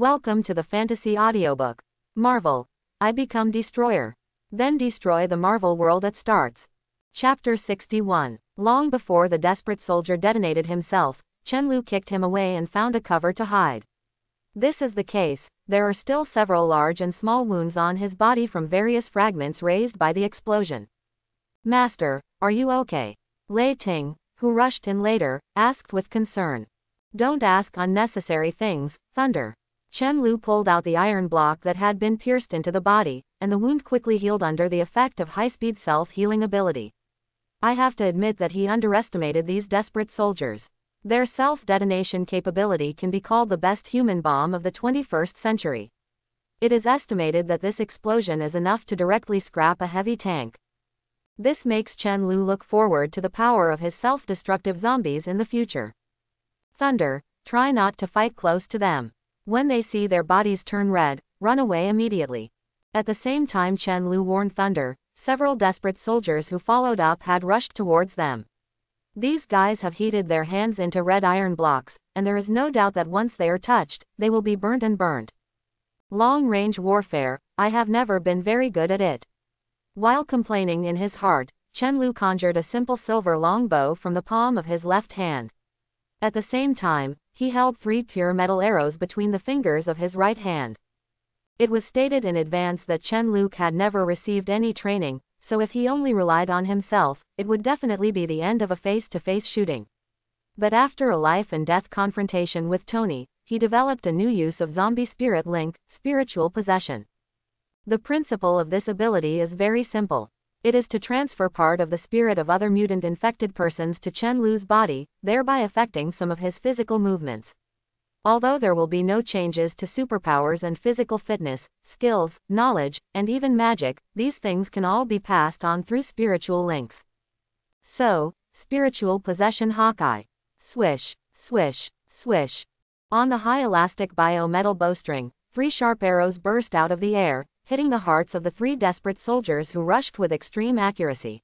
Welcome to the fantasy audiobook. Marvel. I become destroyer. Then destroy the Marvel world that starts. Chapter 61. Long before the desperate soldier detonated himself, Chen Lu kicked him away and found a cover to hide. This is the case, there are still several large and small wounds on his body from various fragments raised by the explosion. Master, are you okay? Lei Ting, who rushed in later, asked with concern. Don't ask unnecessary things, Thunder. Chen Lu pulled out the iron block that had been pierced into the body, and the wound quickly healed under the effect of high-speed self-healing ability. I have to admit that he underestimated these desperate soldiers. Their self-detonation capability can be called the best human bomb of the 21st century. It is estimated that this explosion is enough to directly scrap a heavy tank. This makes Chen Lu look forward to the power of his self-destructive zombies in the future. Thunder, try not to fight close to them. When they see their bodies turn red, run away immediately. At the same time Chen Lu warned Thunder, several desperate soldiers who followed up had rushed towards them. These guys have heated their hands into red iron blocks, and there is no doubt that once they are touched, they will be burnt and burnt. Long-range warfare, I have never been very good at it. While complaining in his heart, Chen Lu conjured a simple silver longbow from the palm of his left hand. At the same time, he held three pure metal arrows between the fingers of his right hand. It was stated in advance that Chen Luke had never received any training, so if he only relied on himself, it would definitely be the end of a face-to-face -face shooting. But after a life-and-death confrontation with Tony, he developed a new use of zombie spirit link, spiritual possession. The principle of this ability is very simple. It is to transfer part of the spirit of other mutant infected persons to Chen Lu's body, thereby affecting some of his physical movements. Although there will be no changes to superpowers and physical fitness, skills, knowledge, and even magic, these things can all be passed on through spiritual links. So, spiritual possession Hawkeye. Swish, swish, swish. On the high elastic biometal bowstring, three sharp arrows burst out of the air, hitting the hearts of the three desperate soldiers who rushed with extreme accuracy.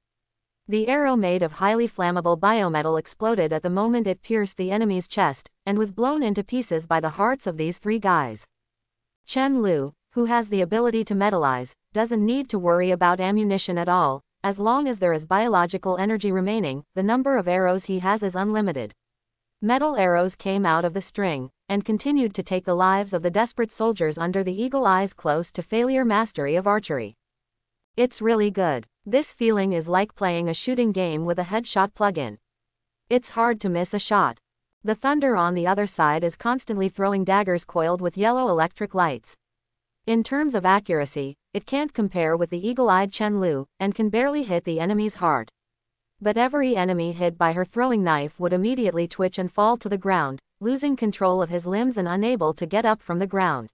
The arrow made of highly flammable biometal exploded at the moment it pierced the enemy's chest, and was blown into pieces by the hearts of these three guys. Chen Lu, who has the ability to metalize, doesn't need to worry about ammunition at all, as long as there is biological energy remaining, the number of arrows he has is unlimited. Metal arrows came out of the string, and continued to take the lives of the desperate soldiers under the eagle eyes close to failure mastery of archery. It's really good. This feeling is like playing a shooting game with a headshot plug-in. It's hard to miss a shot. The thunder on the other side is constantly throwing daggers coiled with yellow electric lights. In terms of accuracy, it can't compare with the eagle-eyed Chen Lu, and can barely hit the enemy's heart. But every enemy hit by her throwing knife would immediately twitch and fall to the ground, losing control of his limbs and unable to get up from the ground.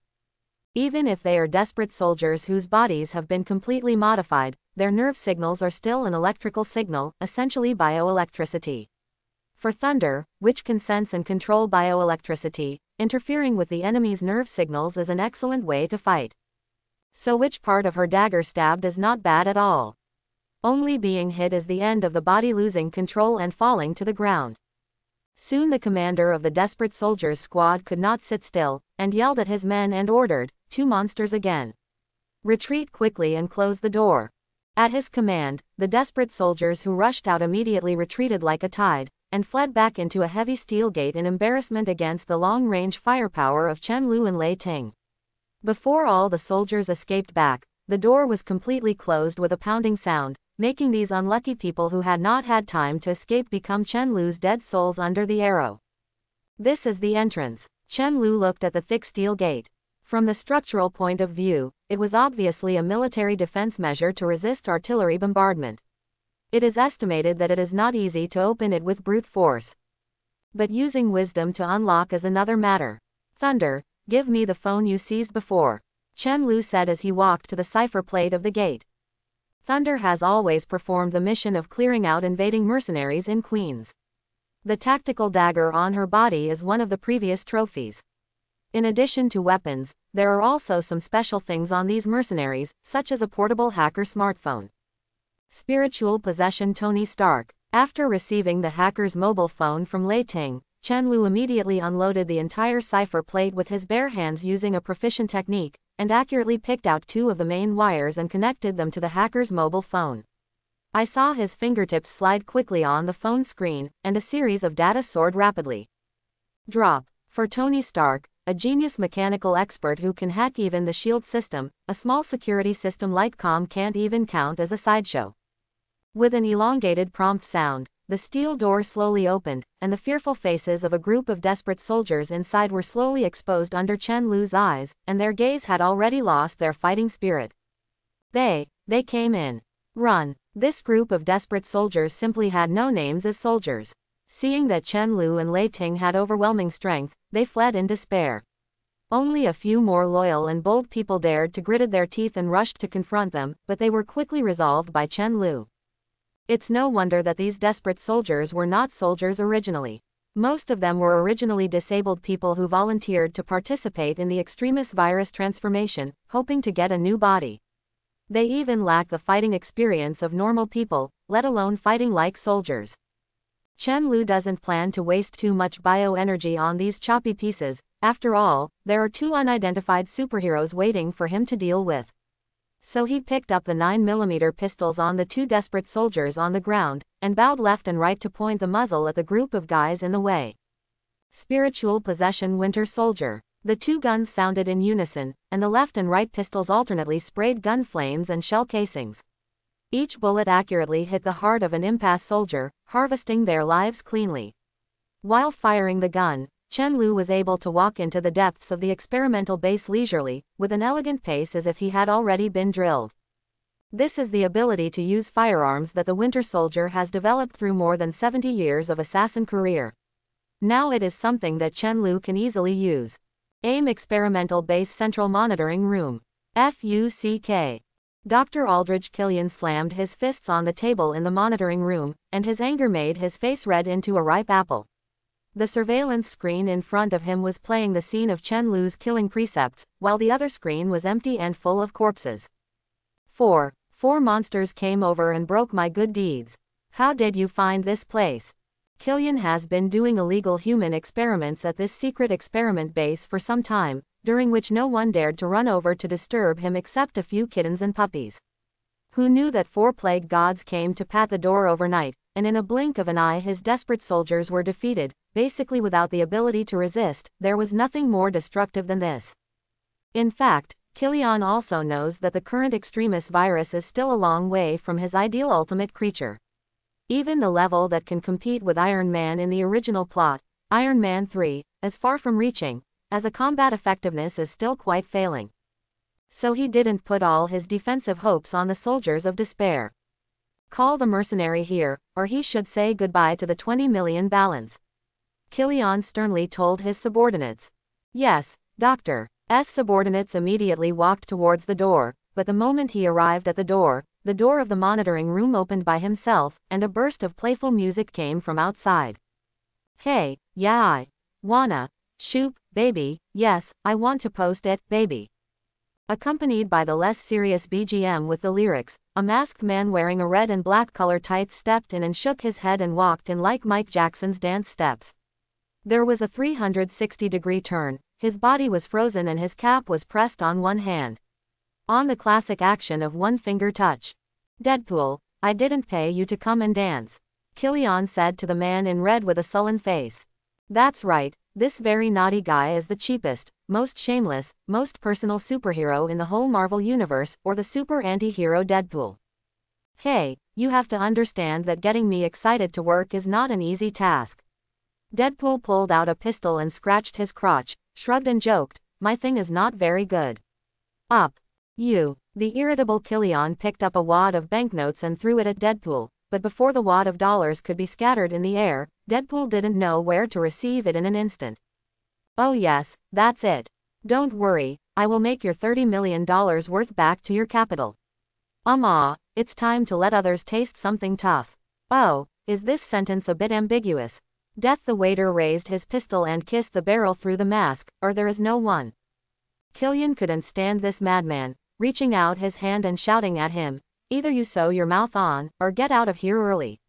Even if they are desperate soldiers whose bodies have been completely modified, their nerve signals are still an electrical signal, essentially bioelectricity. For thunder, which can sense and control bioelectricity, interfering with the enemy's nerve signals is an excellent way to fight. So which part of her dagger stabbed is not bad at all. Only being hit is the end of the body losing control and falling to the ground. Soon the commander of the desperate soldiers squad could not sit still, and yelled at his men and ordered, two monsters again. Retreat quickly and close the door. At his command, the desperate soldiers who rushed out immediately retreated like a tide, and fled back into a heavy steel gate in embarrassment against the long-range firepower of Chen Lu and Lei Ting. Before all the soldiers escaped back, the door was completely closed with a pounding sound, making these unlucky people who had not had time to escape become Chen Lu's dead souls under the arrow. This is the entrance. Chen Lu looked at the thick steel gate. From the structural point of view, it was obviously a military defense measure to resist artillery bombardment. It is estimated that it is not easy to open it with brute force. But using wisdom to unlock is another matter. Thunder, give me the phone you seized before. Chen Lu said as he walked to the cipher plate of the gate. Thunder has always performed the mission of clearing out invading mercenaries in Queens. The tactical dagger on her body is one of the previous trophies. In addition to weapons, there are also some special things on these mercenaries, such as a portable hacker smartphone. Spiritual possession Tony Stark. After receiving the hacker's mobile phone from Lei Ting, Chen Lu immediately unloaded the entire cipher plate with his bare hands using a proficient technique, and accurately picked out two of the main wires and connected them to the hacker's mobile phone. I saw his fingertips slide quickly on the phone screen, and a series of data soared rapidly. Drop. For Tony Stark, a genius mechanical expert who can hack even the shield system, a small security system like COM can't even count as a sideshow. With an elongated prompt sound, the steel door slowly opened, and the fearful faces of a group of desperate soldiers inside were slowly exposed under Chen Lu's eyes, and their gaze had already lost their fighting spirit. They, they came in. Run. This group of desperate soldiers simply had no names as soldiers. Seeing that Chen Lu and Lei Ting had overwhelming strength, they fled in despair. Only a few more loyal and bold people dared to gritted their teeth and rushed to confront them, but they were quickly resolved by Chen Lu. It's no wonder that these desperate soldiers were not soldiers originally. Most of them were originally disabled people who volunteered to participate in the extremist virus transformation, hoping to get a new body. They even lack the fighting experience of normal people, let alone fighting like soldiers. Chen Lu doesn't plan to waste too much bioenergy on these choppy pieces, after all, there are two unidentified superheroes waiting for him to deal with. So he picked up the 9mm pistols on the two desperate soldiers on the ground, and bowed left and right to point the muzzle at the group of guys in the way. Spiritual Possession Winter Soldier. The two guns sounded in unison, and the left and right pistols alternately sprayed gun flames and shell casings. Each bullet accurately hit the heart of an impasse soldier, harvesting their lives cleanly. While firing the gun, Chen Lu was able to walk into the depths of the experimental base leisurely, with an elegant pace as if he had already been drilled. This is the ability to use firearms that the Winter Soldier has developed through more than 70 years of assassin career. Now it is something that Chen Lu can easily use. AIM Experimental Base Central Monitoring Room. FUCK. Dr. Aldridge Killian slammed his fists on the table in the monitoring room, and his anger made his face red into a ripe apple. The surveillance screen in front of him was playing the scene of Chen Lu's killing precepts, while the other screen was empty and full of corpses. 4. Four monsters came over and broke my good deeds. How did you find this place? Killian has been doing illegal human experiments at this secret experiment base for some time, during which no one dared to run over to disturb him except a few kittens and puppies. Who knew that four plague gods came to pat the door overnight, and in a blink of an eye his desperate soldiers were defeated, basically without the ability to resist, there was nothing more destructive than this. In fact, Kilian also knows that the current extremist virus is still a long way from his ideal ultimate creature. Even the level that can compete with Iron Man in the original plot, Iron Man 3, is far from reaching, as a combat effectiveness is still quite failing. So he didn't put all his defensive hopes on the soldiers of despair. Call the mercenary here, or he should say goodbye to the 20 million balance. Killian sternly told his subordinates. Yes, Dr. S. subordinates immediately walked towards the door, but the moment he arrived at the door, the door of the monitoring room opened by himself, and a burst of playful music came from outside. Hey, yeah I wanna shoop, baby, yes, I want to post it, baby. Accompanied by the less serious BGM with the lyrics, a masked man wearing a red and black color tights stepped in and shook his head and walked in like Mike Jackson's dance steps. There was a 360-degree turn, his body was frozen and his cap was pressed on one hand. On the classic action of one-finger touch. Deadpool, I didn't pay you to come and dance. Killian said to the man in red with a sullen face. That's right, this very naughty guy is the cheapest, most shameless, most personal superhero in the whole Marvel universe or the super anti-hero Deadpool. Hey, you have to understand that getting me excited to work is not an easy task. Deadpool pulled out a pistol and scratched his crotch, shrugged and joked, My thing is not very good. Up. You. The irritable Killian picked up a wad of banknotes and threw it at Deadpool, but before the wad of dollars could be scattered in the air, Deadpool didn't know where to receive it in an instant. Oh yes, that's it. Don't worry, I will make your $30 million worth back to your capital. Um, Amma, ah, it's time to let others taste something tough. Oh, is this sentence a bit ambiguous? Death the waiter raised his pistol and kissed the barrel through the mask, or there is no one. Killian couldn't stand this madman, reaching out his hand and shouting at him, either you sew your mouth on, or get out of here early.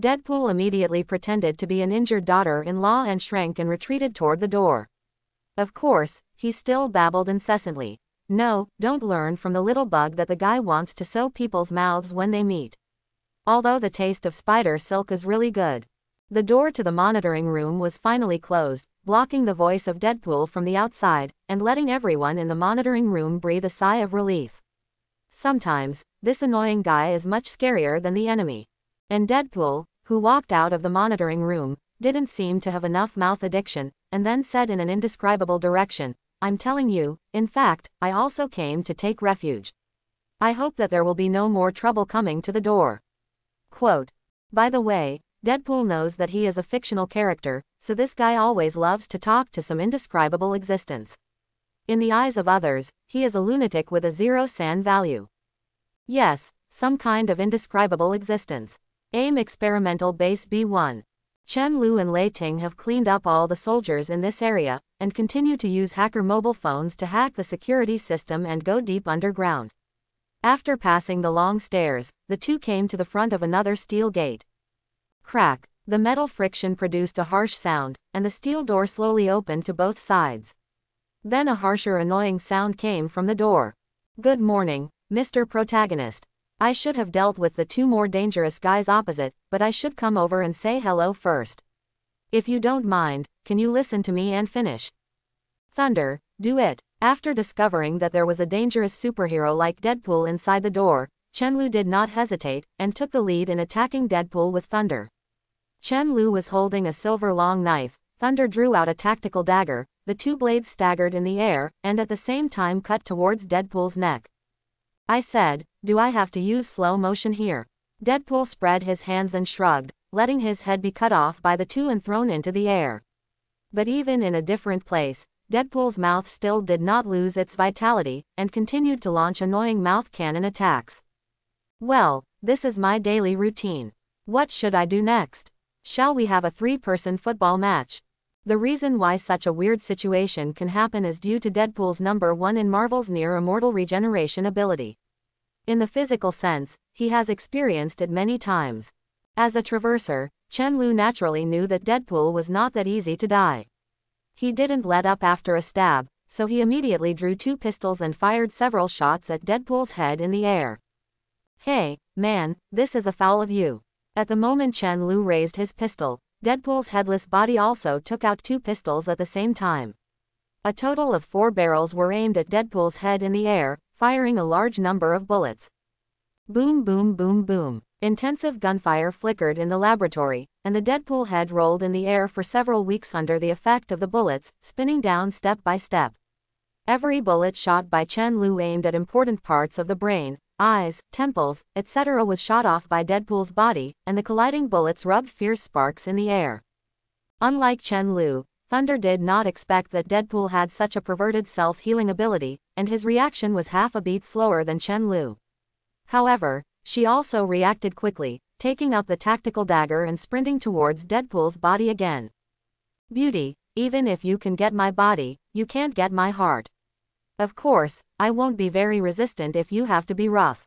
Deadpool immediately pretended to be an injured daughter-in-law and shrank and retreated toward the door. Of course, he still babbled incessantly. No, don't learn from the little bug that the guy wants to sew people's mouths when they meet. Although the taste of spider silk is really good. The door to the monitoring room was finally closed, blocking the voice of Deadpool from the outside, and letting everyone in the monitoring room breathe a sigh of relief. Sometimes, this annoying guy is much scarier than the enemy. And Deadpool, who walked out of the monitoring room, didn't seem to have enough mouth addiction, and then said in an indescribable direction, I'm telling you, in fact, I also came to take refuge. I hope that there will be no more trouble coming to the door. Quote. By the way, Deadpool knows that he is a fictional character, so this guy always loves to talk to some indescribable existence. In the eyes of others, he is a lunatic with a zero san value. Yes, some kind of indescribable existence. AIM Experimental Base B1. Chen Lu and Lei Ting have cleaned up all the soldiers in this area, and continue to use hacker mobile phones to hack the security system and go deep underground. After passing the long stairs, the two came to the front of another steel gate. Crack, the metal friction produced a harsh sound, and the steel door slowly opened to both sides. Then a harsher annoying sound came from the door. Good morning, Mr. Protagonist. I should have dealt with the two more dangerous guys opposite, but I should come over and say hello first. If you don't mind, can you listen to me and finish? Thunder, do it. After discovering that there was a dangerous superhero like Deadpool inside the door, Chenlu did not hesitate and took the lead in attacking Deadpool with Thunder. Chen Lu was holding a silver long knife, Thunder drew out a tactical dagger, the two blades staggered in the air, and at the same time cut towards Deadpool's neck. I said, do I have to use slow motion here? Deadpool spread his hands and shrugged, letting his head be cut off by the two and thrown into the air. But even in a different place, Deadpool's mouth still did not lose its vitality, and continued to launch annoying mouth cannon attacks. Well, this is my daily routine. What should I do next? Shall we have a three-person football match? The reason why such a weird situation can happen is due to Deadpool's number one in Marvel's near-immortal regeneration ability. In the physical sense, he has experienced it many times. As a traverser, Chen Lu naturally knew that Deadpool was not that easy to die. He didn't let up after a stab, so he immediately drew two pistols and fired several shots at Deadpool's head in the air. Hey, man, this is a foul of you. At the moment Chen Lu raised his pistol, Deadpool's headless body also took out two pistols at the same time. A total of four barrels were aimed at Deadpool's head in the air, firing a large number of bullets. Boom boom boom boom. Intensive gunfire flickered in the laboratory, and the Deadpool head rolled in the air for several weeks under the effect of the bullets, spinning down step by step. Every bullet shot by Chen Lu aimed at important parts of the brain, eyes, temples, etc. was shot off by Deadpool's body, and the colliding bullets rubbed fierce sparks in the air. Unlike Chen Lu, Thunder did not expect that Deadpool had such a perverted self-healing ability, and his reaction was half a beat slower than Chen Lu. However, she also reacted quickly, taking up the tactical dagger and sprinting towards Deadpool's body again. Beauty, even if you can get my body, you can't get my heart. Of course, I won't be very resistant if you have to be rough.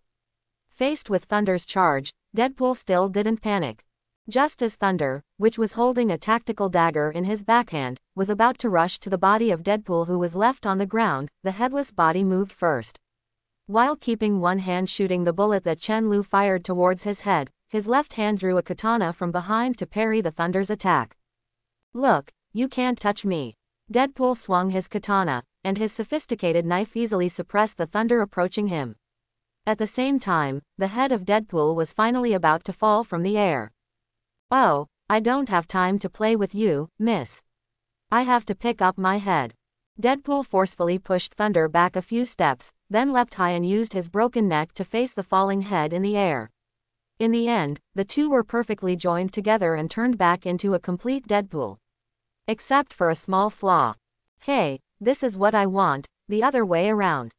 Faced with Thunder's charge, Deadpool still didn't panic. Just as Thunder, which was holding a tactical dagger in his backhand, was about to rush to the body of Deadpool who was left on the ground, the headless body moved first. While keeping one hand shooting the bullet that Chen Lu fired towards his head, his left hand drew a katana from behind to parry the Thunder's attack. Look, you can't touch me. Deadpool swung his katana, and his sophisticated knife easily suppressed the thunder approaching him. At the same time, the head of Deadpool was finally about to fall from the air. Oh, I don't have time to play with you, miss. I have to pick up my head. Deadpool forcefully pushed Thunder back a few steps, then leapt high and used his broken neck to face the falling head in the air. In the end, the two were perfectly joined together and turned back into a complete Deadpool. Except for a small flaw. Hey, this is what I want, the other way around.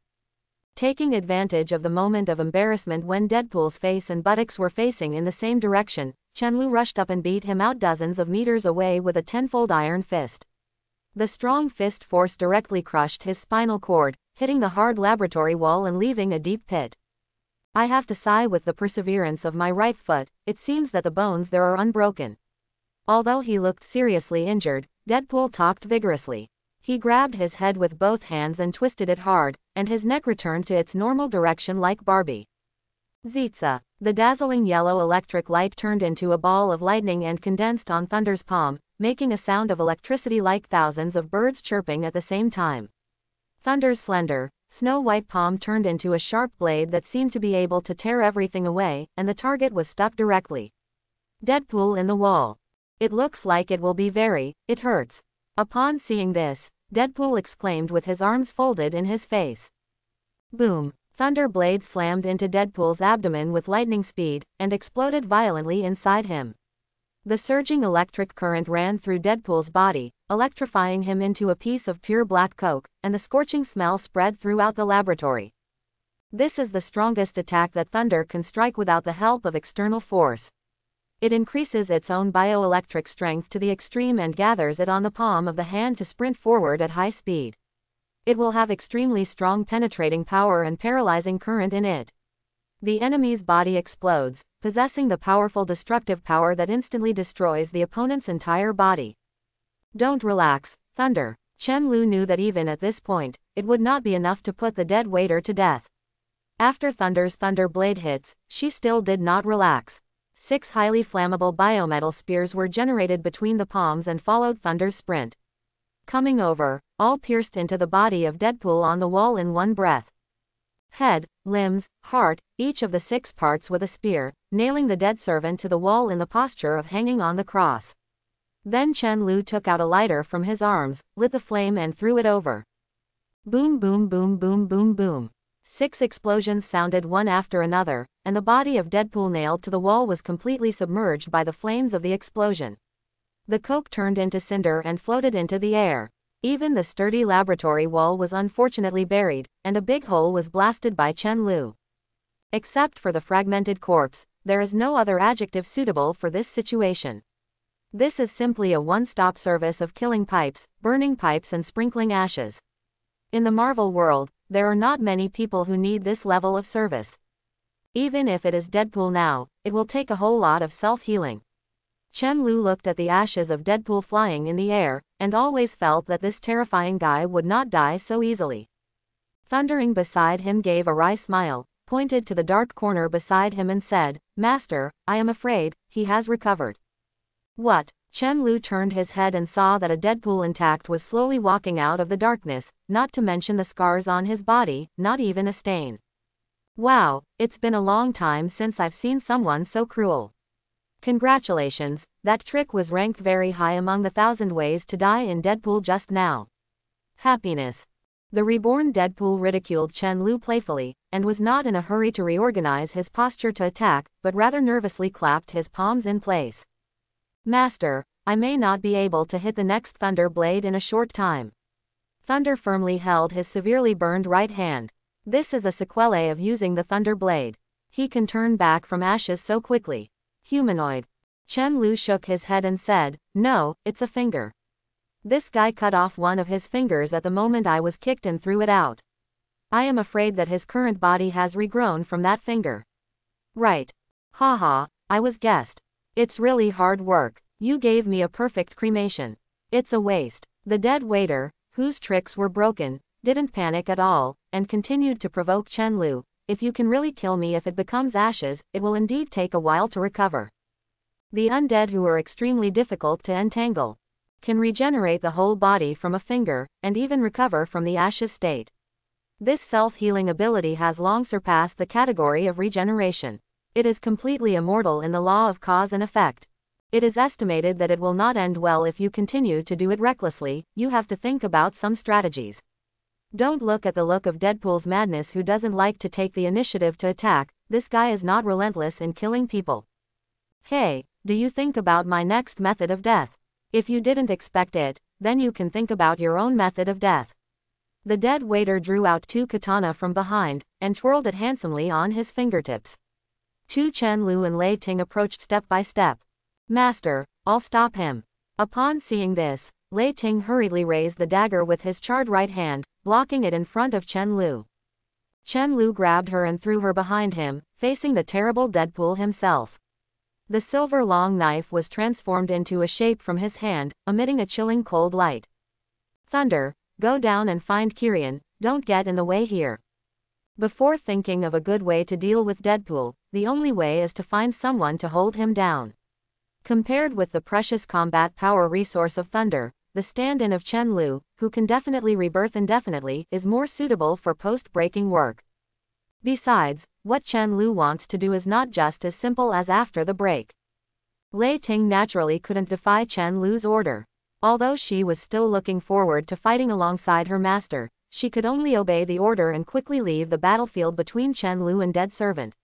Taking advantage of the moment of embarrassment when Deadpool's face and buttocks were facing in the same direction, Chen Lu rushed up and beat him out dozens of meters away with a tenfold iron fist. The strong fist force directly crushed his spinal cord, hitting the hard laboratory wall and leaving a deep pit. I have to sigh with the perseverance of my right foot, it seems that the bones there are unbroken. Although he looked seriously injured, Deadpool talked vigorously. He grabbed his head with both hands and twisted it hard, and his neck returned to its normal direction like Barbie. Zitza. The dazzling yellow electric light turned into a ball of lightning and condensed on Thunder's palm, making a sound of electricity like thousands of birds chirping at the same time. Thunder's slender, snow-white palm turned into a sharp blade that seemed to be able to tear everything away, and the target was stuck directly. Deadpool in the wall. It looks like it will be very, it hurts. Upon seeing this, Deadpool exclaimed with his arms folded in his face. Boom! Thunder Blade slammed into Deadpool's abdomen with lightning speed, and exploded violently inside him. The surging electric current ran through Deadpool's body, electrifying him into a piece of pure black coke, and the scorching smell spread throughout the laboratory. This is the strongest attack that thunder can strike without the help of external force, it increases its own bioelectric strength to the extreme and gathers it on the palm of the hand to sprint forward at high speed. It will have extremely strong penetrating power and paralyzing current in it. The enemy's body explodes, possessing the powerful destructive power that instantly destroys the opponent's entire body. Don't relax, Thunder. Chen Lu knew that even at this point, it would not be enough to put the dead waiter to death. After Thunder's thunder blade hits, she still did not relax. Six highly flammable biometal spears were generated between the palms and followed Thunder's sprint. Coming over, all pierced into the body of Deadpool on the wall in one breath. Head, limbs, heart, each of the six parts with a spear, nailing the dead servant to the wall in the posture of hanging on the cross. Then Chen Lu took out a lighter from his arms, lit the flame and threw it over. Boom boom boom boom boom boom. Six explosions sounded one after another, and the body of Deadpool nailed to the wall was completely submerged by the flames of the explosion. The coke turned into cinder and floated into the air. Even the sturdy laboratory wall was unfortunately buried, and a big hole was blasted by Chen Lu. Except for the fragmented corpse, there is no other adjective suitable for this situation. This is simply a one-stop service of killing pipes, burning pipes and sprinkling ashes. In the Marvel world, there are not many people who need this level of service. Even if it is Deadpool now, it will take a whole lot of self-healing. Chen Lu looked at the ashes of Deadpool flying in the air, and always felt that this terrifying guy would not die so easily. Thundering beside him gave a wry smile, pointed to the dark corner beside him and said, Master, I am afraid, he has recovered. What? Chen Lu turned his head and saw that a Deadpool intact was slowly walking out of the darkness, not to mention the scars on his body, not even a stain. Wow, it's been a long time since I've seen someone so cruel. Congratulations, that trick was ranked very high among the thousand ways to die in Deadpool just now. Happiness. The reborn Deadpool ridiculed Chen Lu playfully, and was not in a hurry to reorganize his posture to attack, but rather nervously clapped his palms in place. Master, I may not be able to hit the next Thunder Blade in a short time. Thunder firmly held his severely burned right hand, this is a sequelae of using the Thunder Blade. He can turn back from ashes so quickly. Humanoid. Chen Lu shook his head and said, No, it's a finger. This guy cut off one of his fingers at the moment I was kicked and threw it out. I am afraid that his current body has regrown from that finger. Right. Ha ha, I was guessed. It's really hard work. You gave me a perfect cremation. It's a waste. The dead waiter, whose tricks were broken, didn't panic at all, and continued to provoke Chen Lu, if you can really kill me if it becomes ashes, it will indeed take a while to recover. The undead who are extremely difficult to entangle can regenerate the whole body from a finger, and even recover from the ashes state. This self-healing ability has long surpassed the category of regeneration. It is completely immortal in the law of cause and effect. It is estimated that it will not end well if you continue to do it recklessly, you have to think about some strategies. Don't look at the look of Deadpool's madness who doesn't like to take the initiative to attack, this guy is not relentless in killing people. Hey, do you think about my next method of death? If you didn't expect it, then you can think about your own method of death. The dead waiter drew out two katana from behind, and twirled it handsomely on his fingertips. Two Chen Lu and Lei Ting approached step by step. Master, I'll stop him. Upon seeing this, Lei Ting hurriedly raised the dagger with his charred right hand, blocking it in front of Chen Lu. Chen Lu grabbed her and threw her behind him, facing the terrible Deadpool himself. The silver long knife was transformed into a shape from his hand, emitting a chilling cold light. Thunder, go down and find Kirian, don't get in the way here. Before thinking of a good way to deal with Deadpool, the only way is to find someone to hold him down. Compared with the precious combat power resource of Thunder, the stand-in of Chen Lu, who can definitely rebirth indefinitely, is more suitable for post-breaking work. Besides, what Chen Lu wants to do is not just as simple as after the break. Lei Ting naturally couldn't defy Chen Lu's order. Although she was still looking forward to fighting alongside her master, she could only obey the order and quickly leave the battlefield between Chen Lu and Dead Servant.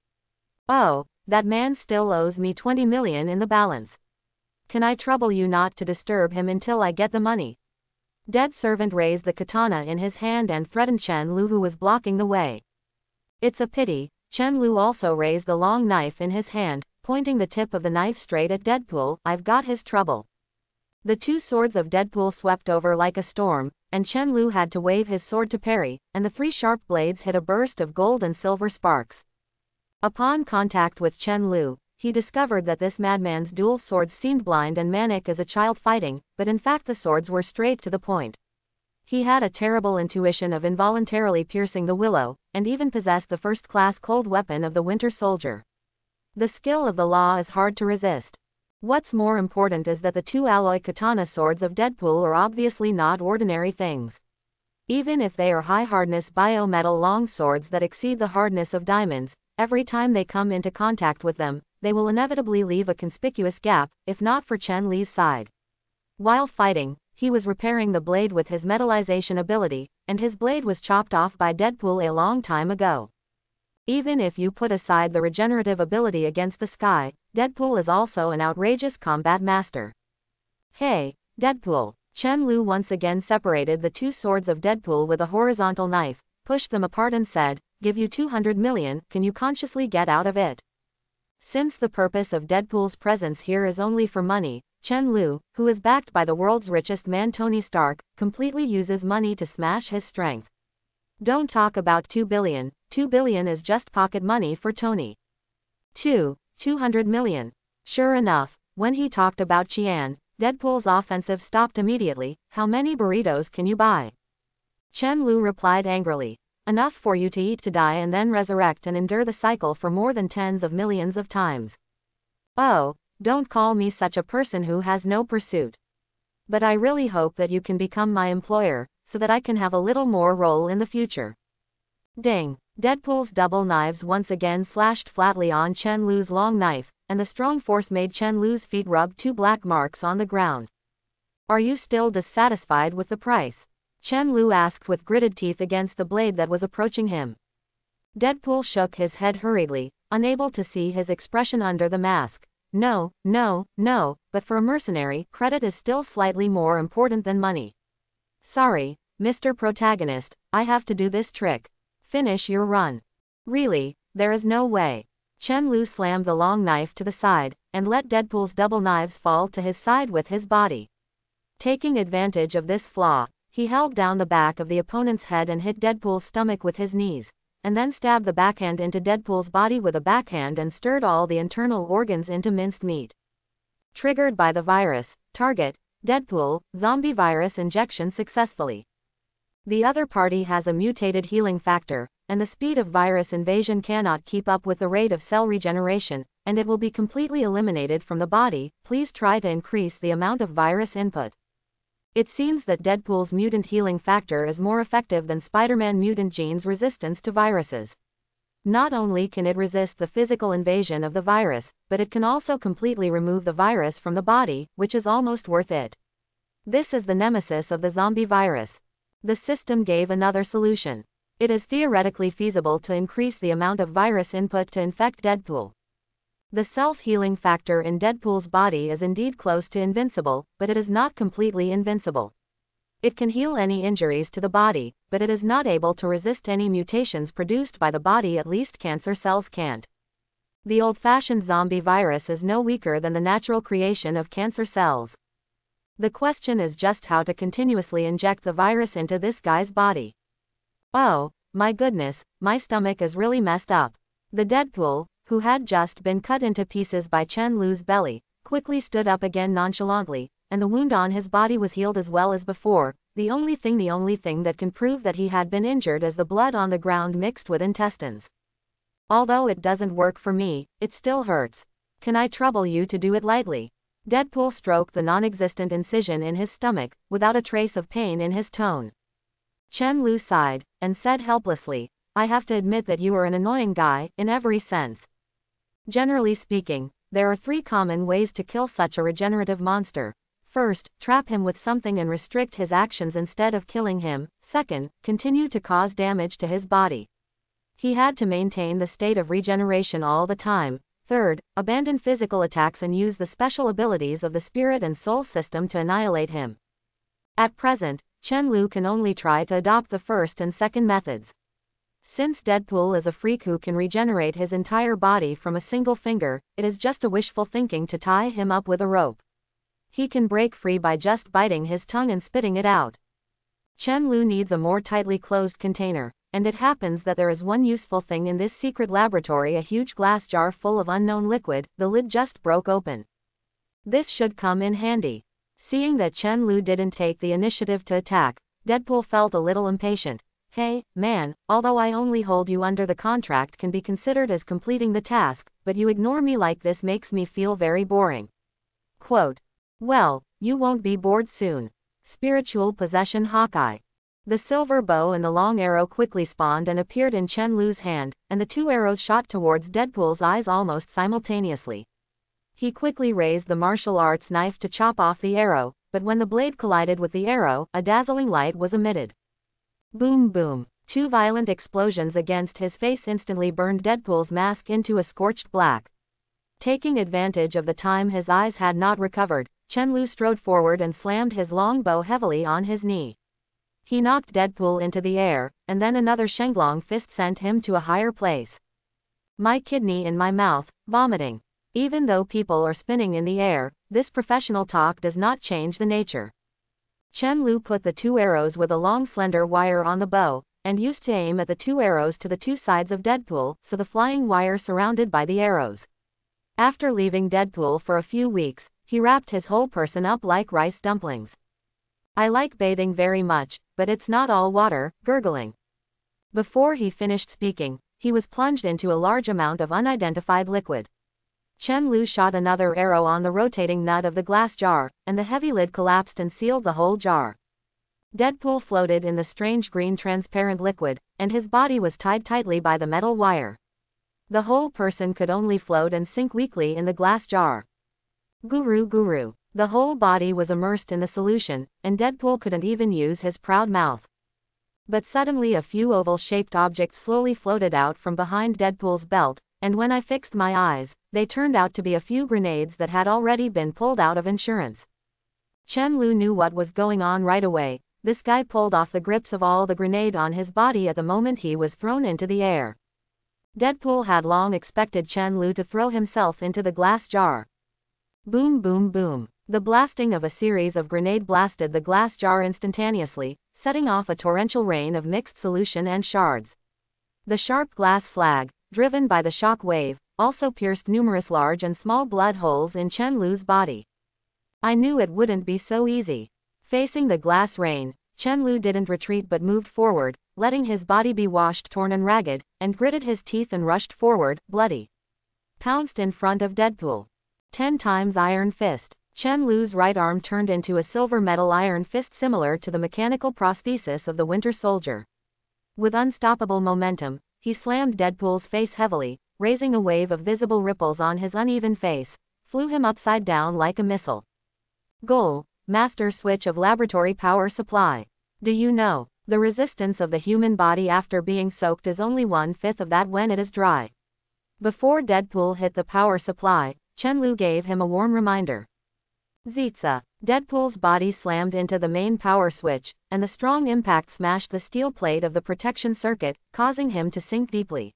Oh, that man still owes me 20 million in the balance. Can I trouble you not to disturb him until I get the money? Dead servant raised the katana in his hand and threatened Chen Lu who was blocking the way. It's a pity, Chen Lu also raised the long knife in his hand, pointing the tip of the knife straight at Deadpool, I've got his trouble. The two swords of Deadpool swept over like a storm, and Chen Lu had to wave his sword to parry, and the three sharp blades hit a burst of gold and silver sparks. Upon contact with Chen Lu, he discovered that this madman's dual swords seemed blind and manic as a child fighting, but in fact the swords were straight to the point. He had a terrible intuition of involuntarily piercing the willow, and even possessed the first-class cold weapon of the winter soldier. The skill of the law is hard to resist. What's more important is that the two alloy katana swords of Deadpool are obviously not ordinary things. Even if they are high-hardness biometal long swords that exceed the hardness of diamonds, every time they come into contact with them, they will inevitably leave a conspicuous gap, if not for Chen Li's side. While fighting, he was repairing the blade with his metallization ability, and his blade was chopped off by Deadpool a long time ago. Even if you put aside the regenerative ability against the sky, Deadpool is also an outrageous combat master. Hey, Deadpool. Chen Lu once again separated the two swords of Deadpool with a horizontal knife, pushed them apart and said, give you 200 million, can you consciously get out of it? Since the purpose of Deadpool's presence here is only for money, Chen Lu, who is backed by the world's richest man Tony Stark, completely uses money to smash his strength. Don't talk about 2 billion, 2 billion is just pocket money for Tony. 2. 200 million. Sure enough, when he talked about Qian, Deadpool's offensive stopped immediately, how many burritos can you buy? Chen Lu replied angrily, enough for you to eat to die and then resurrect and endure the cycle for more than tens of millions of times. Oh, don't call me such a person who has no pursuit. But I really hope that you can become my employer, so that I can have a little more role in the future. Ding. Deadpool's double knives once again slashed flatly on Chen Lu's long knife, and the strong force made Chen Lu's feet rub two black marks on the ground. Are you still dissatisfied with the price? Chen Lu asked with gritted teeth against the blade that was approaching him. Deadpool shook his head hurriedly, unable to see his expression under the mask. No, no, no, but for a mercenary, credit is still slightly more important than money. Sorry, Mr. Protagonist, I have to do this trick. Finish your run. Really, there is no way. Chen Lu slammed the long knife to the side, and let Deadpool's double knives fall to his side with his body. Taking advantage of this flaw, he held down the back of the opponent's head and hit Deadpool's stomach with his knees, and then stabbed the backhand into Deadpool's body with a backhand and stirred all the internal organs into minced meat. Triggered by the virus, target, Deadpool, zombie virus injection successfully. The other party has a mutated healing factor, and the speed of virus invasion cannot keep up with the rate of cell regeneration, and it will be completely eliminated from the body, please try to increase the amount of virus input. It seems that Deadpool's mutant healing factor is more effective than Spider-Man mutant gene's resistance to viruses. Not only can it resist the physical invasion of the virus, but it can also completely remove the virus from the body, which is almost worth it. This is the nemesis of the zombie virus. The system gave another solution. It is theoretically feasible to increase the amount of virus input to infect Deadpool. The self-healing factor in Deadpool's body is indeed close to invincible, but it is not completely invincible. It can heal any injuries to the body, but it is not able to resist any mutations produced by the body at least cancer cells can't. The old-fashioned zombie virus is no weaker than the natural creation of cancer cells. The question is just how to continuously inject the virus into this guy's body. Oh, my goodness, my stomach is really messed up. The Deadpool, who had just been cut into pieces by Chen Lu's belly, quickly stood up again nonchalantly, and the wound on his body was healed as well as before, the only thing the only thing that can prove that he had been injured is the blood on the ground mixed with intestines. Although it doesn't work for me, it still hurts. Can I trouble you to do it lightly? Deadpool stroked the non-existent incision in his stomach, without a trace of pain in his tone. Chen Lu sighed, and said helplessly, I have to admit that you are an annoying guy, in every sense. Generally speaking, there are three common ways to kill such a regenerative monster. First, trap him with something and restrict his actions instead of killing him. Second, continue to cause damage to his body. He had to maintain the state of regeneration all the time. Third, abandon physical attacks and use the special abilities of the spirit and soul system to annihilate him. At present, Chen Lu can only try to adopt the first and second methods. Since Deadpool is a freak who can regenerate his entire body from a single finger, it is just a wishful thinking to tie him up with a rope. He can break free by just biting his tongue and spitting it out. Chen Lu needs a more tightly closed container, and it happens that there is one useful thing in this secret laboratory a huge glass jar full of unknown liquid, the lid just broke open. This should come in handy. Seeing that Chen Lu didn't take the initiative to attack, Deadpool felt a little impatient, Hey, man, although I only hold you under the contract can be considered as completing the task, but you ignore me like this makes me feel very boring. Quote. Well, you won't be bored soon. Spiritual Possession Hawkeye. The silver bow and the long arrow quickly spawned and appeared in Chen Lu's hand, and the two arrows shot towards Deadpool's eyes almost simultaneously. He quickly raised the martial arts knife to chop off the arrow, but when the blade collided with the arrow, a dazzling light was emitted. Boom boom. Two violent explosions against his face instantly burned Deadpool's mask into a scorched black. Taking advantage of the time his eyes had not recovered, Chen Lu strode forward and slammed his longbow heavily on his knee. He knocked Deadpool into the air, and then another Shenglong fist sent him to a higher place. My kidney in my mouth, vomiting. Even though people are spinning in the air, this professional talk does not change the nature. Chen Lu put the two arrows with a long slender wire on the bow, and used to aim at the two arrows to the two sides of Deadpool, so the flying wire surrounded by the arrows. After leaving Deadpool for a few weeks, he wrapped his whole person up like rice dumplings. I like bathing very much, but it's not all water, gurgling. Before he finished speaking, he was plunged into a large amount of unidentified liquid. Chen Lu shot another arrow on the rotating nut of the glass jar, and the heavy lid collapsed and sealed the whole jar. Deadpool floated in the strange green transparent liquid, and his body was tied tightly by the metal wire. The whole person could only float and sink weakly in the glass jar. Guru Guru. The whole body was immersed in the solution, and Deadpool couldn't even use his proud mouth. But suddenly a few oval-shaped objects slowly floated out from behind Deadpool's belt, and when I fixed my eyes, they turned out to be a few grenades that had already been pulled out of insurance. Chen Lu knew what was going on right away, this guy pulled off the grips of all the grenade on his body at the moment he was thrown into the air. Deadpool had long expected Chen Lu to throw himself into the glass jar. Boom boom boom. The blasting of a series of grenade blasted the glass jar instantaneously, setting off a torrential rain of mixed solution and shards. The sharp glass slag, driven by the shock wave, also pierced numerous large and small blood holes in Chen Lu's body. I knew it wouldn't be so easy. Facing the glass rain, Chen Lu didn't retreat but moved forward, letting his body be washed torn and ragged, and gritted his teeth and rushed forward, bloody. Pounced in front of Deadpool. Ten times Iron Fist. Chen Lu's right arm turned into a silver metal iron fist similar to the mechanical prosthesis of the Winter Soldier. With unstoppable momentum, he slammed Deadpool's face heavily, raising a wave of visible ripples on his uneven face, flew him upside down like a missile. Goal, master switch of laboratory power supply. Do you know, the resistance of the human body after being soaked is only one-fifth of that when it is dry. Before Deadpool hit the power supply, Chen Lu gave him a warm reminder. Zitza. Deadpool's body slammed into the main power switch, and the strong impact smashed the steel plate of the protection circuit, causing him to sink deeply.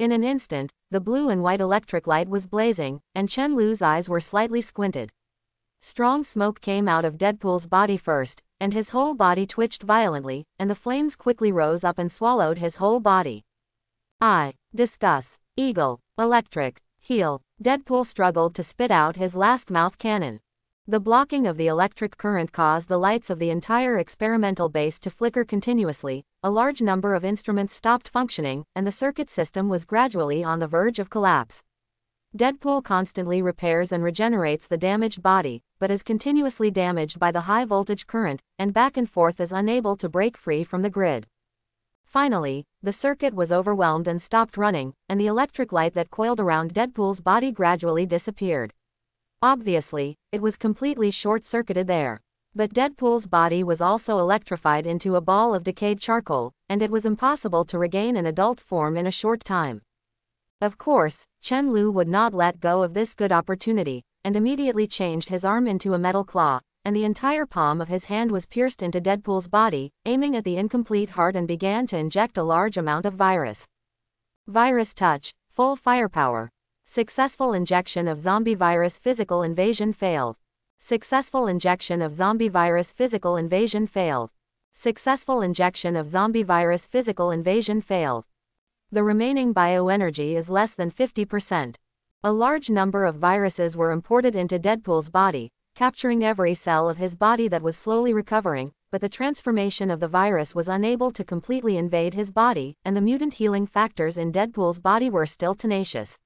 In an instant, the blue and white electric light was blazing, and Chen Lu's eyes were slightly squinted. Strong smoke came out of Deadpool's body first, and his whole body twitched violently, and the flames quickly rose up and swallowed his whole body. I. Discuss. Eagle. Electric. Heel. Deadpool struggled to spit out his last mouth cannon. The blocking of the electric current caused the lights of the entire experimental base to flicker continuously, a large number of instruments stopped functioning, and the circuit system was gradually on the verge of collapse. Deadpool constantly repairs and regenerates the damaged body, but is continuously damaged by the high voltage current, and back and forth is unable to break free from the grid. Finally, the circuit was overwhelmed and stopped running, and the electric light that coiled around Deadpool's body gradually disappeared. Obviously, it was completely short-circuited there. But Deadpool's body was also electrified into a ball of decayed charcoal, and it was impossible to regain an adult form in a short time. Of course, Chen Lu would not let go of this good opportunity, and immediately changed his arm into a metal claw, and the entire palm of his hand was pierced into Deadpool's body, aiming at the incomplete heart and began to inject a large amount of virus. Virus touch, full firepower, Successful injection of zombie virus physical invasion failed. Successful injection of zombie virus physical invasion failed. Successful injection of zombie virus physical invasion failed. The remaining bioenergy is less than 50%. A large number of viruses were imported into Deadpool's body, capturing every cell of his body that was slowly recovering, but the transformation of the virus was unable to completely invade his body, and the mutant healing factors in Deadpool's body were still tenacious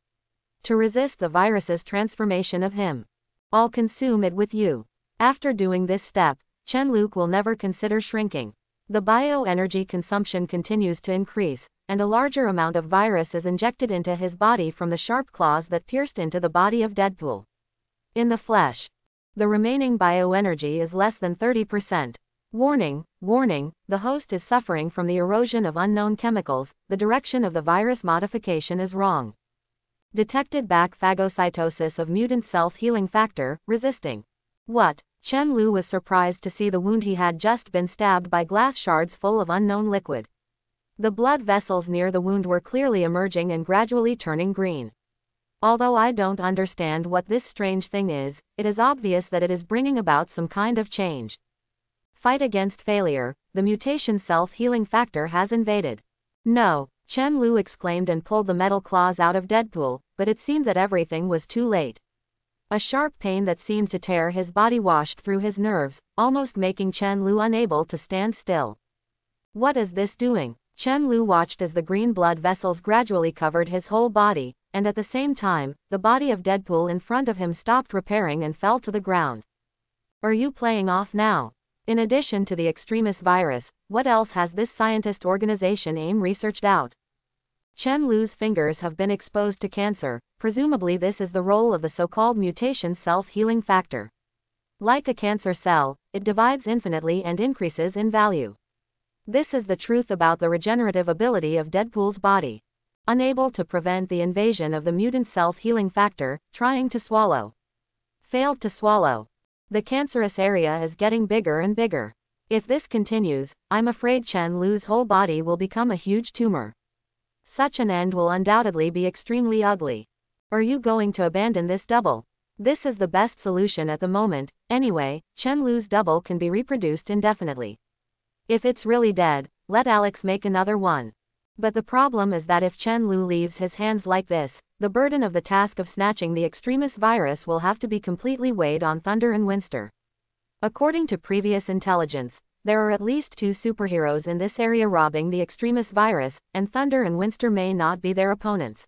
to resist the virus's transformation of him. I'll consume it with you. After doing this step, Chen Luke will never consider shrinking. The bioenergy consumption continues to increase, and a larger amount of virus is injected into his body from the sharp claws that pierced into the body of Deadpool. In the flesh, the remaining bioenergy is less than 30%. Warning, warning, the host is suffering from the erosion of unknown chemicals, the direction of the virus modification is wrong. Detected back phagocytosis of mutant self-healing factor, resisting. What? Chen Lu was surprised to see the wound he had just been stabbed by glass shards full of unknown liquid. The blood vessels near the wound were clearly emerging and gradually turning green. Although I don't understand what this strange thing is, it is obvious that it is bringing about some kind of change. Fight against failure, the mutation self-healing factor has invaded. No, Chen Lu exclaimed and pulled the metal claws out of Deadpool, but it seemed that everything was too late. A sharp pain that seemed to tear his body washed through his nerves, almost making Chen Lu unable to stand still. What is this doing? Chen Lu watched as the green blood vessels gradually covered his whole body, and at the same time, the body of Deadpool in front of him stopped repairing and fell to the ground. Are you playing off now? In addition to the extremist virus, what else has this scientist organization AIM researched out? Chen Lu's fingers have been exposed to cancer, presumably this is the role of the so-called mutation self-healing factor. Like a cancer cell, it divides infinitely and increases in value. This is the truth about the regenerative ability of Deadpool's body. Unable to prevent the invasion of the mutant self-healing factor, trying to swallow. Failed to swallow, the cancerous area is getting bigger and bigger. If this continues, I'm afraid Chen Lu's whole body will become a huge tumor. Such an end will undoubtedly be extremely ugly. Are you going to abandon this double? This is the best solution at the moment, anyway, Chen Lu's double can be reproduced indefinitely. If it's really dead, let Alex make another one. But the problem is that if Chen Lu leaves his hands like this, the burden of the task of snatching the extremist virus will have to be completely weighed on Thunder and Winster. According to previous intelligence, there are at least two superheroes in this area robbing the extremist virus, and Thunder and Winster may not be their opponents.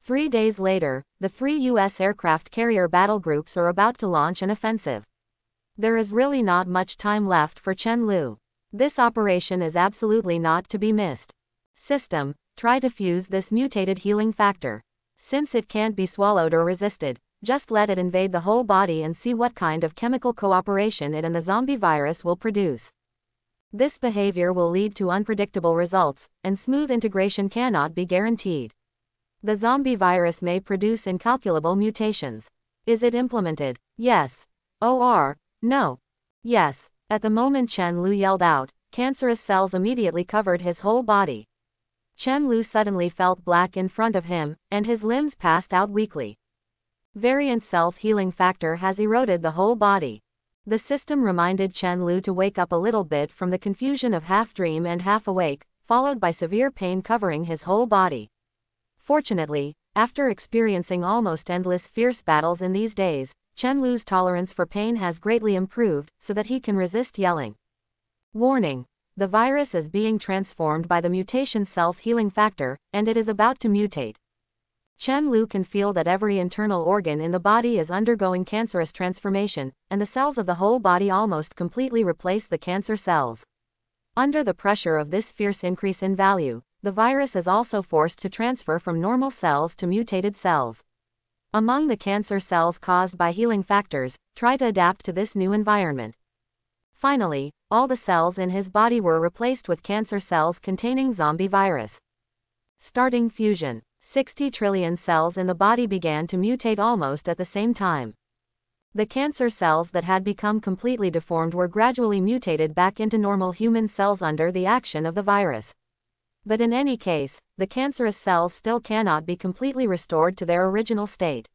Three days later, the three U.S. aircraft carrier battle groups are about to launch an offensive. There is really not much time left for Chen Lu. This operation is absolutely not to be missed system try to fuse this mutated healing factor. Since it can't be swallowed or resisted, just let it invade the whole body and see what kind of chemical cooperation it and the zombie virus will produce. This behavior will lead to unpredictable results, and smooth integration cannot be guaranteed. The zombie virus may produce incalculable mutations. Is it implemented? Yes. OR? No. Yes. At the moment Chen Lu yelled out, cancerous cells immediately covered his whole body. Chen Lu suddenly felt black in front of him, and his limbs passed out weakly. Variant self-healing factor has eroded the whole body. The system reminded Chen Lu to wake up a little bit from the confusion of half-dream and half-awake, followed by severe pain covering his whole body. Fortunately, after experiencing almost endless fierce battles in these days, Chen Lu's tolerance for pain has greatly improved so that he can resist yelling. Warning the virus is being transformed by the mutation self-healing factor, and it is about to mutate. Chen Lu can feel that every internal organ in the body is undergoing cancerous transformation, and the cells of the whole body almost completely replace the cancer cells. Under the pressure of this fierce increase in value, the virus is also forced to transfer from normal cells to mutated cells. Among the cancer cells caused by healing factors, try to adapt to this new environment. Finally, all the cells in his body were replaced with cancer cells containing zombie virus. Starting fusion, 60 trillion cells in the body began to mutate almost at the same time. The cancer cells that had become completely deformed were gradually mutated back into normal human cells under the action of the virus. But in any case, the cancerous cells still cannot be completely restored to their original state.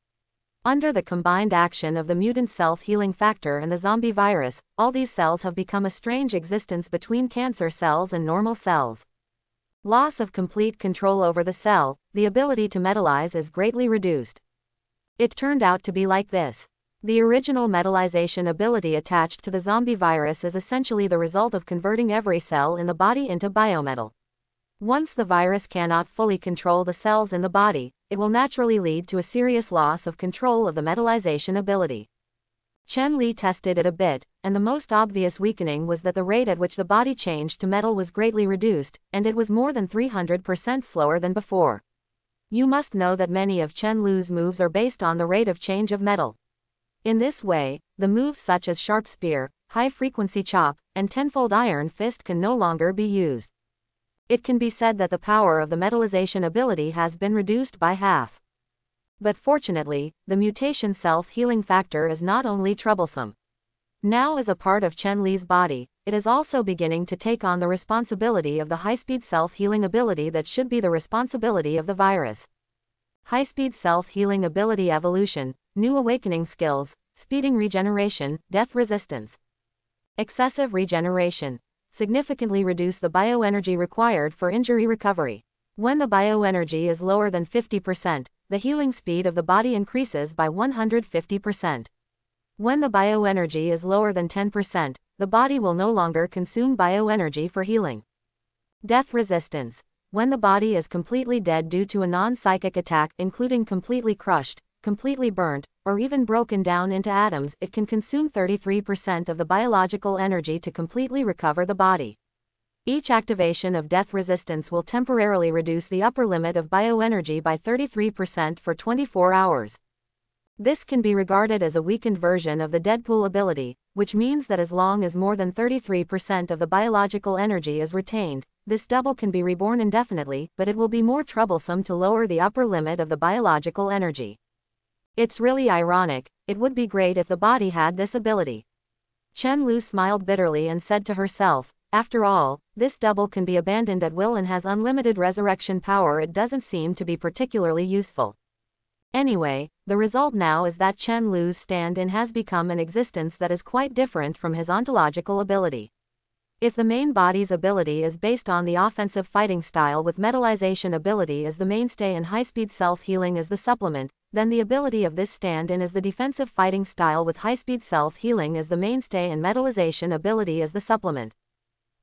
Under the combined action of the mutant self-healing factor and the zombie virus, all these cells have become a strange existence between cancer cells and normal cells. Loss of complete control over the cell, the ability to metallize is greatly reduced. It turned out to be like this. The original metallization ability attached to the zombie virus is essentially the result of converting every cell in the body into biometal. Once the virus cannot fully control the cells in the body, it will naturally lead to a serious loss of control of the metallization ability. Chen Li tested it a bit, and the most obvious weakening was that the rate at which the body changed to metal was greatly reduced, and it was more than 300% slower than before. You must know that many of Chen Lu's moves are based on the rate of change of metal. In this way, the moves such as sharp spear, high-frequency chop, and tenfold iron fist can no longer be used it can be said that the power of the metallization ability has been reduced by half. But fortunately, the mutation self-healing factor is not only troublesome. Now as a part of Chen Li's body, it is also beginning to take on the responsibility of the high-speed self-healing ability that should be the responsibility of the virus. High-speed self-healing ability evolution, new awakening skills, speeding regeneration, death resistance. Excessive regeneration, significantly reduce the bioenergy required for injury recovery. When the bioenergy is lower than 50%, the healing speed of the body increases by 150%. When the bioenergy is lower than 10%, the body will no longer consume bioenergy for healing. Death resistance. When the body is completely dead due to a non-psychic attack including completely crushed, completely burnt, or even broken down into atoms, it can consume 33% of the biological energy to completely recover the body. Each activation of death resistance will temporarily reduce the upper limit of bioenergy by 33% for 24 hours. This can be regarded as a weakened version of the Deadpool ability, which means that as long as more than 33% of the biological energy is retained, this double can be reborn indefinitely, but it will be more troublesome to lower the upper limit of the biological energy. It's really ironic, it would be great if the body had this ability. Chen Lu smiled bitterly and said to herself, after all, this double can be abandoned at will and has unlimited resurrection power it doesn't seem to be particularly useful. Anyway, the result now is that Chen Lu's stand-in has become an existence that is quite different from his ontological ability. If the main body's ability is based on the offensive fighting style with metallization ability as the mainstay and high-speed self-healing as the supplement, then the ability of this stand-in is the defensive fighting style with high-speed self-healing as the mainstay and metallization ability as the supplement.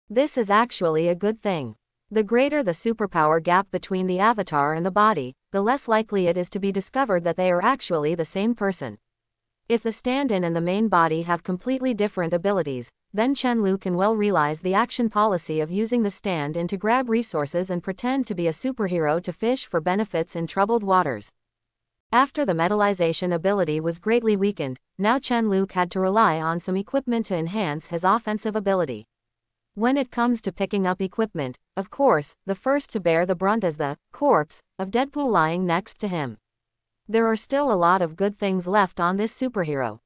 This is actually a good thing. The greater the superpower gap between the avatar and the body, the less likely it is to be discovered that they are actually the same person. If the stand-in and the main body have completely different abilities, then Chen Lu can well realize the action policy of using the stand-in to grab resources and pretend to be a superhero to fish for benefits in troubled waters. After the metallization ability was greatly weakened, now Chen Luke had to rely on some equipment to enhance his offensive ability. When it comes to picking up equipment, of course, the first to bear the brunt is the corpse of Deadpool lying next to him. There are still a lot of good things left on this superhero.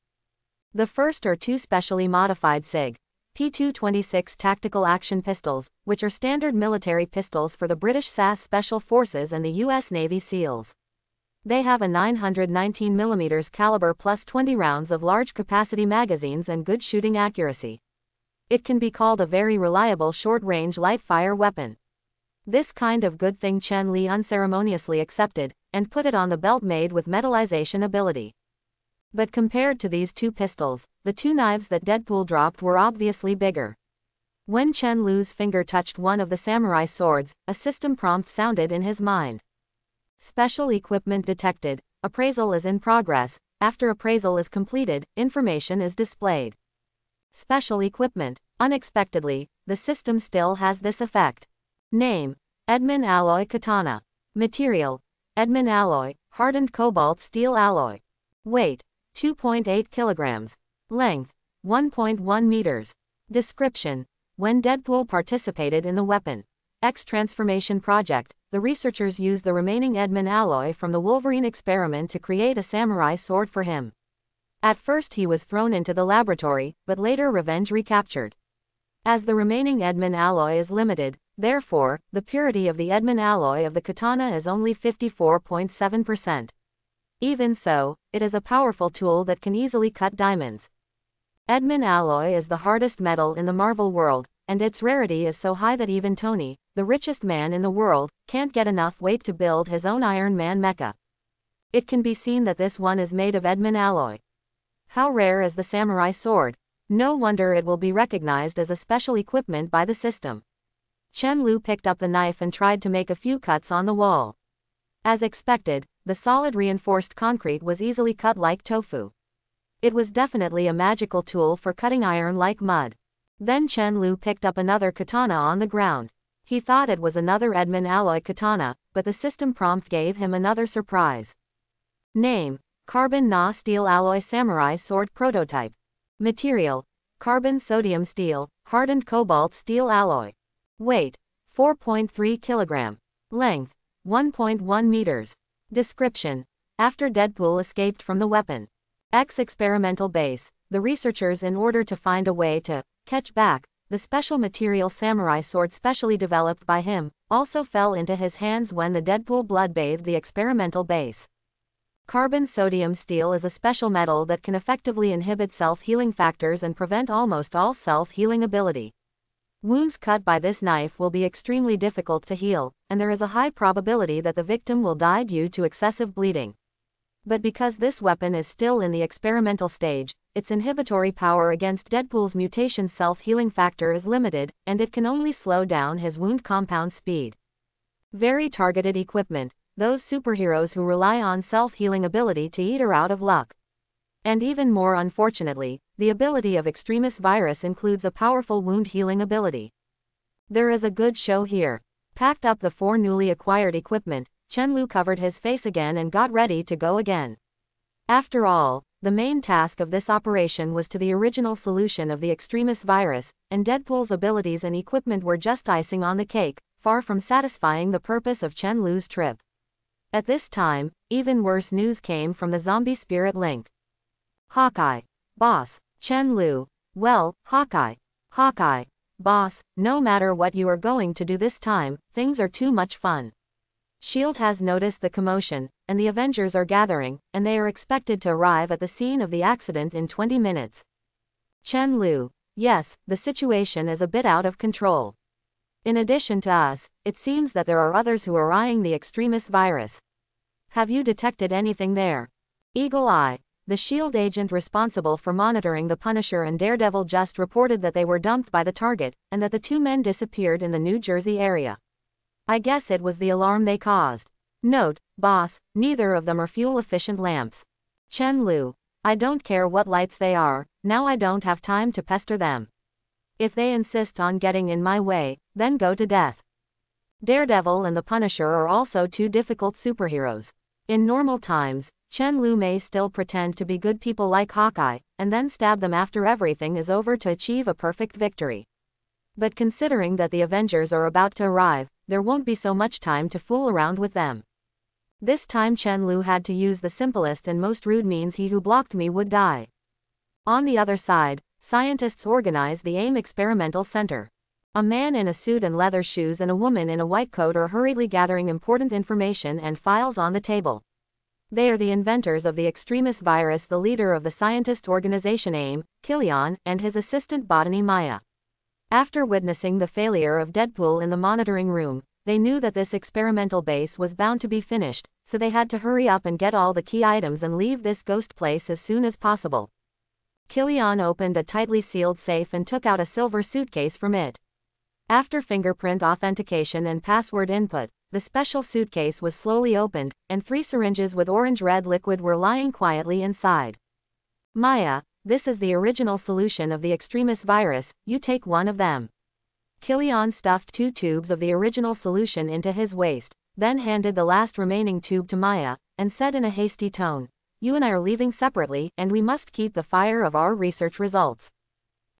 The first are two specially modified SIG P226 tactical action pistols, which are standard military pistols for the British SAS Special Forces and the US Navy SEALs. They have a 919mm caliber plus 20 rounds of large capacity magazines and good shooting accuracy. It can be called a very reliable short-range light fire weapon. This kind of good thing Chen Li unceremoniously accepted, and put it on the belt made with metallization ability. But compared to these two pistols, the two knives that Deadpool dropped were obviously bigger. When Chen Lu's finger touched one of the samurai swords, a system prompt sounded in his mind. Special equipment detected. Appraisal is in progress. After appraisal is completed, information is displayed. Special equipment. Unexpectedly, the system still has this effect. Name. Edmund alloy katana. Material. Edmund alloy, hardened cobalt steel alloy. Weight. 2.8 kilograms. Length. 1.1 meters. Description. When Deadpool participated in the Weapon X Transformation Project, the researchers used the remaining Edmund alloy from the Wolverine experiment to create a samurai sword for him. At first he was thrown into the laboratory, but later Revenge recaptured. As the remaining Edmund alloy is limited, therefore, the purity of the Edmund alloy of the katana is only 54.7%. Even so, it is a powerful tool that can easily cut diamonds. Edmund alloy is the hardest metal in the Marvel world, and its rarity is so high that even Tony, the richest man in the world, can't get enough weight to build his own Iron Man mecha. It can be seen that this one is made of Edmond alloy. How rare is the samurai sword? No wonder it will be recognized as a special equipment by the system. Chen Lu picked up the knife and tried to make a few cuts on the wall. As expected, the solid reinforced concrete was easily cut like tofu. It was definitely a magical tool for cutting iron like mud. Then Chen Lu picked up another katana on the ground. He thought it was another Edmund alloy katana, but the system prompt gave him another surprise. Name, Carbon Na Steel Alloy Samurai Sword Prototype. Material, Carbon Sodium Steel, Hardened Cobalt Steel Alloy. Weight, 4.3 kilogram. Length, 1.1 meters. Description, after Deadpool escaped from the weapon. X experimental base, the researchers in order to find a way to Catch back, the special material samurai sword specially developed by him, also fell into his hands when the Deadpool bloodbathed the experimental base. Carbon-sodium steel is a special metal that can effectively inhibit self-healing factors and prevent almost all self-healing ability. Wounds cut by this knife will be extremely difficult to heal, and there is a high probability that the victim will die due to excessive bleeding. But because this weapon is still in the experimental stage, its inhibitory power against Deadpool's mutation self-healing factor is limited, and it can only slow down his wound compound speed. Very targeted equipment, those superheroes who rely on self-healing ability to eat are out of luck. And even more unfortunately, the ability of Extremis virus includes a powerful wound healing ability. There is a good show here. Packed up the four newly acquired equipment, Chen Lu covered his face again and got ready to go again. After all, the main task of this operation was to the original solution of the extremist virus, and Deadpool's abilities and equipment were just icing on the cake, far from satisfying the purpose of Chen Lu's trip. At this time, even worse news came from the zombie spirit link. Hawkeye. Boss. Chen Lu. Well, Hawkeye. Hawkeye. Boss, no matter what you are going to do this time, things are too much fun. S.H.I.E.L.D. has noticed the commotion, and the Avengers are gathering, and they are expected to arrive at the scene of the accident in 20 minutes. Chen Lu, yes, the situation is a bit out of control. In addition to us, it seems that there are others who are eyeing the extremist virus. Have you detected anything there? Eagle Eye, the S.H.I.E.L.D. agent responsible for monitoring the Punisher and Daredevil just reported that they were dumped by the target, and that the two men disappeared in the New Jersey area. I guess it was the alarm they caused. Note, boss, neither of them are fuel-efficient lamps. Chen Lu, I don't care what lights they are, now I don't have time to pester them. If they insist on getting in my way, then go to death. Daredevil and the Punisher are also two difficult superheroes. In normal times, Chen Lu may still pretend to be good people like Hawkeye, and then stab them after everything is over to achieve a perfect victory. But considering that the Avengers are about to arrive, there won't be so much time to fool around with them. This time Chen Lu had to use the simplest and most rude means he who blocked me would die. On the other side, scientists organize the AIM Experimental Center. A man in a suit and leather shoes and a woman in a white coat are hurriedly gathering important information and files on the table. They are the inventors of the extremist virus the leader of the scientist organization AIM, Kilian, and his assistant Botany Maya. After witnessing the failure of Deadpool in the monitoring room, they knew that this experimental base was bound to be finished, so they had to hurry up and get all the key items and leave this ghost place as soon as possible. Kilian opened a tightly sealed safe and took out a silver suitcase from it. After fingerprint authentication and password input, the special suitcase was slowly opened, and three syringes with orange-red liquid were lying quietly inside. Maya, this is the original solution of the extremis virus, you take one of them. Kilian stuffed two tubes of the original solution into his waist, then handed the last remaining tube to Maya, and said in a hasty tone, You and I are leaving separately, and we must keep the fire of our research results.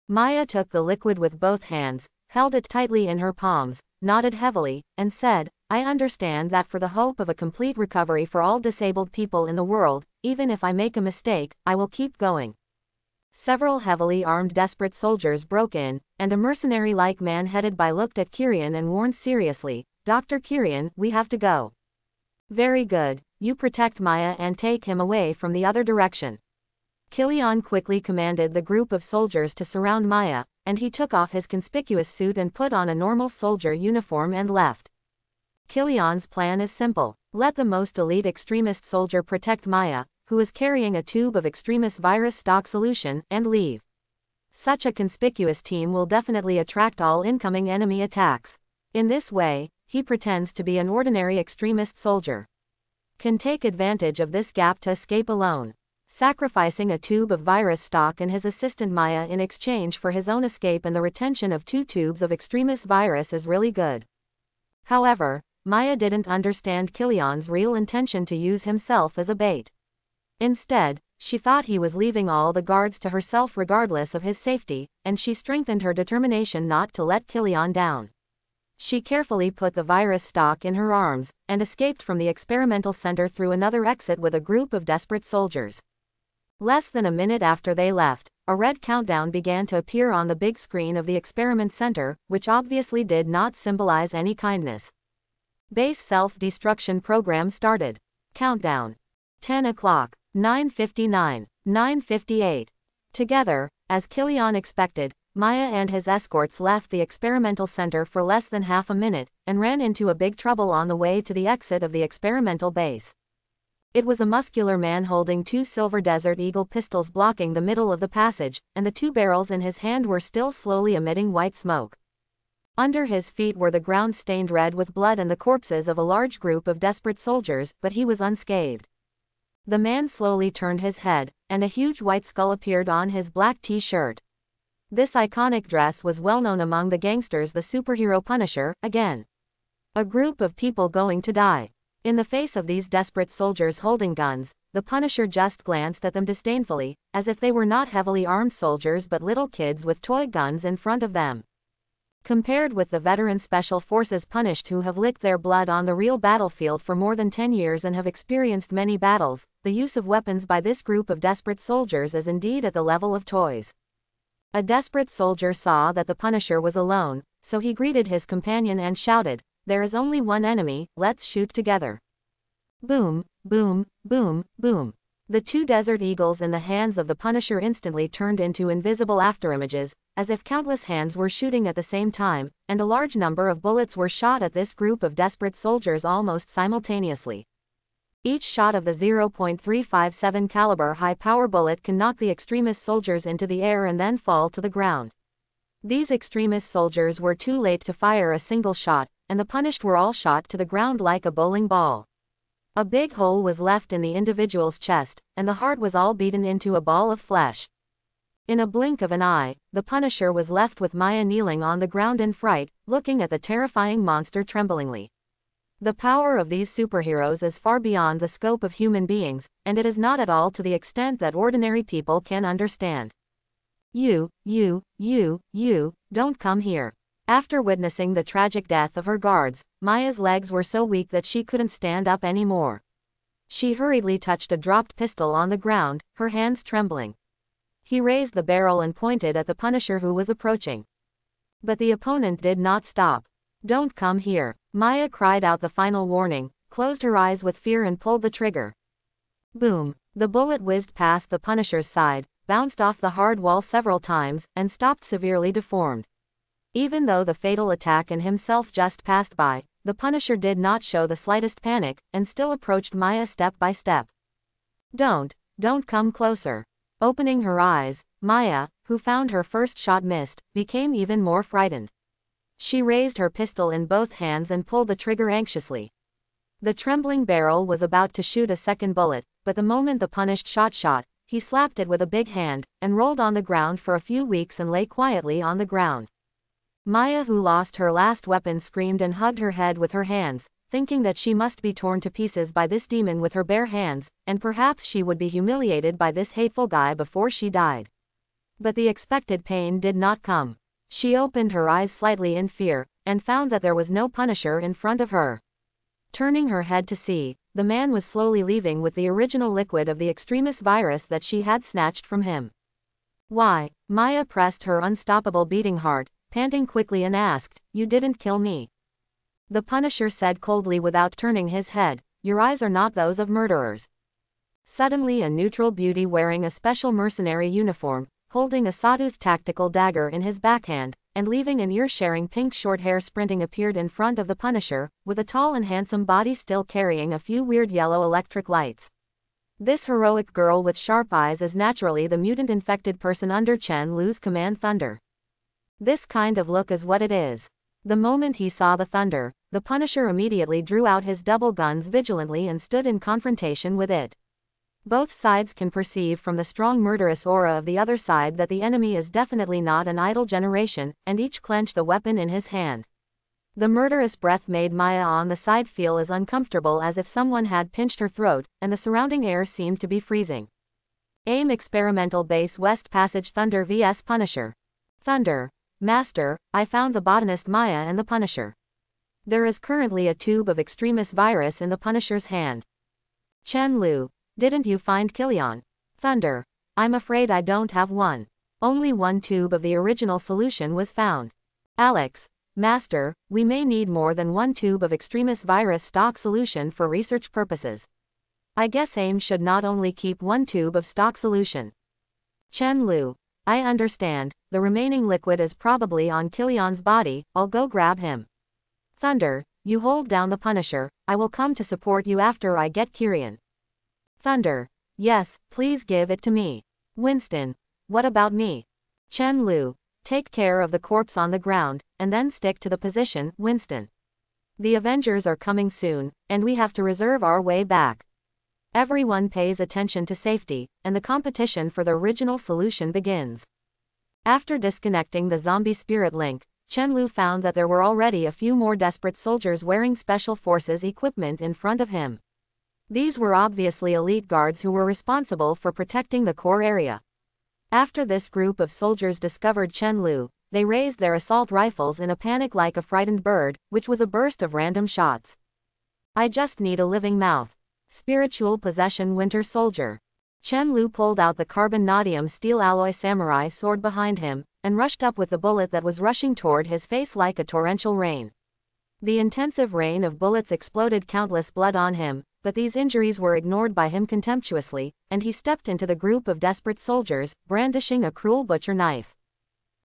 Maya took the liquid with both hands, held it tightly in her palms, nodded heavily, and said, I understand that for the hope of a complete recovery for all disabled people in the world, even if I make a mistake, I will keep going. Several heavily armed desperate soldiers broke in, and a mercenary-like man headed by looked at Kirian and warned seriously, Dr. Kirian, we have to go. Very good, you protect Maya and take him away from the other direction. Kilian quickly commanded the group of soldiers to surround Maya, and he took off his conspicuous suit and put on a normal soldier uniform and left. Kilian's plan is simple, let the most elite extremist soldier protect Maya, who is carrying a tube of extremis virus stock solution, and leave. Such a conspicuous team will definitely attract all incoming enemy attacks. In this way, he pretends to be an ordinary extremist soldier. Can take advantage of this gap to escape alone, sacrificing a tube of virus stock and his assistant Maya in exchange for his own escape and the retention of two tubes of extremist virus is really good. However, Maya didn't understand Killian's real intention to use himself as a bait. Instead, she thought he was leaving all the guards to herself regardless of his safety, and she strengthened her determination not to let Kilian down. She carefully put the virus stock in her arms, and escaped from the experimental center through another exit with a group of desperate soldiers. Less than a minute after they left, a red countdown began to appear on the big screen of the experiment center, which obviously did not symbolize any kindness. Base self-destruction program started. Countdown. 10 o'clock. 959, 958. Together, as Kilian expected, Maya and his escorts left the experimental center for less than half a minute and ran into a big trouble on the way to the exit of the experimental base. It was a muscular man holding two silver Desert Eagle pistols blocking the middle of the passage, and the two barrels in his hand were still slowly emitting white smoke. Under his feet were the ground stained red with blood and the corpses of a large group of desperate soldiers, but he was unscathed. The man slowly turned his head, and a huge white skull appeared on his black t-shirt. This iconic dress was well known among the gangsters the superhero Punisher, again. A group of people going to die. In the face of these desperate soldiers holding guns, the Punisher just glanced at them disdainfully, as if they were not heavily armed soldiers but little kids with toy guns in front of them compared with the veteran special forces punished who have licked their blood on the real battlefield for more than 10 years and have experienced many battles, the use of weapons by this group of desperate soldiers is indeed at the level of toys. A desperate soldier saw that the Punisher was alone, so he greeted his companion and shouted, There is only one enemy, let's shoot together. Boom, boom, boom, boom. The two desert eagles in the hands of the Punisher instantly turned into invisible afterimages, as if countless hands were shooting at the same time, and a large number of bullets were shot at this group of desperate soldiers almost simultaneously. Each shot of the 0.357 caliber high-power bullet can knock the extremist soldiers into the air and then fall to the ground. These extremist soldiers were too late to fire a single shot, and the punished were all shot to the ground like a bowling ball. A big hole was left in the individual's chest, and the heart was all beaten into a ball of flesh. In a blink of an eye, the Punisher was left with Maya kneeling on the ground in fright, looking at the terrifying monster tremblingly. The power of these superheroes is far beyond the scope of human beings, and it is not at all to the extent that ordinary people can understand. You, you, you, you, don't come here. After witnessing the tragic death of her guards, Maya's legs were so weak that she couldn't stand up anymore. She hurriedly touched a dropped pistol on the ground, her hands trembling. He raised the barrel and pointed at the Punisher who was approaching. But the opponent did not stop. Don't come here. Maya cried out the final warning, closed her eyes with fear and pulled the trigger. Boom. The bullet whizzed past the Punisher's side, bounced off the hard wall several times, and stopped severely deformed. Even though the fatal attack and himself just passed by, the Punisher did not show the slightest panic and still approached Maya step by step. Don't, don't come closer. Opening her eyes, Maya, who found her first shot missed, became even more frightened. She raised her pistol in both hands and pulled the trigger anxiously. The trembling barrel was about to shoot a second bullet, but the moment the punished shot shot, he slapped it with a big hand, and rolled on the ground for a few weeks and lay quietly on the ground. Maya who lost her last weapon screamed and hugged her head with her hands, thinking that she must be torn to pieces by this demon with her bare hands, and perhaps she would be humiliated by this hateful guy before she died. But the expected pain did not come. She opened her eyes slightly in fear, and found that there was no Punisher in front of her. Turning her head to see, the man was slowly leaving with the original liquid of the extremis virus that she had snatched from him. Why? Maya pressed her unstoppable beating heart, panting quickly and asked, You didn't kill me. The Punisher said coldly without turning his head, Your eyes are not those of murderers. Suddenly a neutral beauty wearing a special mercenary uniform, holding a sawtooth tactical dagger in his backhand, and leaving an ear-sharing pink short hair sprinting appeared in front of the Punisher, with a tall and handsome body still carrying a few weird yellow electric lights. This heroic girl with sharp eyes is naturally the mutant-infected person under Chen Lu's command Thunder. This kind of look is what it is. The moment he saw the thunder, the Punisher immediately drew out his double guns vigilantly and stood in confrontation with it. Both sides can perceive from the strong murderous aura of the other side that the enemy is definitely not an idle generation, and each clench the weapon in his hand. The murderous breath made Maya on the side feel as uncomfortable as if someone had pinched her throat, and the surrounding air seemed to be freezing. AIM Experimental Base West Passage Thunder vs Punisher. Thunder, Master, I found the botanist Maya and the Punisher. There is currently a tube of extremist virus in the Punisher's hand. Chen Lu, didn't you find Killian? Thunder, I'm afraid I don't have one. Only one tube of the original solution was found. Alex, Master, we may need more than one tube of extremist virus stock solution for research purposes. I guess AIM should not only keep one tube of stock solution. Chen Lu, I understand, the remaining liquid is probably on Killian's body, I'll go grab him. Thunder, you hold down the Punisher, I will come to support you after I get Kyrian. Thunder, yes, please give it to me. Winston, what about me? Chen Lu, take care of the corpse on the ground, and then stick to the position, Winston. The Avengers are coming soon, and we have to reserve our way back. Everyone pays attention to safety, and the competition for the original solution begins. After disconnecting the zombie spirit link, Chen Lu found that there were already a few more desperate soldiers wearing special forces equipment in front of him. These were obviously elite guards who were responsible for protecting the core area. After this group of soldiers discovered Chen Lu, they raised their assault rifles in a panic like a frightened bird, which was a burst of random shots. I just need a living mouth. Spiritual Possession Winter Soldier. Chen Lu pulled out the carbon nadium steel alloy samurai sword behind him, and rushed up with the bullet that was rushing toward his face like a torrential rain. The intensive rain of bullets exploded countless blood on him, but these injuries were ignored by him contemptuously, and he stepped into the group of desperate soldiers, brandishing a cruel butcher knife.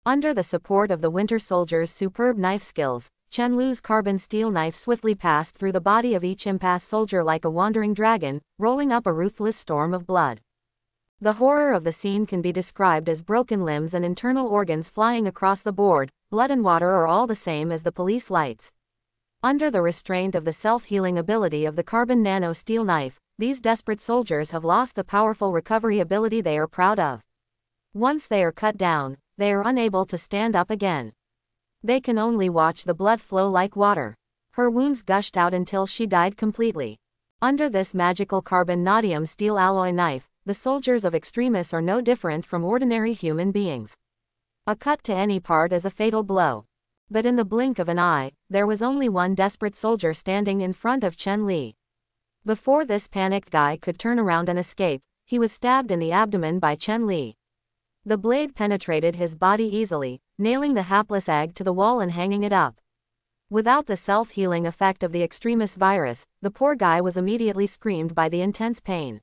Under the support of the Winter Soldier's superb knife skills, Chen Lu's carbon steel knife swiftly passed through the body of each impasse soldier like a wandering dragon, rolling up a ruthless storm of blood. The horror of the scene can be described as broken limbs and internal organs flying across the board, blood and water are all the same as the police lights. Under the restraint of the self-healing ability of the carbon nano steel knife, these desperate soldiers have lost the powerful recovery ability they are proud of. Once they are cut down, they are unable to stand up again. They can only watch the blood flow like water. Her wounds gushed out until she died completely. Under this magical carbon nadium steel alloy knife, the soldiers of extremists are no different from ordinary human beings. A cut to any part is a fatal blow. But in the blink of an eye, there was only one desperate soldier standing in front of Chen Li. Before this panicked guy could turn around and escape, he was stabbed in the abdomen by Chen Li. The blade penetrated his body easily, nailing the hapless egg to the wall and hanging it up. Without the self-healing effect of the extremist virus, the poor guy was immediately screamed by the intense pain.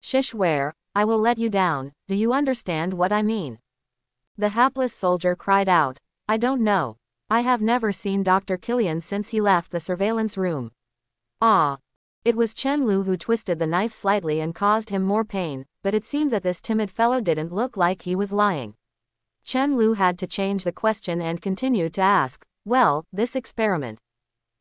Shish where, I will let you down, do you understand what I mean? The hapless soldier cried out, I don't know. I have never seen Dr. Killian since he left the surveillance room. Ah. It was Chen Lu who twisted the knife slightly and caused him more pain, but it seemed that this timid fellow didn't look like he was lying. Chen Lu had to change the question and continued to ask, well, this experiment.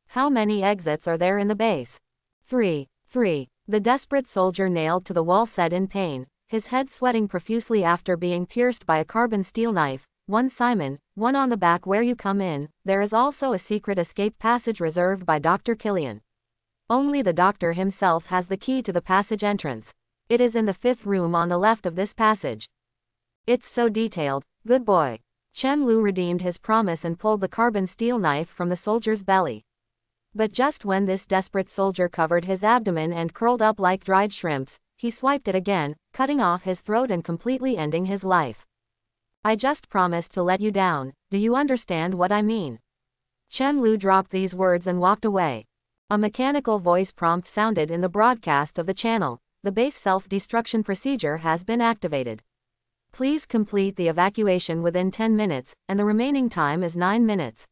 How many exits are there in the base? Three. Three. The desperate soldier nailed to the wall said in pain, his head sweating profusely after being pierced by a carbon steel knife, one Simon, one on the back where you come in, there is also a secret escape passage reserved by Dr. Killian. Only the doctor himself has the key to the passage entrance. It is in the fifth room on the left of this passage. It's so detailed, Good boy. Chen Lu redeemed his promise and pulled the carbon steel knife from the soldier's belly. But just when this desperate soldier covered his abdomen and curled up like dried shrimps, he swiped it again, cutting off his throat and completely ending his life. I just promised to let you down, do you understand what I mean? Chen Lu dropped these words and walked away. A mechanical voice prompt sounded in the broadcast of the channel, the base self-destruction procedure has been activated. Please complete the evacuation within 10 minutes, and the remaining time is 9 minutes.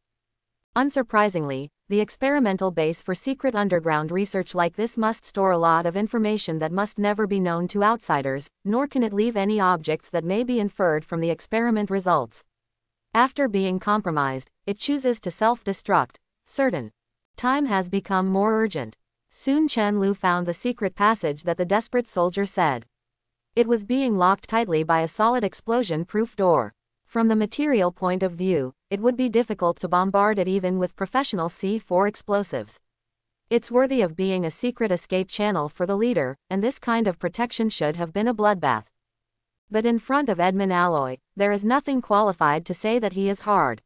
Unsurprisingly, the experimental base for secret underground research like this must store a lot of information that must never be known to outsiders, nor can it leave any objects that may be inferred from the experiment results. After being compromised, it chooses to self-destruct, certain. Time has become more urgent. Soon Chen Lu found the secret passage that the desperate soldier said. It was being locked tightly by a solid explosion-proof door. From the material point of view, it would be difficult to bombard it even with professional C4 explosives. It's worthy of being a secret escape channel for the leader, and this kind of protection should have been a bloodbath. But in front of Edmund Alloy, there is nothing qualified to say that he is hard.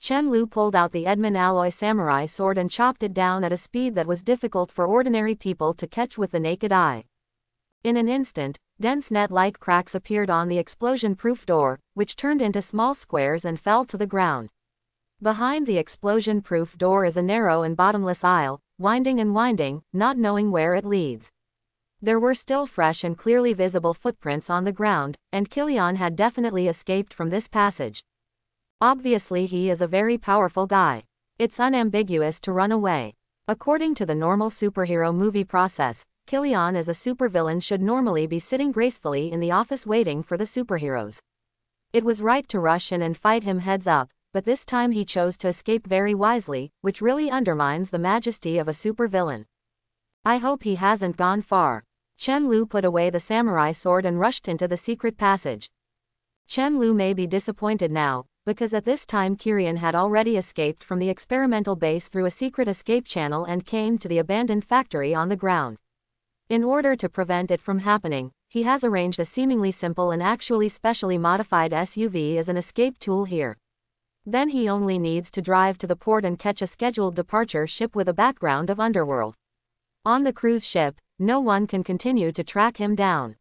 Chen Lu pulled out the Edmund Alloy samurai sword and chopped it down at a speed that was difficult for ordinary people to catch with the naked eye. In an instant, Dense net-like cracks appeared on the explosion-proof door, which turned into small squares and fell to the ground. Behind the explosion-proof door is a narrow and bottomless aisle, winding and winding, not knowing where it leads. There were still fresh and clearly visible footprints on the ground, and Kilian had definitely escaped from this passage. Obviously he is a very powerful guy. It's unambiguous to run away. According to the normal superhero movie process, Killian as a supervillain should normally be sitting gracefully in the office waiting for the superheroes. It was right to rush in and fight him heads up, but this time he chose to escape very wisely, which really undermines the majesty of a supervillain. I hope he hasn't gone far. Chen Lu put away the samurai sword and rushed into the secret passage. Chen Lu may be disappointed now, because at this time Kirian had already escaped from the experimental base through a secret escape channel and came to the abandoned factory on the ground. In order to prevent it from happening, he has arranged a seemingly simple and actually specially modified SUV as an escape tool here. Then he only needs to drive to the port and catch a scheduled departure ship with a background of underworld. On the cruise ship, no one can continue to track him down.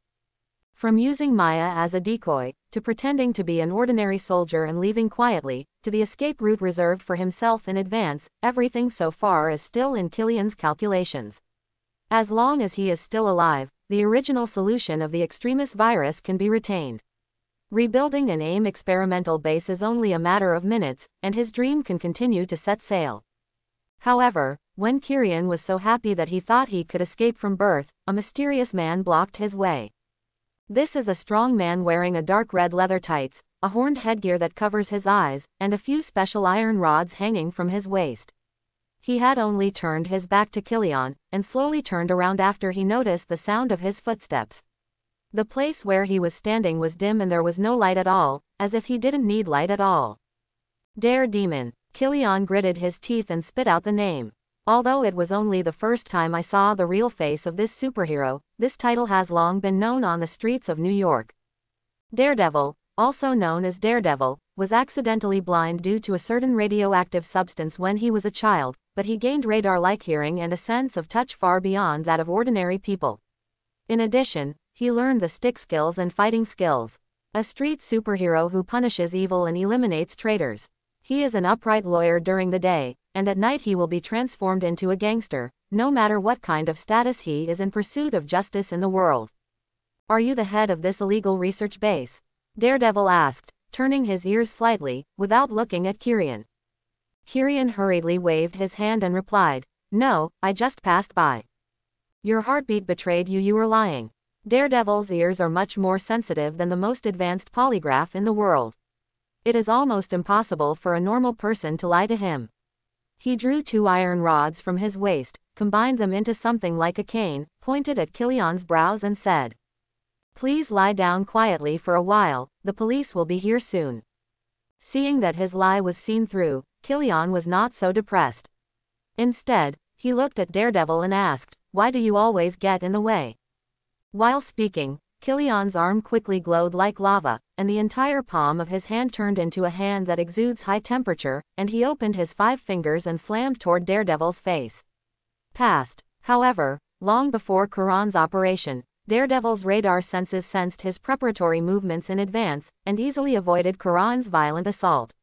From using Maya as a decoy, to pretending to be an ordinary soldier and leaving quietly, to the escape route reserved for himself in advance, everything so far is still in Killian's calculations. As long as he is still alive, the original solution of the extremist virus can be retained. Rebuilding an AIM experimental base is only a matter of minutes, and his dream can continue to set sail. However, when Kirian was so happy that he thought he could escape from birth, a mysterious man blocked his way. This is a strong man wearing a dark red leather tights, a horned headgear that covers his eyes, and a few special iron rods hanging from his waist. He had only turned his back to Killian and slowly turned around after he noticed the sound of his footsteps. The place where he was standing was dim and there was no light at all, as if he didn't need light at all. Dare Demon. Killian gritted his teeth and spit out the name. Although it was only the first time I saw the real face of this superhero, this title has long been known on the streets of New York. Daredevil, also known as Daredevil, was accidentally blind due to a certain radioactive substance when he was a child, but he gained radar-like hearing and a sense of touch far beyond that of ordinary people. In addition, he learned the stick skills and fighting skills. A street superhero who punishes evil and eliminates traitors. He is an upright lawyer during the day, and at night he will be transformed into a gangster, no matter what kind of status he is in pursuit of justice in the world. Are you the head of this illegal research base? Daredevil asked, turning his ears slightly, without looking at Kirian. Kirian hurriedly waved his hand and replied, No, I just passed by. Your heartbeat betrayed you you were lying. Daredevil's ears are much more sensitive than the most advanced polygraph in the world. It is almost impossible for a normal person to lie to him. He drew two iron rods from his waist, combined them into something like a cane, pointed at Killian's brows and said, Please lie down quietly for a while, the police will be here soon. Seeing that his lie was seen through, Killian was not so depressed. Instead, he looked at Daredevil and asked, Why do you always get in the way? While speaking, Killian's arm quickly glowed like lava, and the entire palm of his hand turned into a hand that exudes high temperature, and he opened his five fingers and slammed toward Daredevil's face. Passed, however, long before Quran's operation, Daredevil's radar senses sensed his preparatory movements in advance and easily avoided Karan's violent assault.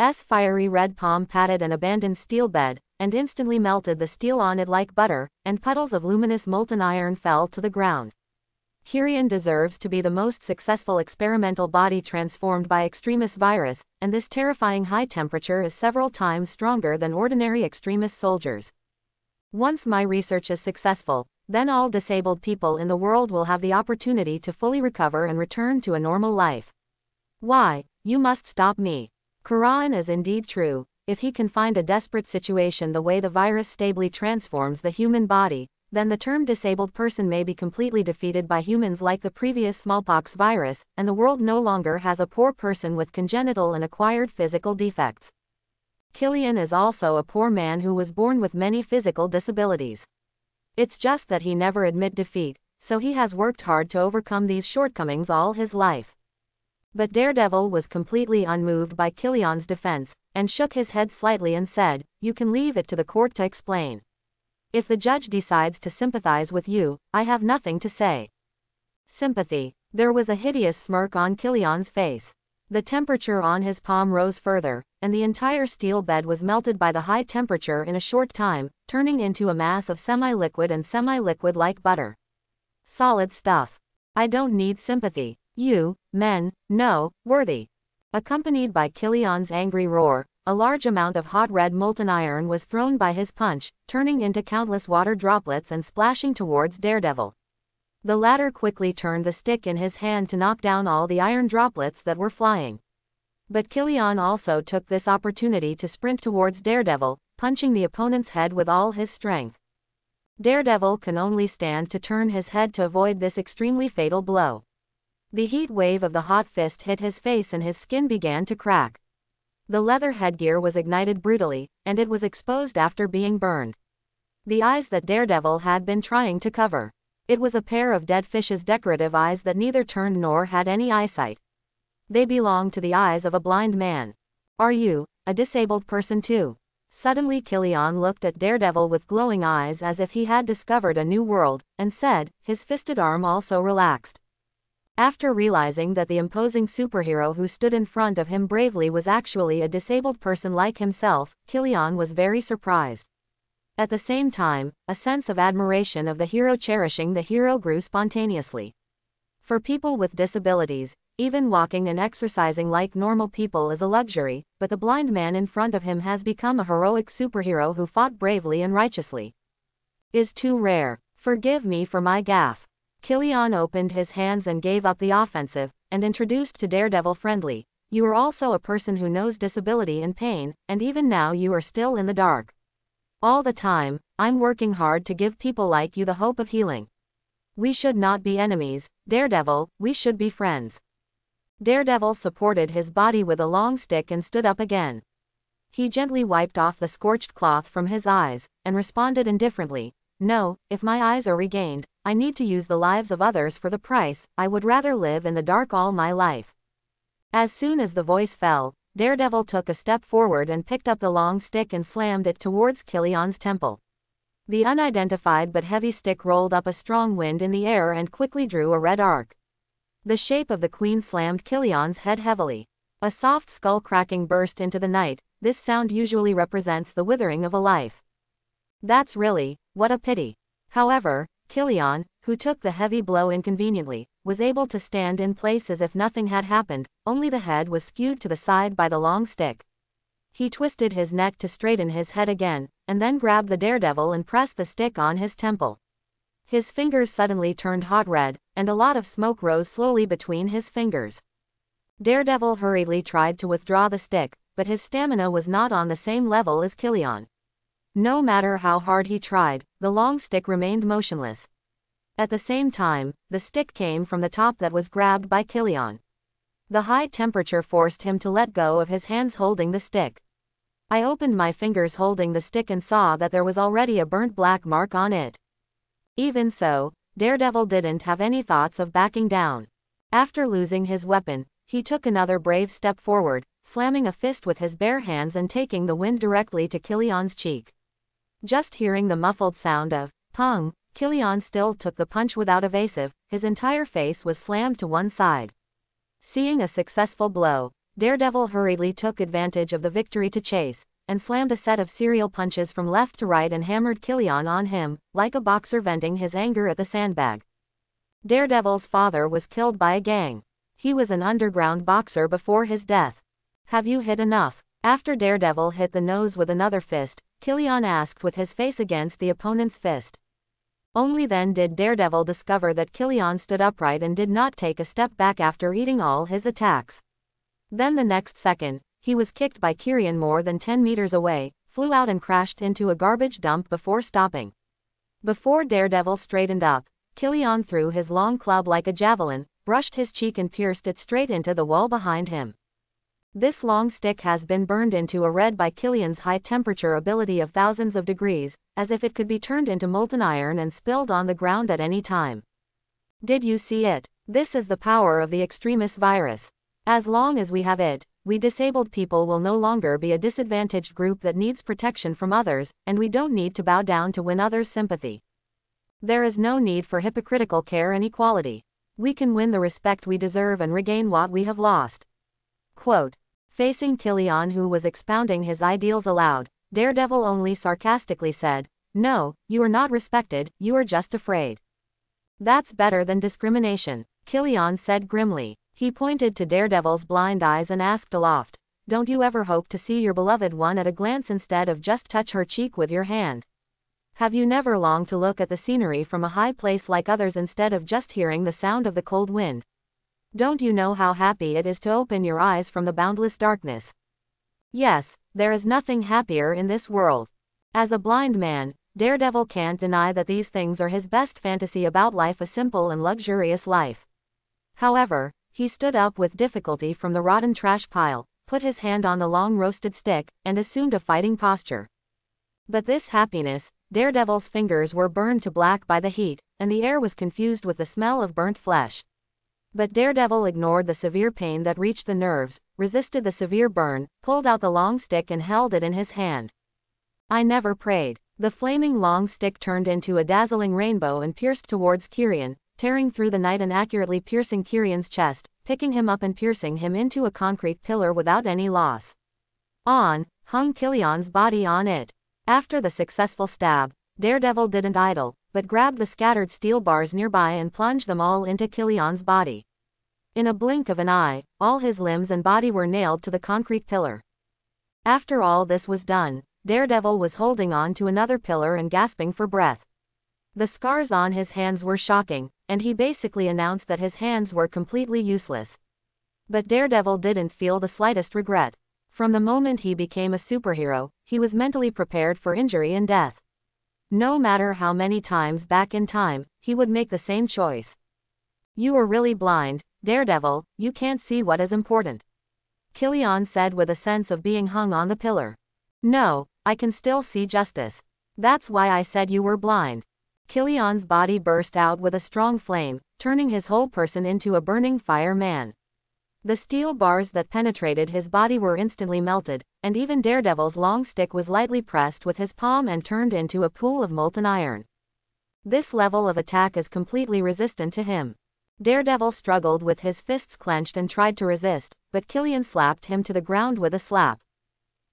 S fiery red palm patted an abandoned steel bed and instantly melted the steel on it like butter, and puddles of luminous molten iron fell to the ground. Kyrian deserves to be the most successful experimental body transformed by extremist virus, and this terrifying high temperature is several times stronger than ordinary extremist soldiers. Once my research is successful, then all disabled people in the world will have the opportunity to fully recover and return to a normal life. Why, you must stop me. Quran is indeed true, if he can find a desperate situation the way the virus stably transforms the human body, then the term disabled person may be completely defeated by humans like the previous smallpox virus, and the world no longer has a poor person with congenital and acquired physical defects. Killian is also a poor man who was born with many physical disabilities. It's just that he never admit defeat, so he has worked hard to overcome these shortcomings all his life. But Daredevil was completely unmoved by Killian's defense, and shook his head slightly and said, You can leave it to the court to explain. If the judge decides to sympathize with you, I have nothing to say. Sympathy. There was a hideous smirk on Killian's face. The temperature on his palm rose further, and the entire steel bed was melted by the high temperature in a short time, turning into a mass of semi-liquid and semi-liquid like butter. Solid stuff. I don't need sympathy. You, men, no, worthy. Accompanied by Killian's angry roar, a large amount of hot red molten iron was thrown by his punch, turning into countless water droplets and splashing towards Daredevil. The latter quickly turned the stick in his hand to knock down all the iron droplets that were flying. But Killian also took this opportunity to sprint towards Daredevil, punching the opponent's head with all his strength. Daredevil can only stand to turn his head to avoid this extremely fatal blow. The heat wave of the hot fist hit his face and his skin began to crack. The leather headgear was ignited brutally, and it was exposed after being burned. The eyes that Daredevil had been trying to cover it was a pair of dead fish's decorative eyes that neither turned nor had any eyesight. They belonged to the eyes of a blind man. Are you, a disabled person too? Suddenly Killian looked at Daredevil with glowing eyes as if he had discovered a new world, and said, his fisted arm also relaxed. After realizing that the imposing superhero who stood in front of him bravely was actually a disabled person like himself, Killian was very surprised. At the same time, a sense of admiration of the hero cherishing the hero grew spontaneously. For people with disabilities, even walking and exercising like normal people is a luxury, but the blind man in front of him has become a heroic superhero who fought bravely and righteously. Is too rare. Forgive me for my gaff. Kilian opened his hands and gave up the offensive, and introduced to Daredevil Friendly. You are also a person who knows disability and pain, and even now you are still in the dark. All the time, I'm working hard to give people like you the hope of healing. We should not be enemies, Daredevil, we should be friends. Daredevil supported his body with a long stick and stood up again. He gently wiped off the scorched cloth from his eyes, and responded indifferently, No, if my eyes are regained, I need to use the lives of others for the price, I would rather live in the dark all my life. As soon as the voice fell, Daredevil took a step forward and picked up the long stick and slammed it towards Killian's temple. The unidentified but heavy stick rolled up a strong wind in the air and quickly drew a red arc. The shape of the queen slammed Killian's head heavily. A soft skull cracking burst into the night, this sound usually represents the withering of a life. That's really, what a pity. However, Killian, who took the heavy blow inconveniently, was able to stand in place as if nothing had happened, only the head was skewed to the side by the long stick. He twisted his neck to straighten his head again, and then grabbed the daredevil and pressed the stick on his temple. His fingers suddenly turned hot red, and a lot of smoke rose slowly between his fingers. Daredevil hurriedly tried to withdraw the stick, but his stamina was not on the same level as Killian. No matter how hard he tried, the long stick remained motionless, at the same time, the stick came from the top that was grabbed by Killian. The high temperature forced him to let go of his hands holding the stick. I opened my fingers holding the stick and saw that there was already a burnt black mark on it. Even so, Daredevil didn't have any thoughts of backing down. After losing his weapon, he took another brave step forward, slamming a fist with his bare hands and taking the wind directly to Killian's cheek. Just hearing the muffled sound of, pong, Killian still took the punch without evasive, his entire face was slammed to one side. Seeing a successful blow, Daredevil hurriedly took advantage of the victory to chase, and slammed a set of serial punches from left to right and hammered Killian on him, like a boxer venting his anger at the sandbag. Daredevil's father was killed by a gang. He was an underground boxer before his death. Have you hit enough? After Daredevil hit the nose with another fist, Killian asked with his face against the opponent's fist. Only then did Daredevil discover that Killian stood upright and did not take a step back after eating all his attacks. Then the next second, he was kicked by Kyrian more than 10 meters away, flew out and crashed into a garbage dump before stopping. Before Daredevil straightened up, Killian threw his long club like a javelin, brushed his cheek and pierced it straight into the wall behind him. This long stick has been burned into a red by Killian's high temperature ability of thousands of degrees, as if it could be turned into molten iron and spilled on the ground at any time. Did you see it? This is the power of the extremist virus. As long as we have it, we disabled people will no longer be a disadvantaged group that needs protection from others, and we don't need to bow down to win others' sympathy. There is no need for hypocritical care and equality. We can win the respect we deserve and regain what we have lost. Quote, facing Killian who was expounding his ideals aloud, Daredevil only sarcastically said, No, you are not respected, you are just afraid. That's better than discrimination, Killian said grimly. He pointed to Daredevil's blind eyes and asked aloft, Don't you ever hope to see your beloved one at a glance instead of just touch her cheek with your hand? Have you never longed to look at the scenery from a high place like others instead of just hearing the sound of the cold wind? Don't you know how happy it is to open your eyes from the boundless darkness? Yes, there is nothing happier in this world. As a blind man, Daredevil can't deny that these things are his best fantasy about life a simple and luxurious life. However, he stood up with difficulty from the rotten trash pile, put his hand on the long roasted stick, and assumed a fighting posture. But this happiness, Daredevil's fingers were burned to black by the heat, and the air was confused with the smell of burnt flesh. But Daredevil ignored the severe pain that reached the nerves, resisted the severe burn, pulled out the long stick and held it in his hand. I never prayed. The flaming long stick turned into a dazzling rainbow and pierced towards Kirian, tearing through the night and accurately piercing Kirian's chest, picking him up and piercing him into a concrete pillar without any loss. On, hung Kirian's body on it. After the successful stab, Daredevil didn't idle, but grabbed the scattered steel bars nearby and plunged them all into Killian's body. In a blink of an eye, all his limbs and body were nailed to the concrete pillar. After all this was done, Daredevil was holding on to another pillar and gasping for breath. The scars on his hands were shocking, and he basically announced that his hands were completely useless. But Daredevil didn't feel the slightest regret. From the moment he became a superhero, he was mentally prepared for injury and death. No matter how many times back in time, he would make the same choice. You are really blind, daredevil, you can't see what is important. Killian said with a sense of being hung on the pillar. No, I can still see justice. That's why I said you were blind. Killian's body burst out with a strong flame, turning his whole person into a burning fireman. The steel bars that penetrated his body were instantly melted, and even Daredevil's long stick was lightly pressed with his palm and turned into a pool of molten iron. This level of attack is completely resistant to him. Daredevil struggled with his fists clenched and tried to resist, but Killian slapped him to the ground with a slap.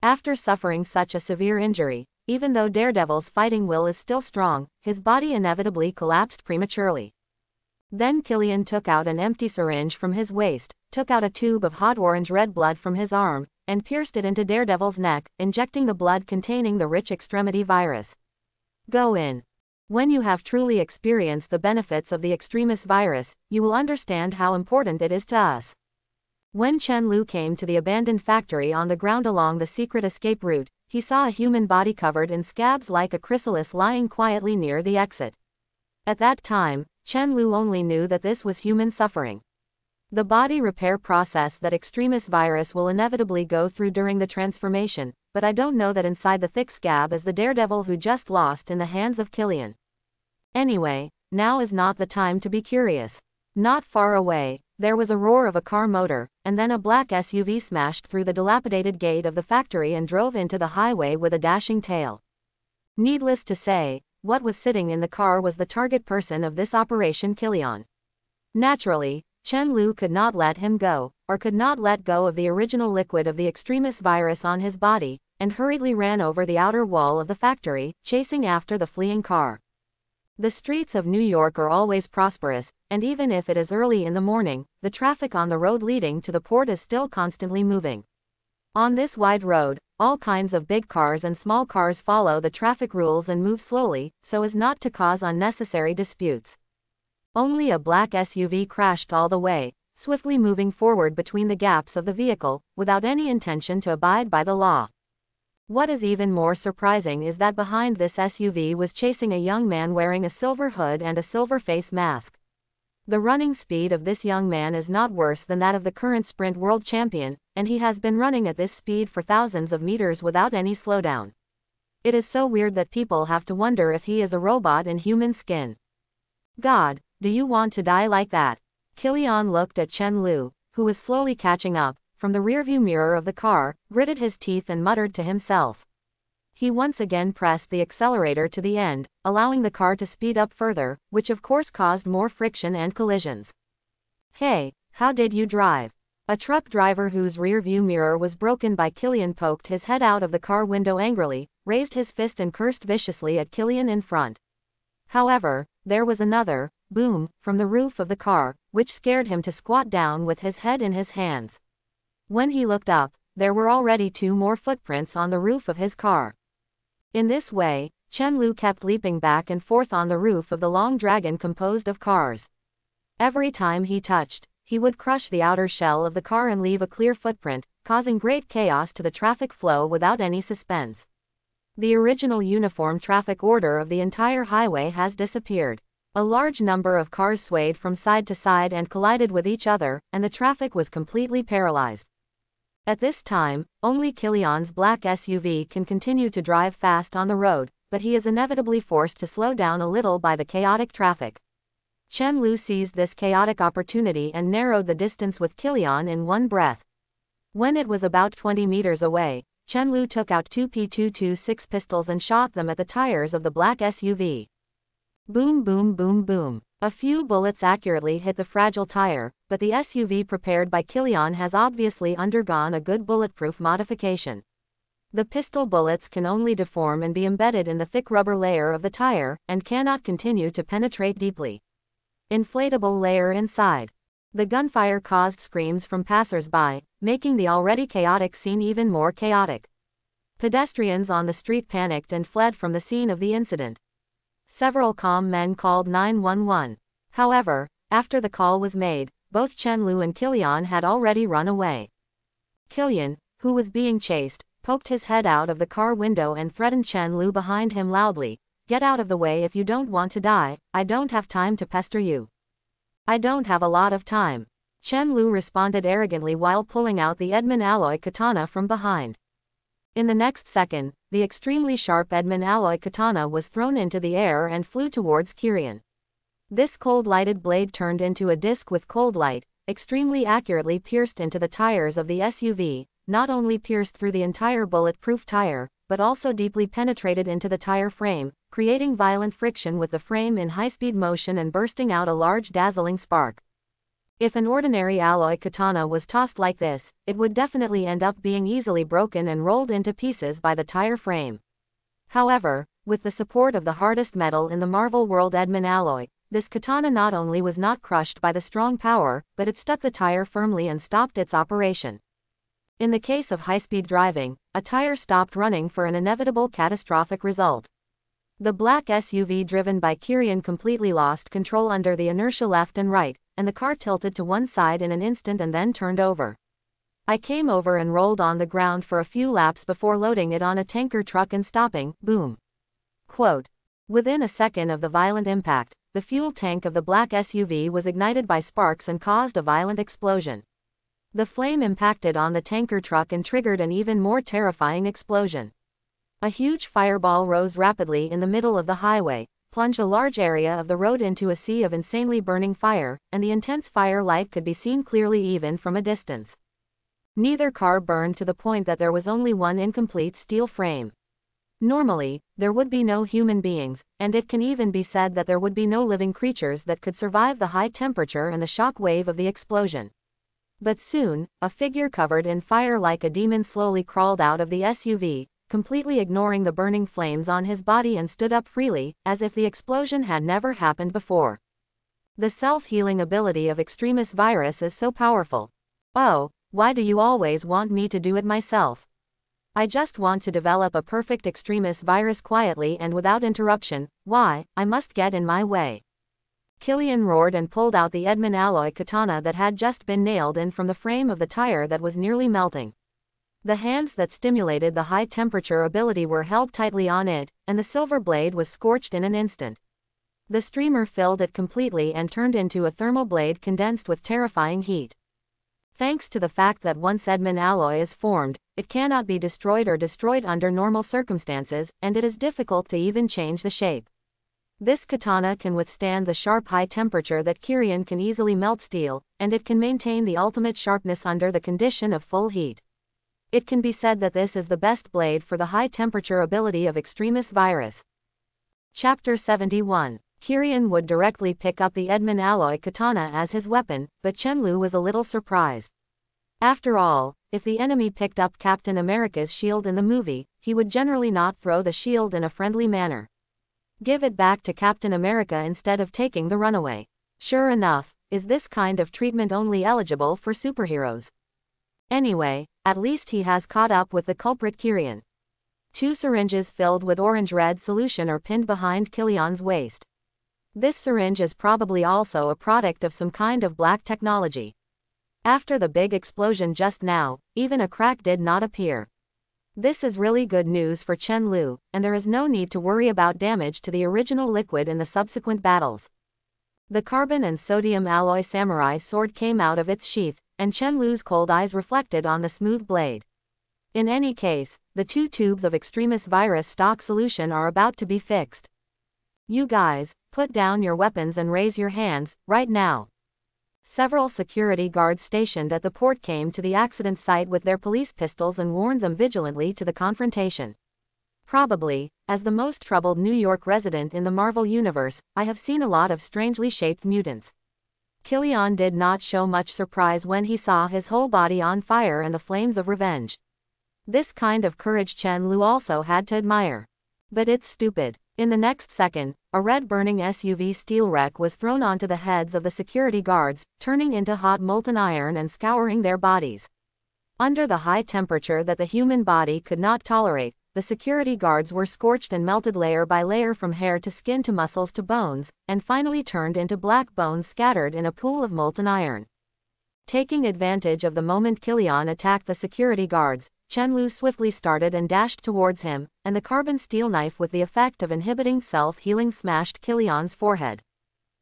After suffering such a severe injury, even though Daredevil's fighting will is still strong, his body inevitably collapsed prematurely. Then Killian took out an empty syringe from his waist, took out a tube of hot orange red blood from his arm, and pierced it into Daredevil's neck, injecting the blood containing the rich extremity virus. Go in. When you have truly experienced the benefits of the extremis virus, you will understand how important it is to us. When Chen Lu came to the abandoned factory on the ground along the secret escape route, he saw a human body covered in scabs like a chrysalis lying quietly near the exit. At that time, Chen Lu only knew that this was human suffering. The body repair process that extremis virus will inevitably go through during the transformation, but I don't know that inside the thick scab is the daredevil who just lost in the hands of Killian. Anyway, now is not the time to be curious. Not far away, there was a roar of a car motor, and then a black SUV smashed through the dilapidated gate of the factory and drove into the highway with a dashing tail. Needless to say, what was sitting in the car was the target person of this operation Killian. Naturally, Chen Lu could not let him go, or could not let go of the original liquid of the extremis virus on his body, and hurriedly ran over the outer wall of the factory, chasing after the fleeing car. The streets of New York are always prosperous, and even if it is early in the morning, the traffic on the road leading to the port is still constantly moving. On this wide road, all kinds of big cars and small cars follow the traffic rules and move slowly, so as not to cause unnecessary disputes. Only a black SUV crashed all the way, swiftly moving forward between the gaps of the vehicle, without any intention to abide by the law. What is even more surprising is that behind this SUV was chasing a young man wearing a silver hood and a silver face mask. The running speed of this young man is not worse than that of the current sprint world champion, and he has been running at this speed for thousands of meters without any slowdown. It is so weird that people have to wonder if he is a robot in human skin. God, do you want to die like that? Kilian looked at Chen Lu, who was slowly catching up, from the rearview mirror of the car, gritted his teeth and muttered to himself. He once again pressed the accelerator to the end, allowing the car to speed up further, which of course caused more friction and collisions. Hey, how did you drive? A truck driver whose rearview mirror was broken by Killian poked his head out of the car window angrily, raised his fist and cursed viciously at Killian in front. However, there was another, boom, from the roof of the car, which scared him to squat down with his head in his hands. When he looked up, there were already two more footprints on the roof of his car. In this way, Chen Lu kept leaping back and forth on the roof of the long dragon composed of cars. Every time he touched, he would crush the outer shell of the car and leave a clear footprint, causing great chaos to the traffic flow without any suspense. The original uniform traffic order of the entire highway has disappeared. A large number of cars swayed from side to side and collided with each other, and the traffic was completely paralyzed. At this time, only Killian's black SUV can continue to drive fast on the road, but he is inevitably forced to slow down a little by the chaotic traffic. Chen Lu seized this chaotic opportunity and narrowed the distance with Killian in one breath. When it was about 20 meters away, Chen Lu took out two P226 pistols and shot them at the tires of the black SUV. Boom boom boom boom. A few bullets accurately hit the fragile tire, but the SUV prepared by Kilian has obviously undergone a good bulletproof modification. The pistol bullets can only deform and be embedded in the thick rubber layer of the tire, and cannot continue to penetrate deeply. Inflatable layer inside. The gunfire caused screams from passers-by, making the already chaotic scene even more chaotic. Pedestrians on the street panicked and fled from the scene of the incident. Several calm men called 911. However, after the call was made, both Chen Lu and Kilian had already run away. Kilian, who was being chased, poked his head out of the car window and threatened Chen Lu behind him loudly, Get out of the way if you don't want to die, I don't have time to pester you. I don't have a lot of time. Chen Lu responded arrogantly while pulling out the Edmund alloy katana from behind. In the next second, the extremely sharp Edmund alloy katana was thrown into the air and flew towards Kirian. This cold-lighted blade turned into a disc with cold light, extremely accurately pierced into the tires of the SUV, not only pierced through the entire bulletproof tire, but also deeply penetrated into the tire frame, creating violent friction with the frame in high-speed motion and bursting out a large dazzling spark. If an ordinary alloy katana was tossed like this, it would definitely end up being easily broken and rolled into pieces by the tire frame. However, with the support of the hardest metal in the Marvel World Edmund alloy, this katana not only was not crushed by the strong power, but it stuck the tire firmly and stopped its operation. In the case of high-speed driving, a tire stopped running for an inevitable catastrophic result. The black SUV driven by Kirian completely lost control under the inertia left and right, and the car tilted to one side in an instant and then turned over. I came over and rolled on the ground for a few laps before loading it on a tanker truck and stopping, boom. Quote. Within a second of the violent impact, the fuel tank of the black SUV was ignited by sparks and caused a violent explosion. The flame impacted on the tanker truck and triggered an even more terrifying explosion. A huge fireball rose rapidly in the middle of the highway, plunge a large area of the road into a sea of insanely burning fire, and the intense fire light could be seen clearly even from a distance. Neither car burned to the point that there was only one incomplete steel frame. Normally, there would be no human beings, and it can even be said that there would be no living creatures that could survive the high temperature and the shock wave of the explosion. But soon, a figure covered in fire like a demon slowly crawled out of the SUV, completely ignoring the burning flames on his body and stood up freely, as if the explosion had never happened before. The self-healing ability of extremis virus is so powerful. Oh, why do you always want me to do it myself? I just want to develop a perfect extremis virus quietly and without interruption, why, I must get in my way. Killian roared and pulled out the Edmund alloy katana that had just been nailed in from the frame of the tire that was nearly melting. The hands that stimulated the high temperature ability were held tightly on it, and the silver blade was scorched in an instant. The streamer filled it completely and turned into a thermal blade condensed with terrifying heat. Thanks to the fact that once Edman alloy is formed, it cannot be destroyed or destroyed under normal circumstances, and it is difficult to even change the shape. This katana can withstand the sharp high temperature that Kirian can easily melt steel, and it can maintain the ultimate sharpness under the condition of full heat. It can be said that this is the best blade for the high temperature ability of extremis virus. Chapter 71 Kirian would directly pick up the Edmund alloy katana as his weapon, but Chenlu was a little surprised. After all, if the enemy picked up Captain America's shield in the movie, he would generally not throw the shield in a friendly manner. Give it back to Captain America instead of taking the runaway. Sure enough, is this kind of treatment only eligible for superheroes? Anyway, at least he has caught up with the culprit Kirian. Two syringes filled with orange-red solution are pinned behind Kilian's waist. This syringe is probably also a product of some kind of black technology. After the big explosion just now, even a crack did not appear. This is really good news for Chen Lu, and there is no need to worry about damage to the original liquid in the subsequent battles. The carbon and sodium alloy samurai sword came out of its sheath, and Chen Lu's cold eyes reflected on the smooth blade. In any case, the two tubes of extremis virus stock solution are about to be fixed. You guys, put down your weapons and raise your hands, right now. Several security guards stationed at the port came to the accident site with their police pistols and warned them vigilantly to the confrontation. Probably, as the most troubled New York resident in the Marvel Universe, I have seen a lot of strangely shaped mutants. Killian did not show much surprise when he saw his whole body on fire and the flames of revenge. This kind of courage Chen Lu also had to admire. But it's stupid. In the next second, a red-burning SUV steel wreck was thrown onto the heads of the security guards, turning into hot molten iron and scouring their bodies. Under the high temperature that the human body could not tolerate, the security guards were scorched and melted layer by layer from hair to skin to muscles to bones, and finally turned into black bones scattered in a pool of molten iron. Taking advantage of the moment Kilian attacked the security guards, Chen Lu swiftly started and dashed towards him, and the carbon steel knife with the effect of inhibiting self-healing smashed Kilian's forehead.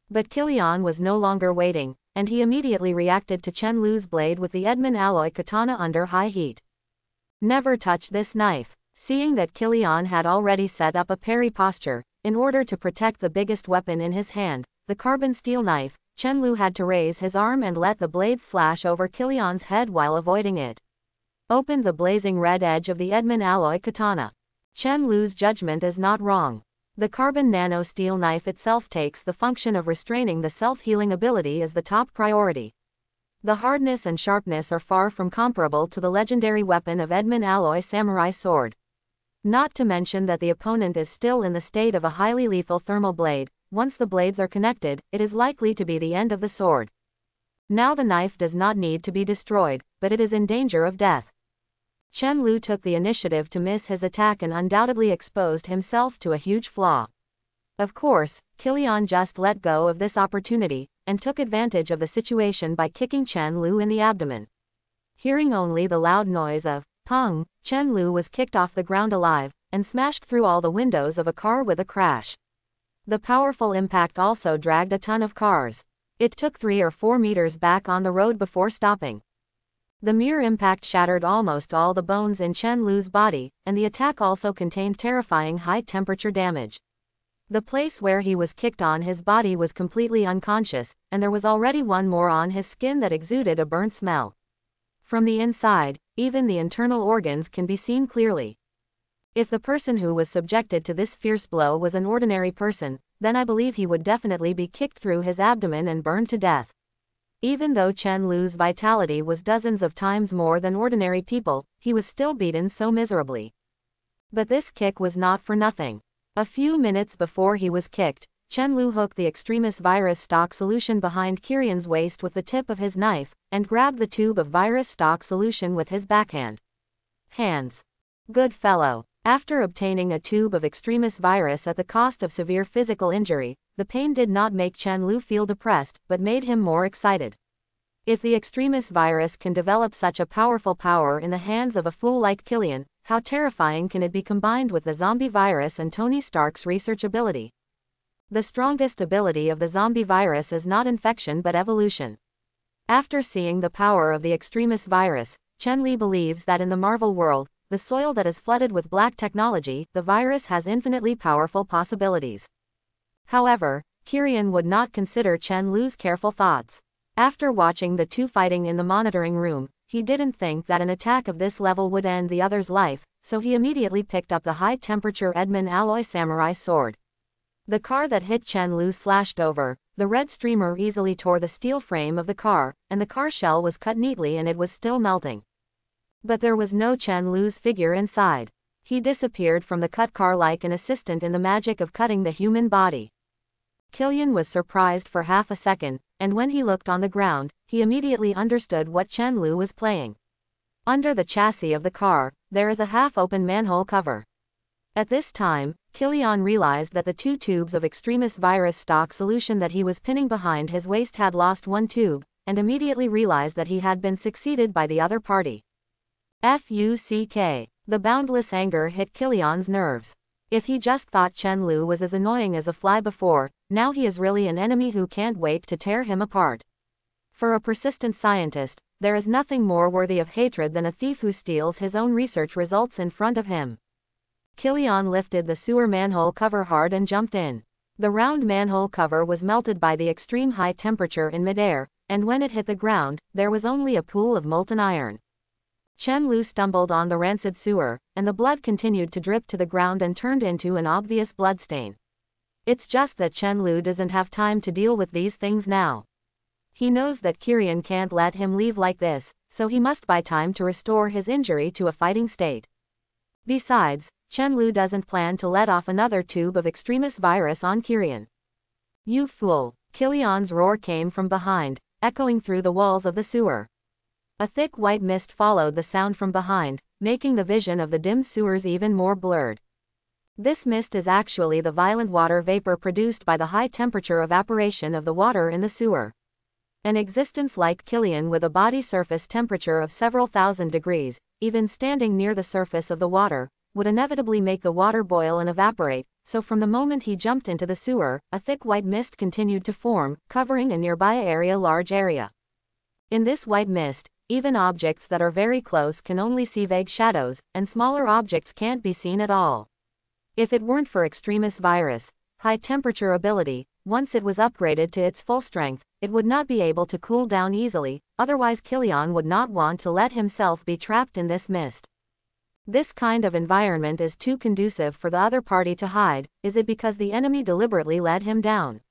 But Kilian was no longer waiting, and he immediately reacted to Chen Lu's blade with the Edmund alloy katana under high heat. Never touch this knife. Seeing that Kilian had already set up a parry posture, in order to protect the biggest weapon in his hand, the carbon steel knife, Chen Lu had to raise his arm and let the blade slash over Kilian's head while avoiding it. Opened the blazing red edge of the Edmund alloy katana. Chen Lu's judgment is not wrong. The carbon nano steel knife itself takes the function of restraining the self-healing ability as the top priority. The hardness and sharpness are far from comparable to the legendary weapon of Edmund Alloy Samurai Sword. Not to mention that the opponent is still in the state of a highly lethal thermal blade, once the blades are connected, it is likely to be the end of the sword. Now the knife does not need to be destroyed, but it is in danger of death. Chen Lu took the initiative to miss his attack and undoubtedly exposed himself to a huge flaw. Of course, Kilian just let go of this opportunity, and took advantage of the situation by kicking Chen Lu in the abdomen. Hearing only the loud noise of Chen Lu was kicked off the ground alive and smashed through all the windows of a car with a crash. The powerful impact also dragged a ton of cars. It took three or four meters back on the road before stopping. The mere impact shattered almost all the bones in Chen Lu's body, and the attack also contained terrifying high-temperature damage. The place where he was kicked on his body was completely unconscious, and there was already one more on his skin that exuded a burnt smell. From the inside, even the internal organs can be seen clearly. If the person who was subjected to this fierce blow was an ordinary person, then I believe he would definitely be kicked through his abdomen and burned to death. Even though Chen Lu's vitality was dozens of times more than ordinary people, he was still beaten so miserably. But this kick was not for nothing. A few minutes before he was kicked, Chen Lu hooked the extremis virus stock solution behind Kirian's waist with the tip of his knife, and grabbed the tube of virus stock solution with his backhand. Hands. Good fellow. After obtaining a tube of extremis virus at the cost of severe physical injury, the pain did not make Chen Lu feel depressed, but made him more excited. If the extremis virus can develop such a powerful power in the hands of a fool like Killian, how terrifying can it be combined with the zombie virus and Tony Stark's research ability? The strongest ability of the zombie virus is not infection but evolution. After seeing the power of the extremist virus, Chen Li believes that in the Marvel world, the soil that is flooded with black technology, the virus has infinitely powerful possibilities. However, Kirian would not consider Chen Lu's careful thoughts. After watching the two fighting in the monitoring room, he didn't think that an attack of this level would end the other's life, so he immediately picked up the high-temperature Edmund alloy samurai sword. The car that hit Chen Lu slashed over, the red streamer easily tore the steel frame of the car, and the car shell was cut neatly and it was still melting. But there was no Chen Lu's figure inside. He disappeared from the cut car like an assistant in the magic of cutting the human body. Killian was surprised for half a second, and when he looked on the ground, he immediately understood what Chen Lu was playing. Under the chassis of the car, there is a half-open manhole cover. At this time, Kilian realized that the two tubes of extremis virus stock solution that he was pinning behind his waist had lost one tube, and immediately realized that he had been succeeded by the other party. F-U-C-K. The boundless anger hit Kilian's nerves. If he just thought Chen Lu was as annoying as a fly before, now he is really an enemy who can't wait to tear him apart. For a persistent scientist, there is nothing more worthy of hatred than a thief who steals his own research results in front of him. Killian lifted the sewer manhole cover hard and jumped in. The round manhole cover was melted by the extreme high temperature in midair, and when it hit the ground, there was only a pool of molten iron. Chen Lu stumbled on the rancid sewer, and the blood continued to drip to the ground and turned into an obvious bloodstain. It's just that Chen Lu doesn't have time to deal with these things now. He knows that Kirian can't let him leave like this, so he must buy time to restore his injury to a fighting state. Besides, Chen Lu doesn't plan to let off another tube of extremist virus on Kirian. You fool, Kilian's roar came from behind, echoing through the walls of the sewer. A thick white mist followed the sound from behind, making the vision of the dim sewers even more blurred. This mist is actually the violent water vapor produced by the high temperature evaporation of the water in the sewer. An existence like Kilian with a body surface temperature of several thousand degrees, even standing near the surface of the water, would inevitably make the water boil and evaporate, so from the moment he jumped into the sewer, a thick white mist continued to form, covering a nearby area large area. In this white mist, even objects that are very close can only see vague shadows, and smaller objects can't be seen at all. If it weren't for Extremis virus, high temperature ability, once it was upgraded to its full strength, it would not be able to cool down easily, otherwise Killian would not want to let himself be trapped in this mist. This kind of environment is too conducive for the other party to hide, is it because the enemy deliberately led him down?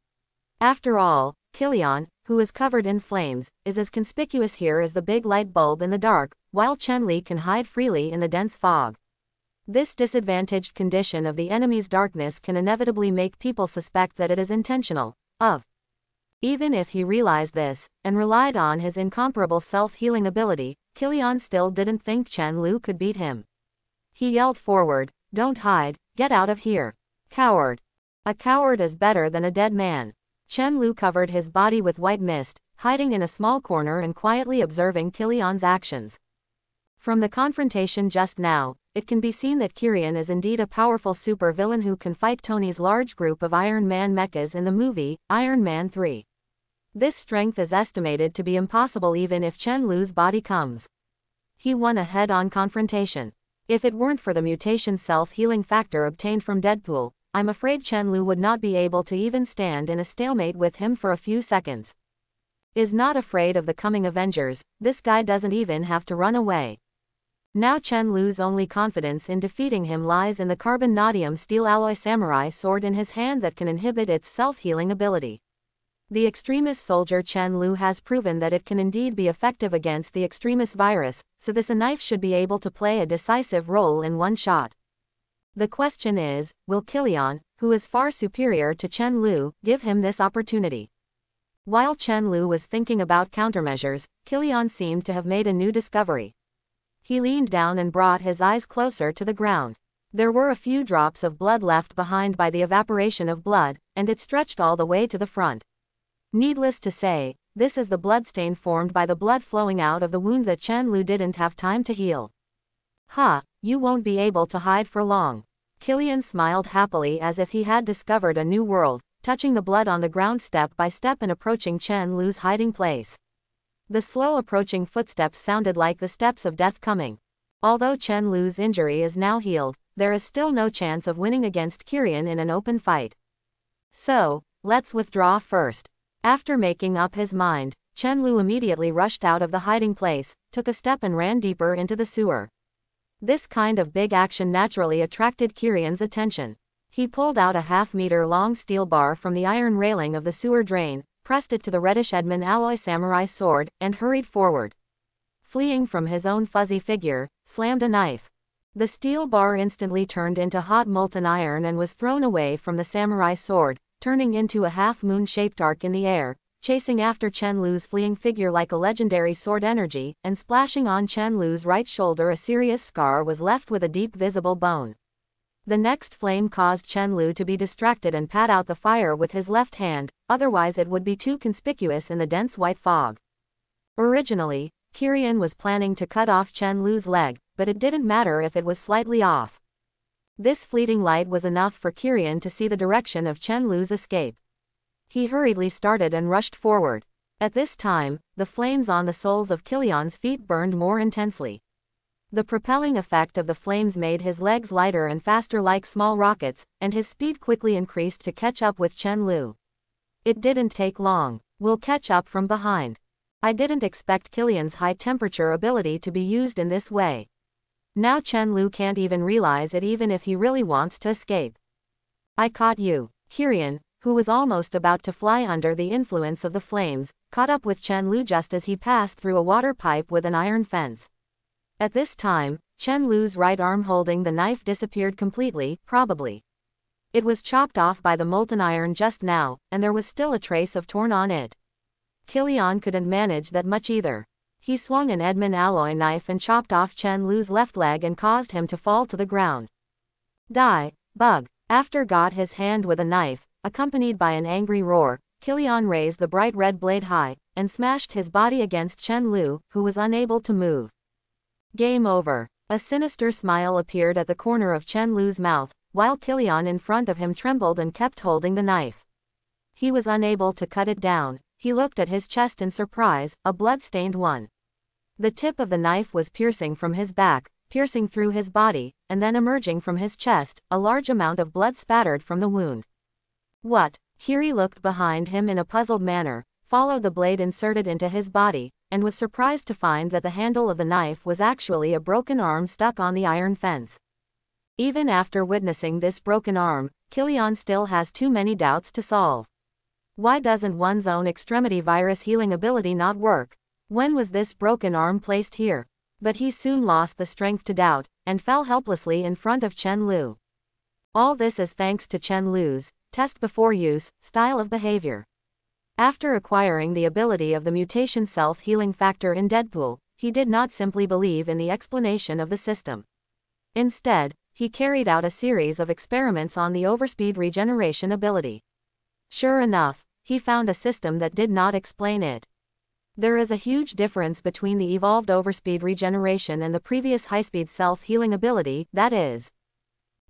After all, Kilian, who is covered in flames, is as conspicuous here as the big light bulb in the dark, while Chen Li can hide freely in the dense fog. This disadvantaged condition of the enemy's darkness can inevitably make people suspect that it is intentional, of. Even if he realized this, and relied on his incomparable self-healing ability, Kilian still didn't think Chen Lu could beat him. He yelled forward, Don't hide, get out of here. Coward. A coward is better than a dead man. Chen Lu covered his body with white mist, hiding in a small corner and quietly observing Killian's actions. From the confrontation just now, it can be seen that Kirian is indeed a powerful supervillain who can fight Tony's large group of Iron Man mechas in the movie, Iron Man 3. This strength is estimated to be impossible even if Chen Lu's body comes. He won a head-on confrontation. If it weren't for the mutation self-healing factor obtained from Deadpool, I'm afraid Chen Lu would not be able to even stand in a stalemate with him for a few seconds. Is not afraid of the coming Avengers, this guy doesn't even have to run away. Now Chen Lu's only confidence in defeating him lies in the carbon steel alloy samurai sword in his hand that can inhibit its self-healing ability. The extremist soldier Chen Lu has proven that it can indeed be effective against the extremist virus, so this a knife should be able to play a decisive role in one shot. The question is, will Kilian, who is far superior to Chen Lu, give him this opportunity? While Chen Lu was thinking about countermeasures, Kilian seemed to have made a new discovery. He leaned down and brought his eyes closer to the ground. There were a few drops of blood left behind by the evaporation of blood, and it stretched all the way to the front. Needless to say, this is the bloodstain formed by the blood flowing out of the wound that Chen Lu didn't have time to heal. Ha, you won't be able to hide for long. Killian smiled happily as if he had discovered a new world, touching the blood on the ground step by step and approaching Chen Lu's hiding place. The slow approaching footsteps sounded like the steps of death coming. Although Chen Lu's injury is now healed, there is still no chance of winning against Kirian in an open fight. So, let's withdraw first. After making up his mind, Chen Lu immediately rushed out of the hiding place, took a step and ran deeper into the sewer. This kind of big action naturally attracted Kirian's attention. He pulled out a half-meter-long steel bar from the iron railing of the sewer drain, pressed it to the reddish Edmund alloy samurai sword, and hurried forward. Fleeing from his own fuzzy figure, slammed a knife. The steel bar instantly turned into hot molten iron and was thrown away from the samurai sword, turning into a half-moon-shaped arc in the air, chasing after Chen Lu's fleeing figure like a legendary sword energy, and splashing on Chen Lu's right shoulder a serious scar was left with a deep visible bone. The next flame caused Chen Lu to be distracted and pat out the fire with his left hand, otherwise it would be too conspicuous in the dense white fog. Originally, Kirian was planning to cut off Chen Lu's leg, but it didn't matter if it was slightly off. This fleeting light was enough for Kirian to see the direction of Chen Lu's escape. He hurriedly started and rushed forward. At this time, the flames on the soles of Kilian's feet burned more intensely. The propelling effect of the flames made his legs lighter and faster like small rockets, and his speed quickly increased to catch up with Chen Lu. It didn't take long. We'll catch up from behind. I didn't expect Killian's high temperature ability to be used in this way. Now Chen Lu can't even realize it even if he really wants to escape. I caught you. Kirian, who was almost about to fly under the influence of the flames, caught up with Chen Lu just as he passed through a water pipe with an iron fence. At this time, Chen Lu's right arm holding the knife disappeared completely, probably. It was chopped off by the molten iron just now, and there was still a trace of torn on it. Kilian couldn't manage that much either. He swung an Edmund alloy knife and chopped off Chen Lu's left leg and caused him to fall to the ground. Die, bug. After got his hand with a knife, accompanied by an angry roar, Kilian raised the bright red blade high, and smashed his body against Chen Lu, who was unable to move. Game over. A sinister smile appeared at the corner of Chen Lu's mouth, while Kilian in front of him trembled and kept holding the knife. He was unable to cut it down, he looked at his chest in surprise, a blood-stained one. The tip of the knife was piercing from his back, piercing through his body, and then emerging from his chest, a large amount of blood spattered from the wound. What? Kiri looked behind him in a puzzled manner, followed the blade inserted into his body, and was surprised to find that the handle of the knife was actually a broken arm stuck on the iron fence. Even after witnessing this broken arm, Kilian still has too many doubts to solve. Why doesn't one's own extremity virus healing ability not work, when was this broken arm placed here? But he soon lost the strength to doubt, and fell helplessly in front of Chen Lu. All this is thanks to Chen Lu's test before use style of behavior. After acquiring the ability of the mutation self healing factor in Deadpool, he did not simply believe in the explanation of the system. Instead, he carried out a series of experiments on the overspeed regeneration ability. Sure enough, he found a system that did not explain it. There is a huge difference between the evolved overspeed regeneration and the previous high-speed self-healing ability, that is,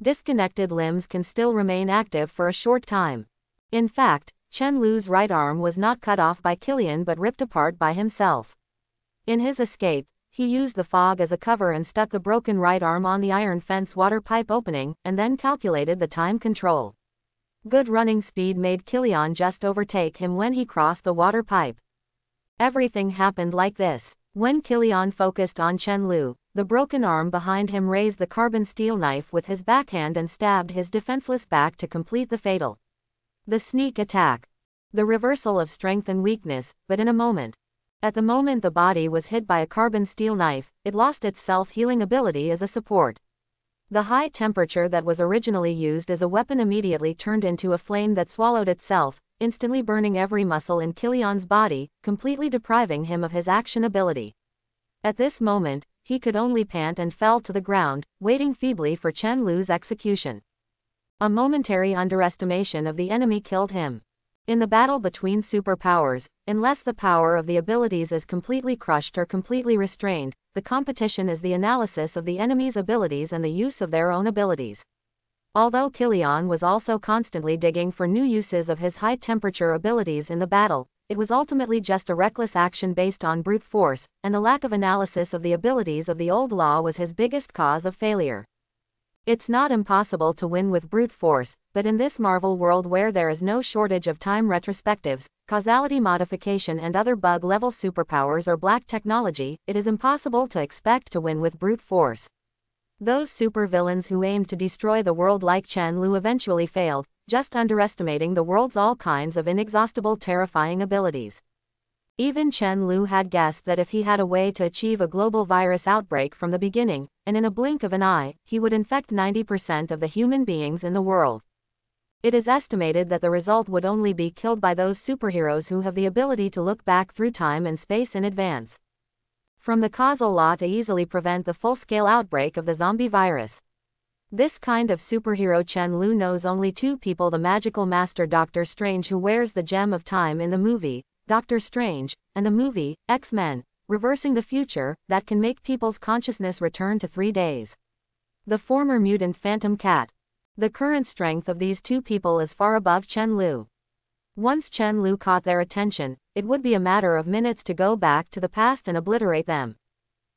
disconnected limbs can still remain active for a short time. In fact, Chen Lu's right arm was not cut off by Killian but ripped apart by himself. In his escape, he used the fog as a cover and stuck the broken right arm on the iron fence water pipe opening, and then calculated the time control. Good running speed made Killian just overtake him when he crossed the water pipe. Everything happened like this. When Kilian focused on Chen Lu, the broken arm behind him raised the carbon steel knife with his backhand and stabbed his defenseless back to complete the fatal. The sneak attack. The reversal of strength and weakness, but in a moment. At the moment the body was hit by a carbon steel knife, it lost its self-healing ability as a support. The high temperature that was originally used as a weapon immediately turned into a flame that swallowed itself, instantly burning every muscle in Killian's body, completely depriving him of his action ability. At this moment, he could only pant and fell to the ground, waiting feebly for Chen Lu's execution. A momentary underestimation of the enemy killed him. In the battle between superpowers, unless the power of the abilities is completely crushed or completely restrained, the competition is the analysis of the enemy's abilities and the use of their own abilities. Although Killian was also constantly digging for new uses of his high-temperature abilities in the battle, it was ultimately just a reckless action based on brute force, and the lack of analysis of the abilities of the old law was his biggest cause of failure. It's not impossible to win with brute force, but in this Marvel world where there is no shortage of time retrospectives, causality modification and other bug-level superpowers or black technology, it is impossible to expect to win with brute force. Those supervillains who aimed to destroy the world like Chen Lu eventually failed, just underestimating the world's all kinds of inexhaustible terrifying abilities. Even Chen Lu had guessed that if he had a way to achieve a global virus outbreak from the beginning, and in a blink of an eye, he would infect 90% of the human beings in the world. It is estimated that the result would only be killed by those superheroes who have the ability to look back through time and space in advance. From the causal law to easily prevent the full-scale outbreak of the zombie virus. This kind of superhero Chen Lu knows only two people the magical master Doctor Strange who wears the gem of time in the movie, Doctor Strange, and the movie, X-Men, Reversing the Future, that can make people's consciousness return to three days. The former mutant Phantom Cat. The current strength of these two people is far above Chen Lu. Once Chen Lu caught their attention, it would be a matter of minutes to go back to the past and obliterate them.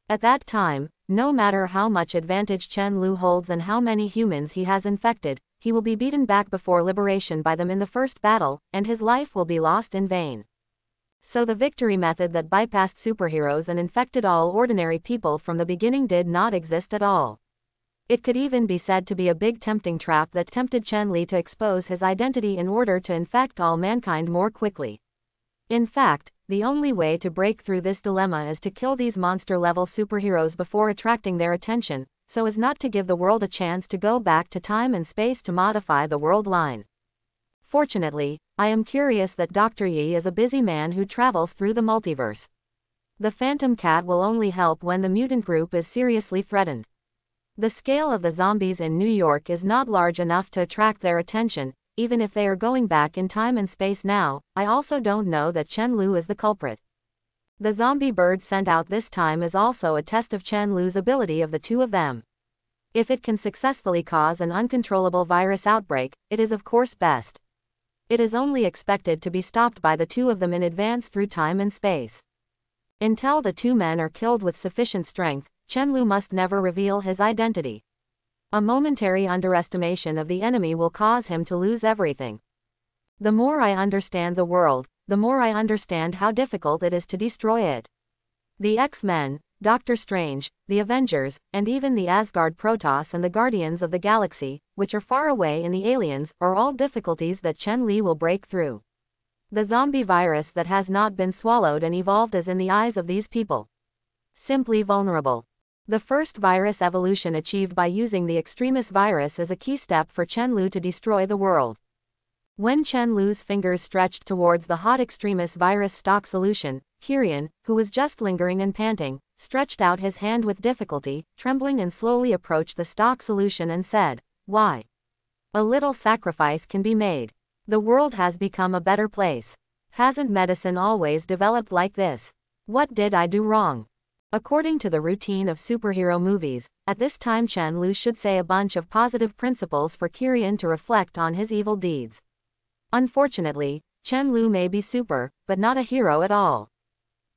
At that time, no matter how much advantage Chen Lu holds and how many humans he has infected, he will be beaten back before liberation by them in the first battle, and his life will be lost in vain. So the victory method that bypassed superheroes and infected all ordinary people from the beginning did not exist at all. It could even be said to be a big tempting trap that tempted Chen Li to expose his identity in order to infect all mankind more quickly. In fact, the only way to break through this dilemma is to kill these monster-level superheroes before attracting their attention, so as not to give the world a chance to go back to time and space to modify the world line. Fortunately, I am curious that Dr. Yi is a busy man who travels through the multiverse. The Phantom Cat will only help when the mutant group is seriously threatened. The scale of the zombies in New York is not large enough to attract their attention, even if they are going back in time and space now, I also don't know that Chen Lu is the culprit. The zombie bird sent out this time is also a test of Chen Lu's ability of the two of them. If it can successfully cause an uncontrollable virus outbreak, it is of course best it is only expected to be stopped by the two of them in advance through time and space. Until the two men are killed with sufficient strength, Chen Lu must never reveal his identity. A momentary underestimation of the enemy will cause him to lose everything. The more I understand the world, the more I understand how difficult it is to destroy it. The X-Men, Doctor Strange, the Avengers, and even the Asgard Protoss and the Guardians of the Galaxy, which are far away in the aliens, are all difficulties that Chen Li will break through. The zombie virus that has not been swallowed and evolved is in the eyes of these people. Simply vulnerable. The first virus evolution achieved by using the extremist virus is a key step for Chen Lu to destroy the world. When Chen Lu's fingers stretched towards the hot extremis virus stock solution, Kirian, who was just lingering and panting, stretched out his hand with difficulty, trembling and slowly approached the stock solution and said, Why? A little sacrifice can be made. The world has become a better place. Hasn't medicine always developed like this? What did I do wrong? According to the routine of superhero movies, at this time Chen Lu should say a bunch of positive principles for Kirian to reflect on his evil deeds. Unfortunately, Chen Lu may be super, but not a hero at all.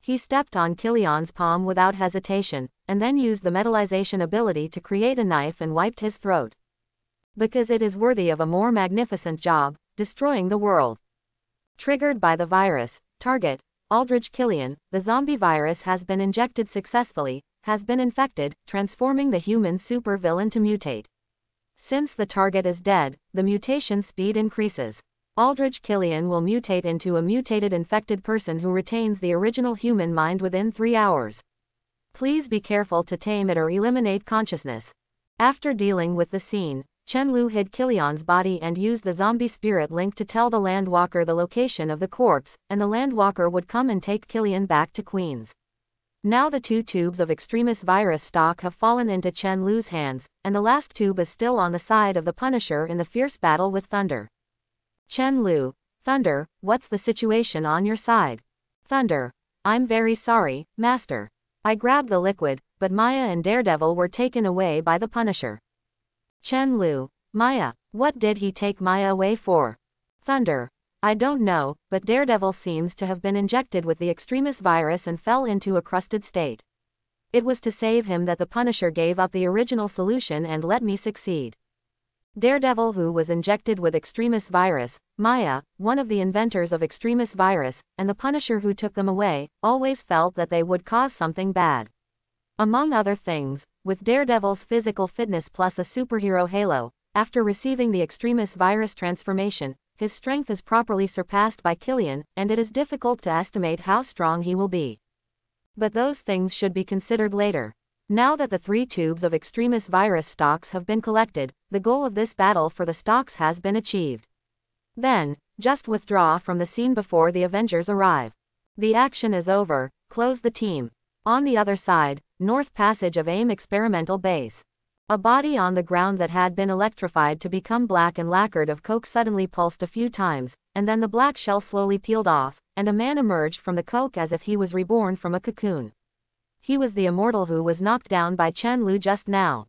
He stepped on Killian's palm without hesitation, and then used the metallization ability to create a knife and wiped his throat. Because it is worthy of a more magnificent job, destroying the world. Triggered by the virus, target, Aldrich Killian, the zombie virus has been injected successfully, has been infected, transforming the human supervillain to mutate. Since the target is dead, the mutation speed increases. Aldrich Killian will mutate into a mutated infected person who retains the original human mind within three hours. Please be careful to tame it or eliminate consciousness. After dealing with the scene, Chen Lu hid Killian's body and used the zombie spirit link to tell the Landwalker the location of the corpse, and the Landwalker would come and take Killian back to Queens. Now the two tubes of extremis virus stock have fallen into Chen Lu's hands, and the last tube is still on the side of the Punisher in the fierce battle with Thunder. Chen Lu, Thunder, what's the situation on your side? Thunder, I'm very sorry, master. I grabbed the liquid, but Maya and Daredevil were taken away by the Punisher. Chen Lu, Maya, what did he take Maya away for? Thunder, I don't know, but Daredevil seems to have been injected with the extremist virus and fell into a crusted state. It was to save him that the Punisher gave up the original solution and let me succeed. Daredevil who was injected with extremis virus, Maya, one of the inventors of extremis virus, and the Punisher who took them away, always felt that they would cause something bad. Among other things, with Daredevil's physical fitness plus a superhero halo, after receiving the extremis virus transformation, his strength is properly surpassed by Killian, and it is difficult to estimate how strong he will be. But those things should be considered later. Now that the three tubes of extremis virus stocks have been collected, the goal of this battle for the stocks has been achieved. Then, just withdraw from the scene before the Avengers arrive. The action is over, close the team. On the other side, North Passage of AIM Experimental Base. A body on the ground that had been electrified to become black and lacquered of coke suddenly pulsed a few times, and then the black shell slowly peeled off, and a man emerged from the coke as if he was reborn from a cocoon he was the immortal who was knocked down by Chen Lu just now.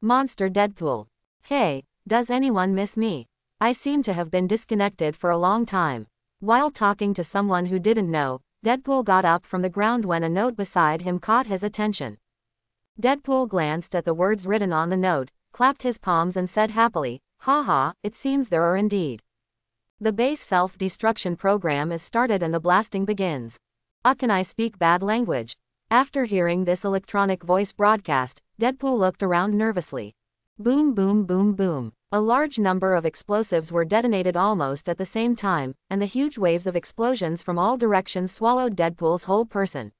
Monster Deadpool. Hey, does anyone miss me? I seem to have been disconnected for a long time. While talking to someone who didn't know, Deadpool got up from the ground when a note beside him caught his attention. Deadpool glanced at the words written on the note, clapped his palms and said happily, "Ha ha! it seems there are indeed. The base self-destruction program is started and the blasting begins. Uh, can I speak bad language? After hearing this electronic voice broadcast, Deadpool looked around nervously. Boom boom boom boom. A large number of explosives were detonated almost at the same time, and the huge waves of explosions from all directions swallowed Deadpool's whole person.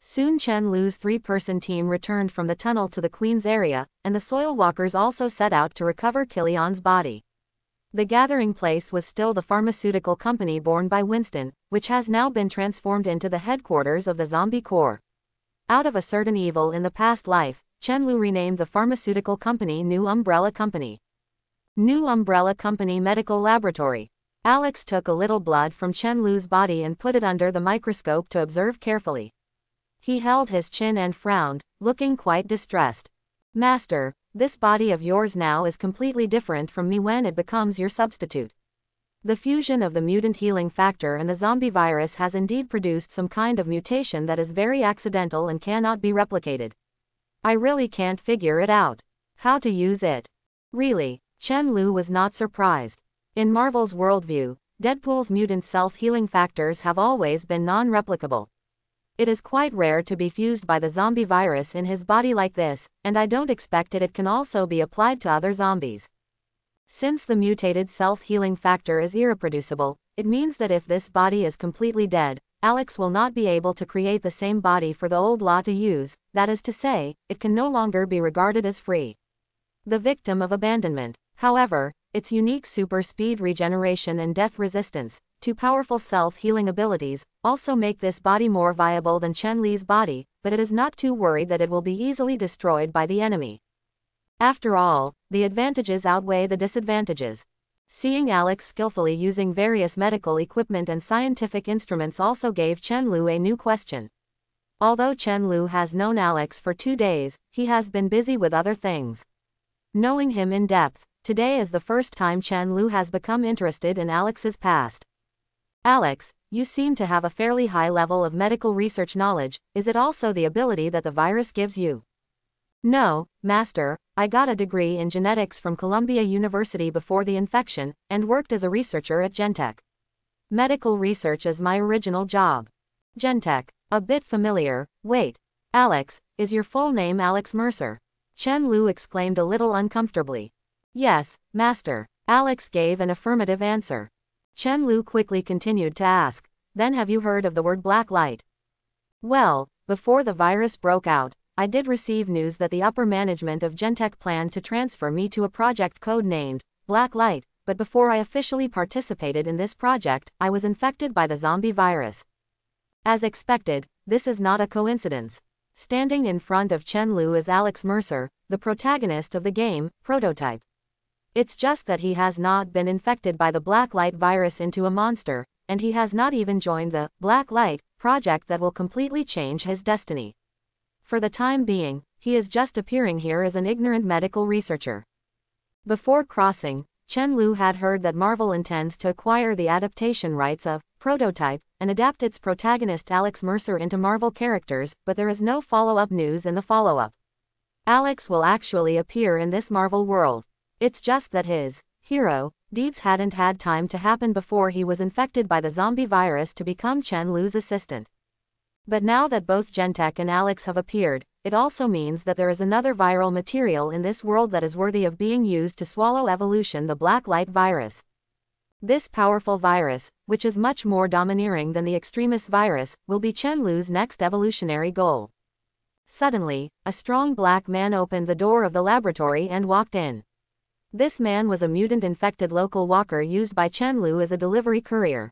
Soon Chen Lu's three-person team returned from the tunnel to the Queen's area, and the soil walkers also set out to recover Killian's body. The gathering place was still the pharmaceutical company born by Winston, which has now been transformed into the headquarters of the Zombie Corps. Out of a certain evil in the past life, Chen Lu renamed the pharmaceutical company New Umbrella Company. New Umbrella Company Medical Laboratory. Alex took a little blood from Chen Lu's body and put it under the microscope to observe carefully. He held his chin and frowned, looking quite distressed. Master, this body of yours now is completely different from me when it becomes your substitute. The fusion of the mutant healing factor and the zombie virus has indeed produced some kind of mutation that is very accidental and cannot be replicated. I really can't figure it out. How to use it. Really, Chen Lu was not surprised. In Marvel's worldview, Deadpool's mutant self-healing factors have always been non-replicable. It is quite rare to be fused by the zombie virus in his body like this, and I don't expect it it can also be applied to other zombies. Since the mutated self-healing factor is irreproducible, it means that if this body is completely dead, Alex will not be able to create the same body for the old law to use, that is to say, it can no longer be regarded as free. The victim of abandonment, however, its unique super speed regeneration and death resistance, two powerful self-healing abilities, also make this body more viable than Chen Li's body, but it is not too worried that it will be easily destroyed by the enemy. After all, the advantages outweigh the disadvantages. Seeing Alex skillfully using various medical equipment and scientific instruments also gave Chen Lu a new question. Although Chen Lu has known Alex for two days, he has been busy with other things. Knowing him in depth, today is the first time Chen Lu has become interested in Alex's past. Alex, you seem to have a fairly high level of medical research knowledge, is it also the ability that the virus gives you? No, master, I got a degree in genetics from Columbia University before the infection and worked as a researcher at Gentech. Medical research is my original job. Gentech, a bit familiar, wait. Alex, is your full name Alex Mercer? Chen Lu exclaimed a little uncomfortably. Yes, master. Alex gave an affirmative answer. Chen Lu quickly continued to ask, then have you heard of the word black light? Well, before the virus broke out, I did receive news that the upper management of Gentech planned to transfer me to a project codenamed Black Light, but before I officially participated in this project, I was infected by the zombie virus. As expected, this is not a coincidence. Standing in front of Chen Lu is Alex Mercer, the protagonist of the game, Prototype. It's just that he has not been infected by the blacklight virus into a monster, and he has not even joined the blacklight project that will completely change his destiny. For the time being, he is just appearing here as an ignorant medical researcher. Before crossing, Chen Lu had heard that Marvel intends to acquire the adaptation rights of Prototype and adapt its protagonist Alex Mercer into Marvel characters, but there is no follow up news in the follow up. Alex will actually appear in this Marvel world. It's just that his hero deeds hadn't had time to happen before he was infected by the zombie virus to become Chen Lu's assistant. But now that both Gentech and Alex have appeared, it also means that there is another viral material in this world that is worthy of being used to swallow evolution the black light virus. This powerful virus, which is much more domineering than the extremist virus, will be Chen Lu's next evolutionary goal. Suddenly, a strong black man opened the door of the laboratory and walked in. This man was a mutant-infected local walker used by Chen Lu as a delivery courier.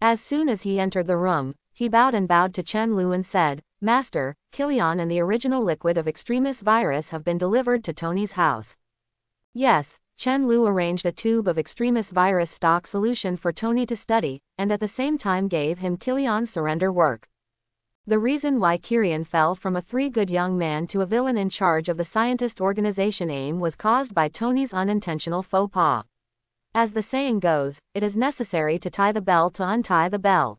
As soon as he entered the room, he bowed and bowed to Chen Lu and said, Master, Kilian and the original liquid of extremis virus have been delivered to Tony's house. Yes, Chen Lu arranged a tube of extremis virus stock solution for Tony to study, and at the same time gave him Kilian's surrender work. The reason why Kirian fell from a three-good young man to a villain in charge of the scientist organization AIM was caused by Tony's unintentional faux pas. As the saying goes, it is necessary to tie the bell to untie the bell.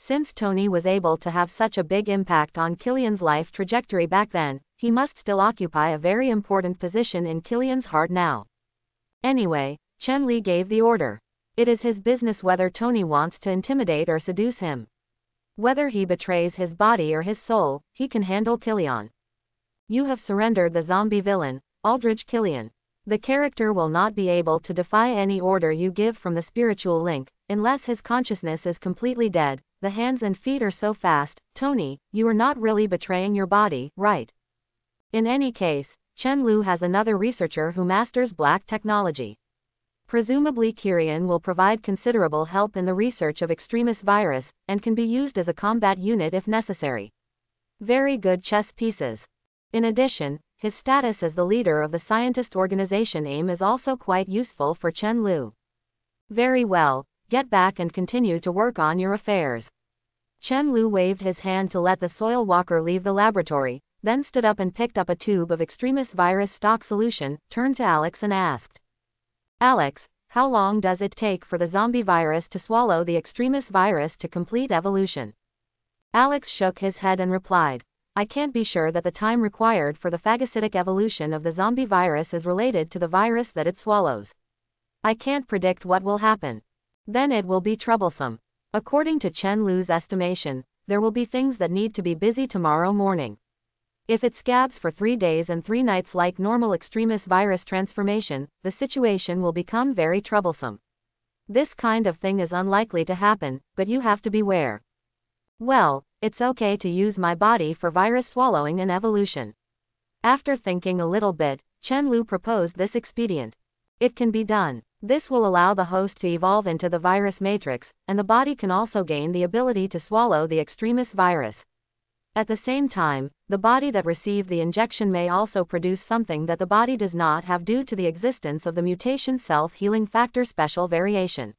Since Tony was able to have such a big impact on Killian's life trajectory back then, he must still occupy a very important position in Killian's heart now. Anyway, Chen Li gave the order. It is his business whether Tony wants to intimidate or seduce him. Whether he betrays his body or his soul, he can handle Killian. You have surrendered the zombie villain, Aldridge Killian. The character will not be able to defy any order you give from the spiritual link, unless his consciousness is completely dead, the hands and feet are so fast, Tony, you are not really betraying your body, right? In any case, Chen Lu has another researcher who masters black technology. Presumably Kirian will provide considerable help in the research of extremist virus, and can be used as a combat unit if necessary. Very good chess pieces. In addition, his status as the leader of the scientist organization AIM is also quite useful for Chen Lu. Very well, Get back and continue to work on your affairs. Chen Lu waved his hand to let the soil walker leave the laboratory, then stood up and picked up a tube of extremist virus stock solution, turned to Alex and asked. Alex, how long does it take for the zombie virus to swallow the extremist virus to complete evolution? Alex shook his head and replied, I can't be sure that the time required for the phagocytic evolution of the zombie virus is related to the virus that it swallows. I can't predict what will happen then it will be troublesome. According to Chen Lu's estimation, there will be things that need to be busy tomorrow morning. If it scabs for three days and three nights like normal extremist virus transformation, the situation will become very troublesome. This kind of thing is unlikely to happen, but you have to beware. Well, it's okay to use my body for virus swallowing and evolution. After thinking a little bit, Chen Lu proposed this expedient. It can be done. This will allow the host to evolve into the virus matrix, and the body can also gain the ability to swallow the extremis virus. At the same time, the body that received the injection may also produce something that the body does not have due to the existence of the mutation self-healing factor special variation.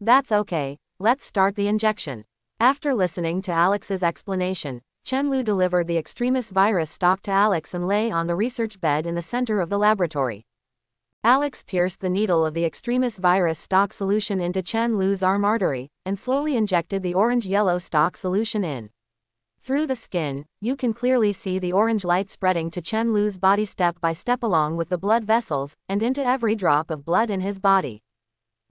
That's okay, let's start the injection. After listening to Alex's explanation, Chen Lu delivered the extremis virus stock to Alex and lay on the research bed in the center of the laboratory. Alex pierced the needle of the extremis virus stock solution into Chen Lu's arm artery and slowly injected the orange-yellow stock solution in. Through the skin, you can clearly see the orange light spreading to Chen Lu's body step by step along with the blood vessels and into every drop of blood in his body.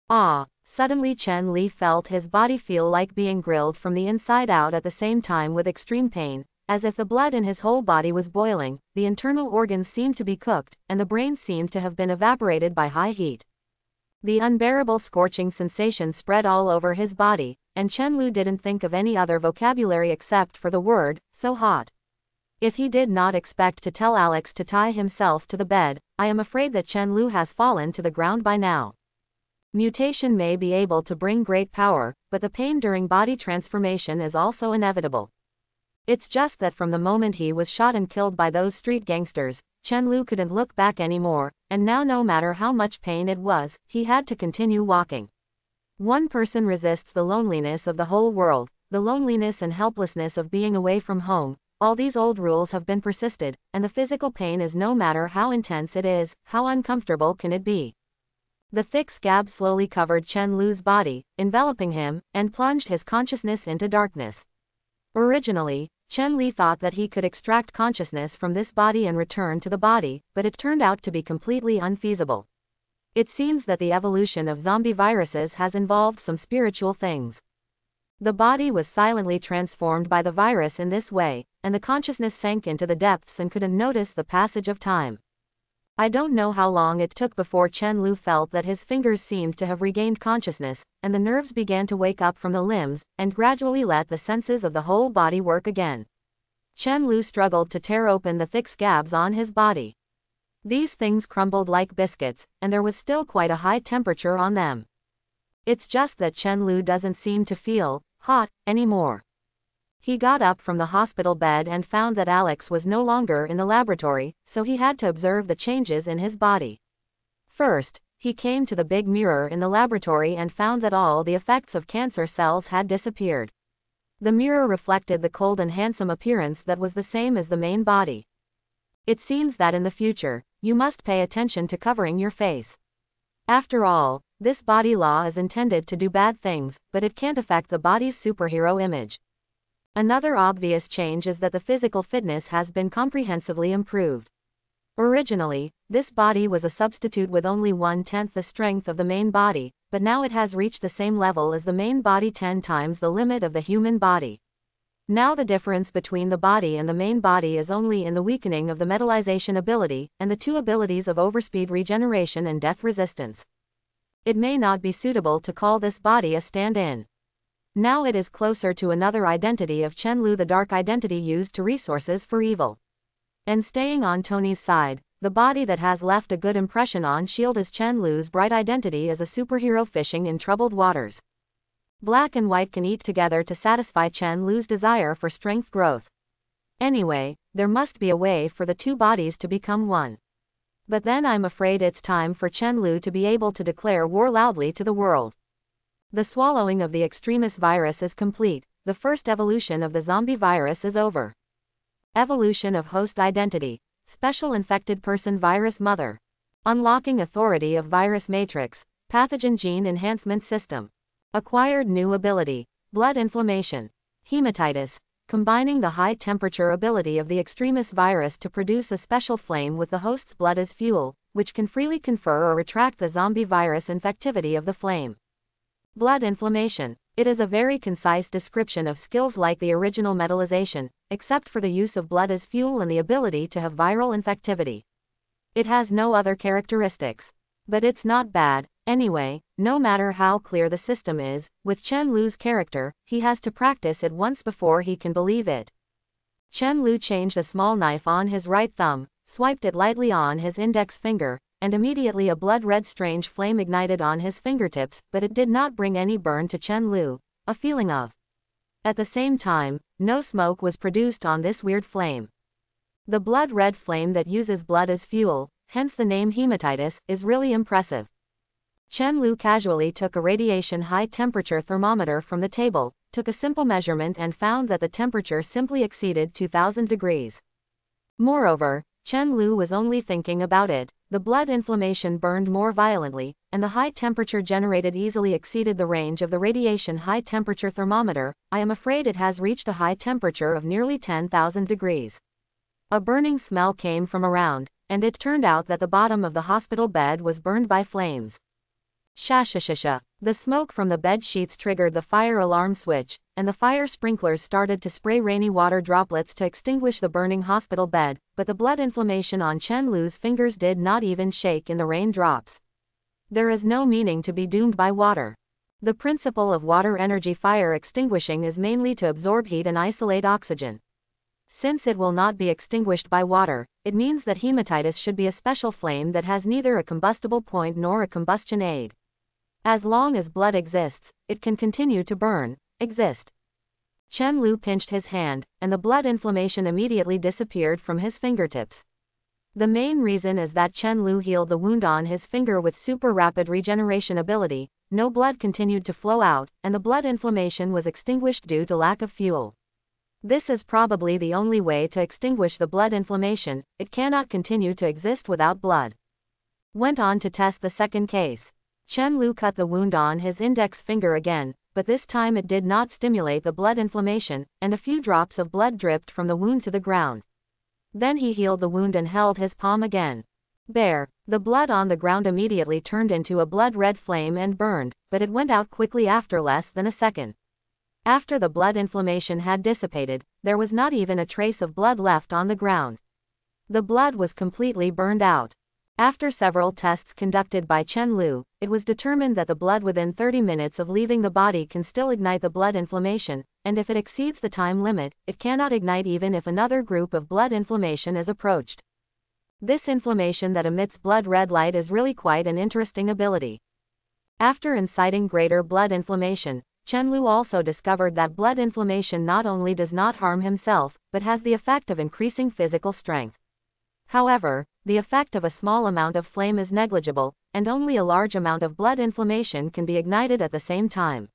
Ah, suddenly Chen Li felt his body feel like being grilled from the inside out at the same time with extreme pain, as if the blood in his whole body was boiling, the internal organs seemed to be cooked, and the brain seemed to have been evaporated by high heat. The unbearable scorching sensation spread all over his body, and Chen Lu didn't think of any other vocabulary except for the word, so hot. If he did not expect to tell Alex to tie himself to the bed, I am afraid that Chen Lu has fallen to the ground by now. Mutation may be able to bring great power, but the pain during body transformation is also inevitable. It's just that from the moment he was shot and killed by those street gangsters, Chen Lu couldn't look back anymore, and now no matter how much pain it was, he had to continue walking. One person resists the loneliness of the whole world, the loneliness and helplessness of being away from home, all these old rules have been persisted, and the physical pain is no matter how intense it is, how uncomfortable can it be. The thick scab slowly covered Chen Lu's body, enveloping him, and plunged his consciousness into darkness. Originally, Chen Li thought that he could extract consciousness from this body and return to the body, but it turned out to be completely unfeasible. It seems that the evolution of zombie viruses has involved some spiritual things. The body was silently transformed by the virus in this way, and the consciousness sank into the depths and couldn't notice the passage of time. I don't know how long it took before Chen Lu felt that his fingers seemed to have regained consciousness, and the nerves began to wake up from the limbs, and gradually let the senses of the whole body work again. Chen Lu struggled to tear open the thick scabs on his body. These things crumbled like biscuits, and there was still quite a high temperature on them. It's just that Chen Lu doesn't seem to feel hot anymore. He got up from the hospital bed and found that Alex was no longer in the laboratory, so he had to observe the changes in his body. First, he came to the big mirror in the laboratory and found that all the effects of cancer cells had disappeared. The mirror reflected the cold and handsome appearance that was the same as the main body. It seems that in the future, you must pay attention to covering your face. After all, this body law is intended to do bad things, but it can't affect the body's superhero image. Another obvious change is that the physical fitness has been comprehensively improved. Originally, this body was a substitute with only one-tenth the strength of the main body, but now it has reached the same level as the main body 10 times the limit of the human body. Now the difference between the body and the main body is only in the weakening of the metallization ability and the two abilities of overspeed regeneration and death resistance. It may not be suitable to call this body a stand-in. Now it is closer to another identity of Chen Lu the dark identity used to resources for evil. And staying on Tony's side, the body that has left a good impression on S.H.I.E.L.D. is Chen Lu's bright identity as a superhero fishing in troubled waters. Black and white can eat together to satisfy Chen Lu's desire for strength growth. Anyway, there must be a way for the two bodies to become one. But then I'm afraid it's time for Chen Lu to be able to declare war loudly to the world. The swallowing of the extremis virus is complete, the first evolution of the zombie virus is over. Evolution of host identity, special infected person virus mother. Unlocking authority of virus matrix, pathogen gene enhancement system. Acquired new ability, blood inflammation, hematitis, combining the high temperature ability of the extremis virus to produce a special flame with the host's blood as fuel, which can freely confer or retract the zombie virus infectivity of the flame. Blood inflammation. It is a very concise description of skills like the original metallization, except for the use of blood as fuel and the ability to have viral infectivity. It has no other characteristics. But it's not bad, anyway, no matter how clear the system is, with Chen Lu's character, he has to practice it once before he can believe it. Chen Lu changed a small knife on his right thumb, swiped it lightly on his index finger, and immediately a blood-red strange flame ignited on his fingertips, but it did not bring any burn to Chen Lu, a feeling of. At the same time, no smoke was produced on this weird flame. The blood-red flame that uses blood as fuel, hence the name hematitis, is really impressive. Chen Lu casually took a radiation high temperature thermometer from the table, took a simple measurement and found that the temperature simply exceeded 2000 degrees. Moreover, Chen Lu was only thinking about it, the blood inflammation burned more violently, and the high temperature generated easily exceeded the range of the radiation high temperature thermometer. I am afraid it has reached a high temperature of nearly 10,000 degrees. A burning smell came from around, and it turned out that the bottom of the hospital bed was burned by flames. shasha, The smoke from the bed sheets triggered the fire alarm switch, and the fire sprinklers started to spray rainy water droplets to extinguish the burning hospital bed, but the blood inflammation on Chen Lu's fingers did not even shake in the raindrops. There is no meaning to be doomed by water. The principle of water energy fire extinguishing is mainly to absorb heat and isolate oxygen. Since it will not be extinguished by water, it means that hematitis should be a special flame that has neither a combustible point nor a combustion aid. As long as blood exists, it can continue to burn exist. Chen Lu pinched his hand, and the blood inflammation immediately disappeared from his fingertips. The main reason is that Chen Lu healed the wound on his finger with super rapid regeneration ability, no blood continued to flow out, and the blood inflammation was extinguished due to lack of fuel. This is probably the only way to extinguish the blood inflammation, it cannot continue to exist without blood. Went on to test the second case. Chen Lu cut the wound on his index finger again, but this time it did not stimulate the blood inflammation, and a few drops of blood dripped from the wound to the ground. Then he healed the wound and held his palm again. Bear. the blood on the ground immediately turned into a blood-red flame and burned, but it went out quickly after less than a second. After the blood inflammation had dissipated, there was not even a trace of blood left on the ground. The blood was completely burned out. After several tests conducted by Chen Lu, it was determined that the blood within 30 minutes of leaving the body can still ignite the blood inflammation, and if it exceeds the time limit, it cannot ignite even if another group of blood inflammation is approached. This inflammation that emits blood red light is really quite an interesting ability. After inciting greater blood inflammation, Chen Lu also discovered that blood inflammation not only does not harm himself, but has the effect of increasing physical strength. However, the effect of a small amount of flame is negligible, and only a large amount of blood inflammation can be ignited at the same time.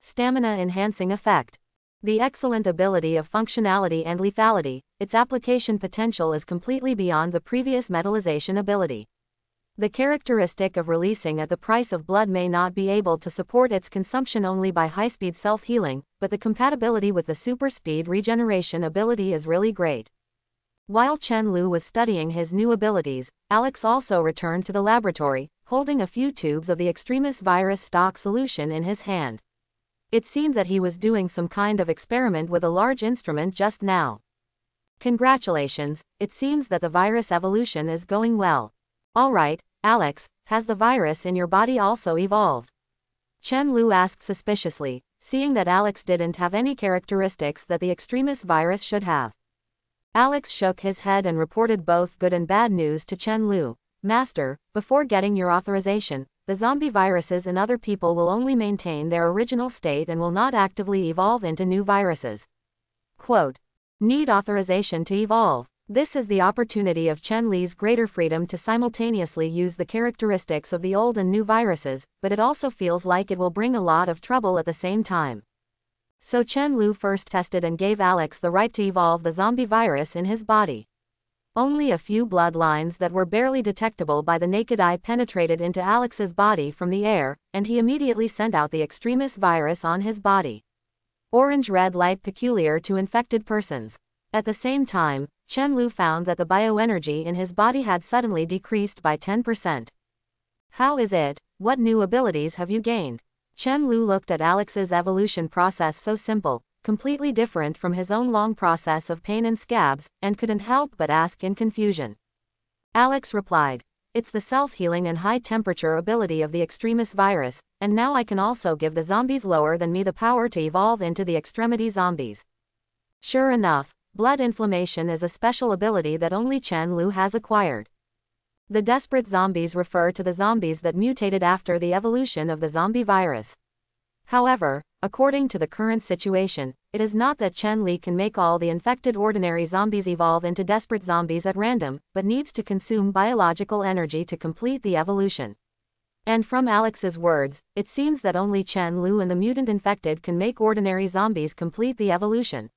Stamina-enhancing effect. The excellent ability of functionality and lethality, its application potential is completely beyond the previous metallization ability. The characteristic of releasing at the price of blood may not be able to support its consumption only by high-speed self-healing, but the compatibility with the super-speed regeneration ability is really great. While Chen Lu was studying his new abilities, Alex also returned to the laboratory, holding a few tubes of the extremis virus stock solution in his hand. It seemed that he was doing some kind of experiment with a large instrument just now. Congratulations, it seems that the virus evolution is going well. Alright, Alex, has the virus in your body also evolved? Chen Lu asked suspiciously, seeing that Alex didn't have any characteristics that the extremis virus should have. Alex shook his head and reported both good and bad news to Chen Lu. Master, before getting your authorization, the zombie viruses in other people will only maintain their original state and will not actively evolve into new viruses. Quote, Need authorization to evolve. This is the opportunity of Chen Li's greater freedom to simultaneously use the characteristics of the old and new viruses, but it also feels like it will bring a lot of trouble at the same time. So Chen Lu first tested and gave Alex the right to evolve the zombie virus in his body. Only a few bloodlines that were barely detectable by the naked eye penetrated into Alex's body from the air, and he immediately sent out the extremis virus on his body. Orange-red light peculiar to infected persons. At the same time, Chen Lu found that the bioenergy in his body had suddenly decreased by 10%. How is it? What new abilities have you gained? Chen Lu looked at Alex's evolution process so simple, completely different from his own long process of pain and scabs, and couldn't help but ask in confusion. Alex replied, It's the self-healing and high-temperature ability of the extremis virus, and now I can also give the zombies lower than me the power to evolve into the extremity zombies. Sure enough, blood inflammation is a special ability that only Chen Lu has acquired. The desperate zombies refer to the zombies that mutated after the evolution of the zombie virus. However, according to the current situation, it is not that Chen Li can make all the infected ordinary zombies evolve into desperate zombies at random, but needs to consume biological energy to complete the evolution. And from Alex's words, it seems that only Chen Lu and the mutant infected can make ordinary zombies complete the evolution.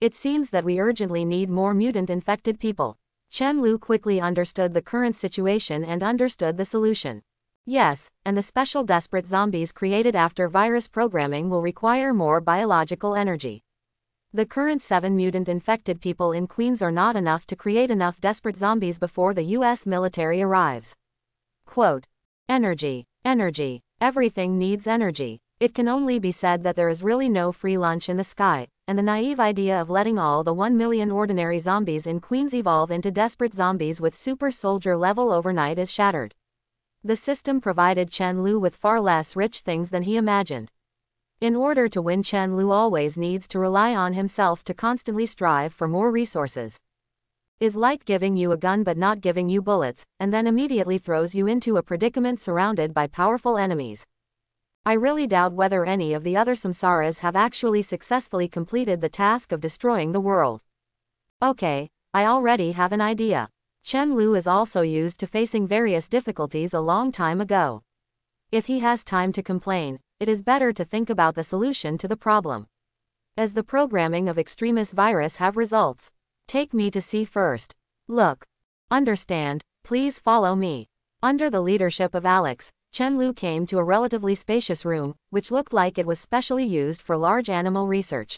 It seems that we urgently need more mutant infected people. Chen Lu quickly understood the current situation and understood the solution. Yes, and the special desperate zombies created after virus programming will require more biological energy. The current seven mutant infected people in Queens are not enough to create enough desperate zombies before the US military arrives. Quote, energy, energy, everything needs energy, it can only be said that there is really no free lunch in the sky, and the naive idea of letting all the 1 million ordinary zombies in Queens evolve into desperate zombies with super soldier level overnight is shattered. The system provided Chen Lu with far less rich things than he imagined. In order to win Chen Lu always needs to rely on himself to constantly strive for more resources. Is like giving you a gun but not giving you bullets, and then immediately throws you into a predicament surrounded by powerful enemies. I really doubt whether any of the other samsaras have actually successfully completed the task of destroying the world. Okay, I already have an idea. Chen Lu is also used to facing various difficulties a long time ago. If he has time to complain, it is better to think about the solution to the problem. As the programming of extremist virus have results, take me to see first. Look. Understand, please follow me. Under the leadership of Alex, Chen Lu came to a relatively spacious room, which looked like it was specially used for large animal research.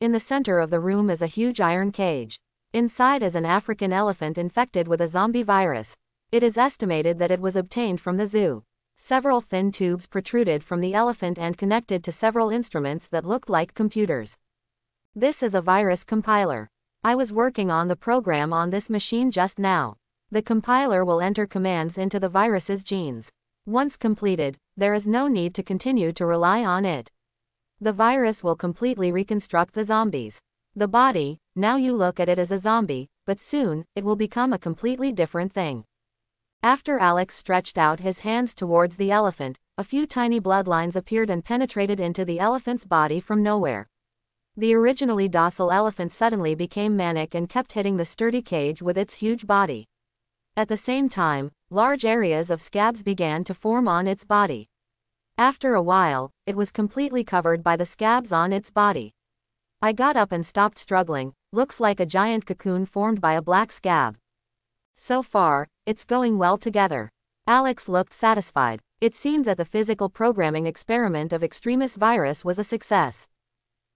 In the center of the room is a huge iron cage. Inside is an African elephant infected with a zombie virus. It is estimated that it was obtained from the zoo. Several thin tubes protruded from the elephant and connected to several instruments that looked like computers. This is a virus compiler. I was working on the program on this machine just now. The compiler will enter commands into the virus's genes. Once completed, there is no need to continue to rely on it. The virus will completely reconstruct the zombies. The body, now you look at it as a zombie, but soon, it will become a completely different thing. After Alex stretched out his hands towards the elephant, a few tiny bloodlines appeared and penetrated into the elephant's body from nowhere. The originally docile elephant suddenly became manic and kept hitting the sturdy cage with its huge body. At the same time, large areas of scabs began to form on its body. After a while, it was completely covered by the scabs on its body. I got up and stopped struggling, looks like a giant cocoon formed by a black scab. So far, it's going well together. Alex looked satisfied. It seemed that the physical programming experiment of Extremis virus was a success.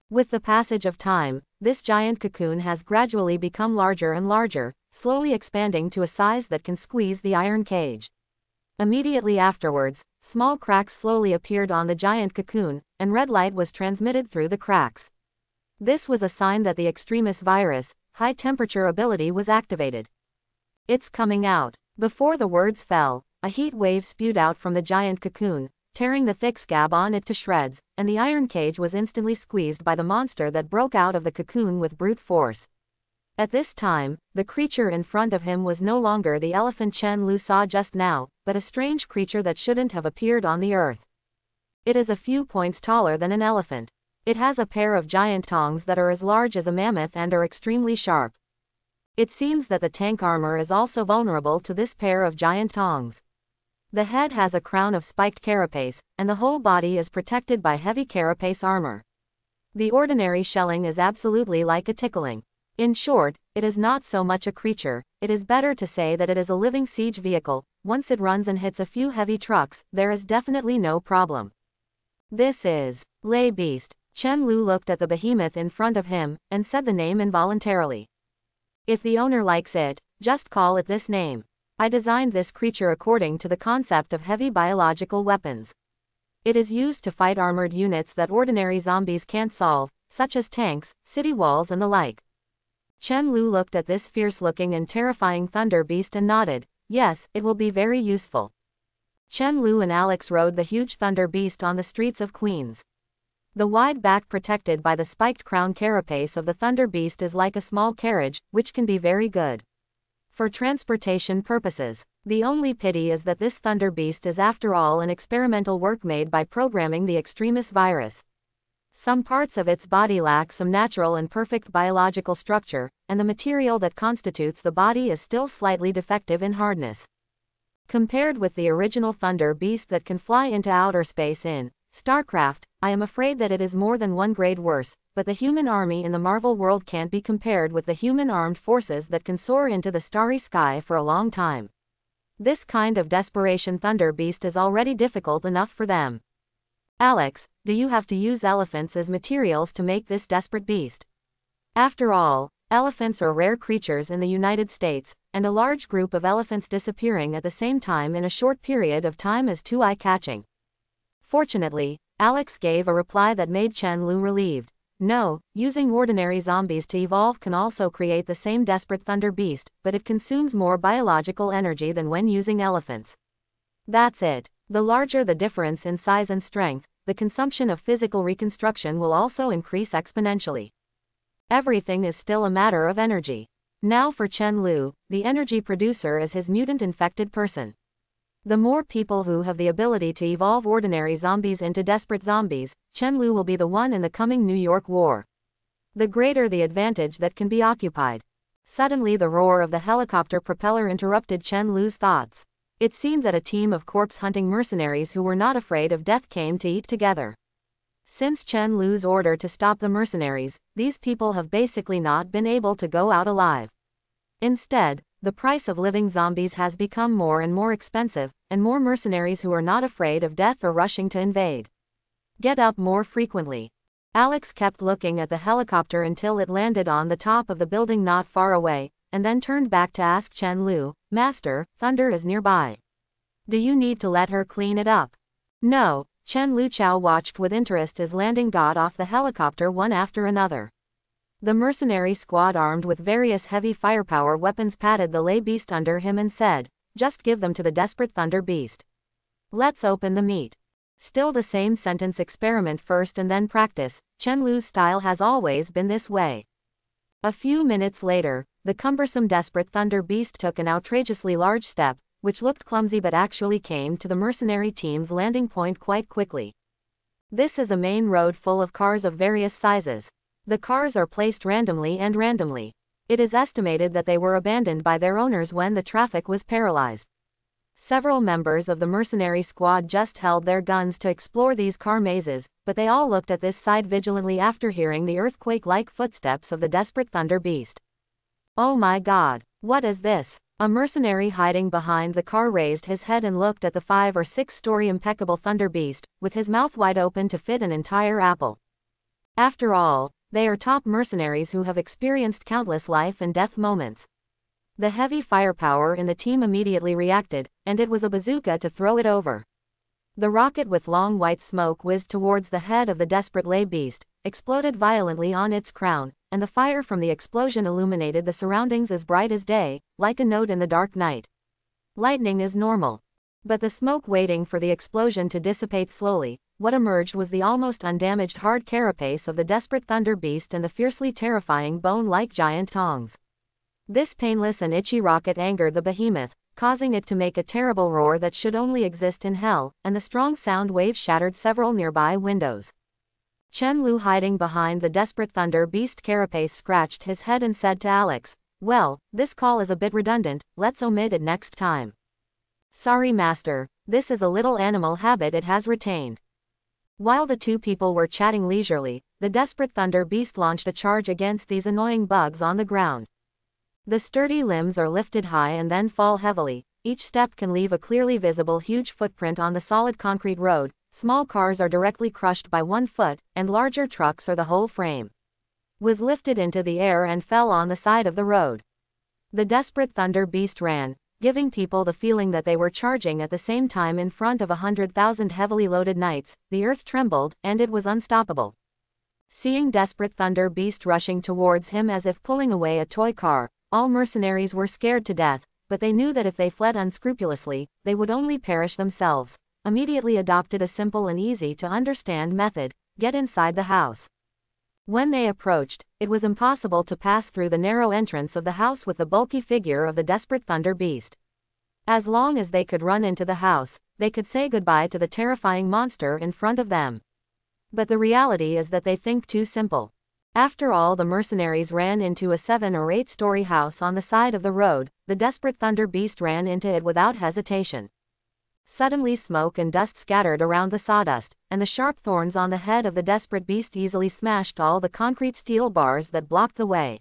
With the passage of time, this giant cocoon has gradually become larger and larger, slowly expanding to a size that can squeeze the iron cage. Immediately afterwards, small cracks slowly appeared on the giant cocoon, and red light was transmitted through the cracks. This was a sign that the extremis virus, high temperature ability was activated. It's coming out. Before the words fell, a heat wave spewed out from the giant cocoon, tearing the thick scab on it to shreds, and the iron cage was instantly squeezed by the monster that broke out of the cocoon with brute force. At this time, the creature in front of him was no longer the elephant Chen Lu saw just now, but a strange creature that shouldn't have appeared on the earth. It is a few points taller than an elephant. It has a pair of giant tongs that are as large as a mammoth and are extremely sharp. It seems that the tank armor is also vulnerable to this pair of giant tongs. The head has a crown of spiked carapace, and the whole body is protected by heavy carapace armor. The ordinary shelling is absolutely like a tickling. In short, it is not so much a creature, it is better to say that it is a living siege vehicle, once it runs and hits a few heavy trucks, there is definitely no problem. This is, Lay Beast, Chen Lu looked at the behemoth in front of him, and said the name involuntarily. If the owner likes it, just call it this name. I designed this creature according to the concept of heavy biological weapons. It is used to fight armored units that ordinary zombies can't solve, such as tanks, city walls and the like. Chen Lu looked at this fierce-looking and terrifying thunder beast and nodded, yes, it will be very useful. Chen Lu and Alex rode the huge thunder beast on the streets of Queens. The wide back protected by the spiked crown carapace of the thunder beast is like a small carriage, which can be very good for transportation purposes. The only pity is that this Thunder Beast is after all an experimental work made by programming the extremis virus. Some parts of its body lack some natural and perfect biological structure, and the material that constitutes the body is still slightly defective in hardness. Compared with the original Thunder Beast that can fly into outer space in StarCraft, I am afraid that it is more than one grade worse, but the human army in the Marvel world can't be compared with the human armed forces that can soar into the starry sky for a long time. This kind of desperation thunder beast is already difficult enough for them. Alex, do you have to use elephants as materials to make this desperate beast? After all, elephants are rare creatures in the United States, and a large group of elephants disappearing at the same time in a short period of time is too eye-catching. Fortunately, Alex gave a reply that made Chen Lu relieved. No, using ordinary zombies to evolve can also create the same desperate thunder beast, but it consumes more biological energy than when using elephants. That's it. The larger the difference in size and strength, the consumption of physical reconstruction will also increase exponentially. Everything is still a matter of energy. Now for Chen Lu, the energy producer is his mutant infected person. The more people who have the ability to evolve ordinary zombies into desperate zombies, Chen Lu will be the one in the coming New York war. The greater the advantage that can be occupied. Suddenly the roar of the helicopter propeller interrupted Chen Lu's thoughts. It seemed that a team of corpse-hunting mercenaries who were not afraid of death came to eat together. Since Chen Lu's order to stop the mercenaries, these people have basically not been able to go out alive. Instead, the price of living zombies has become more and more expensive, and more mercenaries who are not afraid of death are rushing to invade. Get up more frequently. Alex kept looking at the helicopter until it landed on the top of the building not far away, and then turned back to ask Chen Lu, Master, Thunder is nearby. Do you need to let her clean it up? No, Chen Lu Chao watched with interest as landing got off the helicopter one after another. The mercenary squad armed with various heavy firepower weapons patted the lay beast under him and said, just give them to the desperate thunder beast. Let's open the meat. Still the same sentence experiment first and then practice, Chen Lu's style has always been this way. A few minutes later, the cumbersome desperate thunder beast took an outrageously large step, which looked clumsy but actually came to the mercenary team's landing point quite quickly. This is a main road full of cars of various sizes, the cars are placed randomly and randomly. It is estimated that they were abandoned by their owners when the traffic was paralyzed. Several members of the mercenary squad just held their guns to explore these car mazes, but they all looked at this side vigilantly after hearing the earthquake-like footsteps of the desperate thunder beast. Oh my god, what is this? A mercenary hiding behind the car raised his head and looked at the five or six-story impeccable thunder beast, with his mouth wide open to fit an entire apple. After all, they are top mercenaries who have experienced countless life and death moments. The heavy firepower in the team immediately reacted, and it was a bazooka to throw it over. The rocket with long white smoke whizzed towards the head of the desperate lay beast, exploded violently on its crown, and the fire from the explosion illuminated the surroundings as bright as day, like a note in the dark night. Lightning is normal. But the smoke waiting for the explosion to dissipate slowly, what emerged was the almost undamaged hard carapace of the desperate thunder beast and the fiercely terrifying bone-like giant tongs. This painless and itchy rocket angered the behemoth, causing it to make a terrible roar that should only exist in hell, and the strong sound wave shattered several nearby windows. Chen Lu hiding behind the desperate thunder beast carapace scratched his head and said to Alex, well, this call is a bit redundant, let's omit it next time. Sorry master, this is a little animal habit it has retained. While the two people were chatting leisurely, the desperate Thunder Beast launched a charge against these annoying bugs on the ground. The sturdy limbs are lifted high and then fall heavily, each step can leave a clearly visible huge footprint on the solid concrete road, small cars are directly crushed by one foot, and larger trucks are the whole frame. Was lifted into the air and fell on the side of the road. The desperate Thunder Beast ran, giving people the feeling that they were charging at the same time in front of a hundred thousand heavily loaded knights, the earth trembled, and it was unstoppable. Seeing Desperate Thunder Beast rushing towards him as if pulling away a toy car, all mercenaries were scared to death, but they knew that if they fled unscrupulously, they would only perish themselves, immediately adopted a simple and easy to understand method, get inside the house. When they approached, it was impossible to pass through the narrow entrance of the house with the bulky figure of the desperate thunder beast. As long as they could run into the house, they could say goodbye to the terrifying monster in front of them. But the reality is that they think too simple. After all the mercenaries ran into a seven or eight story house on the side of the road, the desperate thunder beast ran into it without hesitation. Suddenly smoke and dust scattered around the sawdust, and the sharp thorns on the head of the desperate beast easily smashed all the concrete steel bars that blocked the way.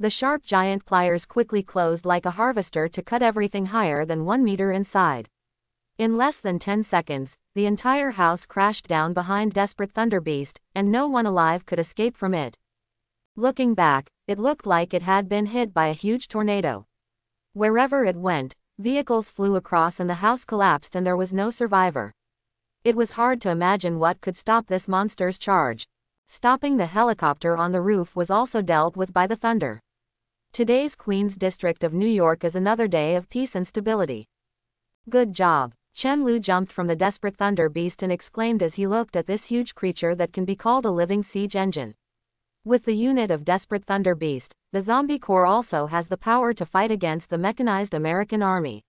The sharp giant pliers quickly closed like a harvester to cut everything higher than one meter inside. In less than 10 seconds, the entire house crashed down behind Desperate Thunderbeast, and no one alive could escape from it. Looking back, it looked like it had been hit by a huge tornado. Wherever it went, Vehicles flew across and the house collapsed and there was no survivor. It was hard to imagine what could stop this monster's charge. Stopping the helicopter on the roof was also dealt with by the thunder. Today's Queens District of New York is another day of peace and stability. Good job. Chen Lu jumped from the desperate thunder beast and exclaimed as he looked at this huge creature that can be called a living siege engine. With the unit of desperate thunder beast, the Zombie Corps also has the power to fight against the mechanized American Army.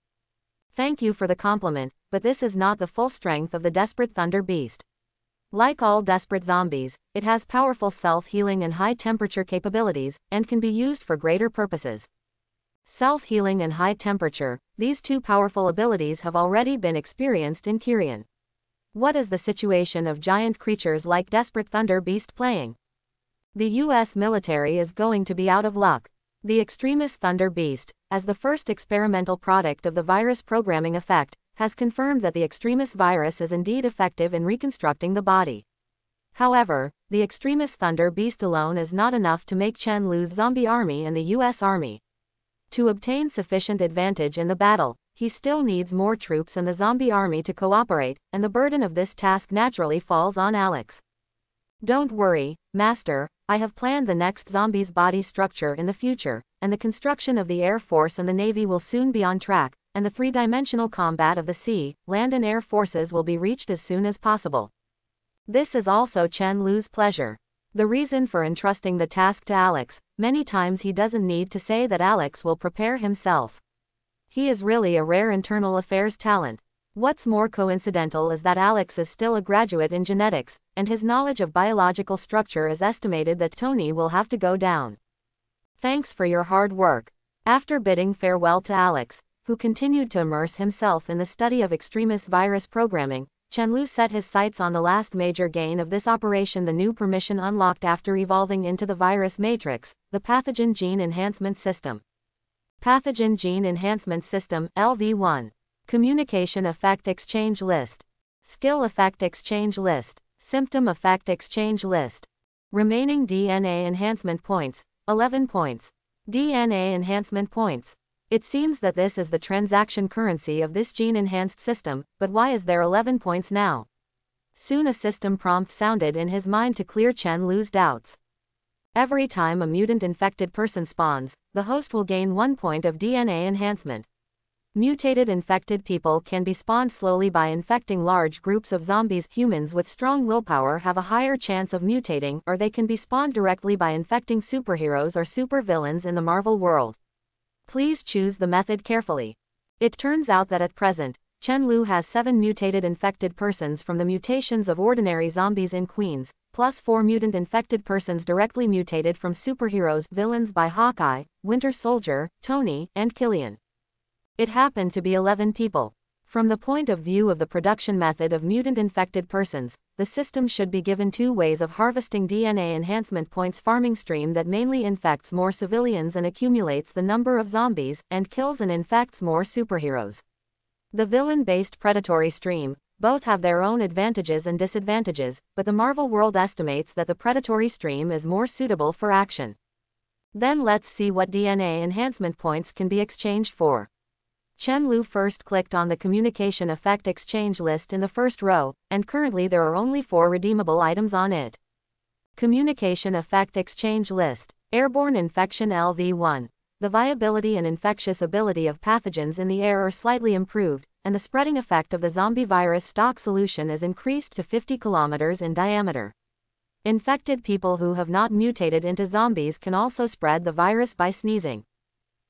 Thank you for the compliment, but this is not the full strength of the Desperate Thunder Beast. Like all desperate zombies, it has powerful self-healing and high-temperature capabilities, and can be used for greater purposes. Self-healing and high temperature, these two powerful abilities have already been experienced in Kyrian. What is the situation of giant creatures like Desperate Thunder Beast playing? The U.S. military is going to be out of luck. The extremist Thunder Beast, as the first experimental product of the virus programming effect, has confirmed that the extremist virus is indeed effective in reconstructing the body. However, the extremist Thunder Beast alone is not enough to make Chen Lu's zombie army and the U.S. Army. To obtain sufficient advantage in the battle, he still needs more troops and the zombie army to cooperate, and the burden of this task naturally falls on Alex. Don't worry, Master, I have planned the next zombie's body structure in the future, and the construction of the Air Force and the Navy will soon be on track, and the three-dimensional combat of the sea, land and air forces will be reached as soon as possible. This is also Chen Lu's pleasure. The reason for entrusting the task to Alex, many times he doesn't need to say that Alex will prepare himself. He is really a rare internal affairs talent, What's more coincidental is that Alex is still a graduate in genetics, and his knowledge of biological structure is estimated that Tony will have to go down. Thanks for your hard work. After bidding farewell to Alex, who continued to immerse himself in the study of extremist virus programming, Chenlu set his sights on the last major gain of this operation the new permission unlocked after evolving into the virus matrix, the pathogen gene enhancement system. Pathogen Gene Enhancement System, LV1. Communication Effect Exchange List. Skill Effect Exchange List. Symptom Effect Exchange List. Remaining DNA enhancement points, 11 points. DNA enhancement points. It seems that this is the transaction currency of this gene enhanced system, but why is there 11 points now? Soon a system prompt sounded in his mind to clear Chen Lu's doubts. Every time a mutant infected person spawns, the host will gain one point of DNA enhancement. Mutated infected people can be spawned slowly by infecting large groups of zombies. Humans with strong willpower have a higher chance of mutating, or they can be spawned directly by infecting superheroes or supervillains in the Marvel world. Please choose the method carefully. It turns out that at present, Chen Lu has seven mutated infected persons from the mutations of ordinary zombies in Queens, plus four mutant infected persons directly mutated from superheroes villains by Hawkeye, Winter Soldier, Tony, and Killian. It happened to be 11 people. From the point of view of the production method of mutant infected persons, the system should be given two ways of harvesting DNA enhancement points farming stream that mainly infects more civilians and accumulates the number of zombies and kills and infects more superheroes. The villain-based predatory stream, both have their own advantages and disadvantages, but the Marvel world estimates that the predatory stream is more suitable for action. Then let's see what DNA enhancement points can be exchanged for. Chen Lu first clicked on the communication effect exchange list in the first row, and currently there are only four redeemable items on it. Communication effect exchange list. Airborne infection LV1. The viability and infectious ability of pathogens in the air are slightly improved, and the spreading effect of the zombie virus stock solution is increased to 50 kilometers in diameter. Infected people who have not mutated into zombies can also spread the virus by sneezing.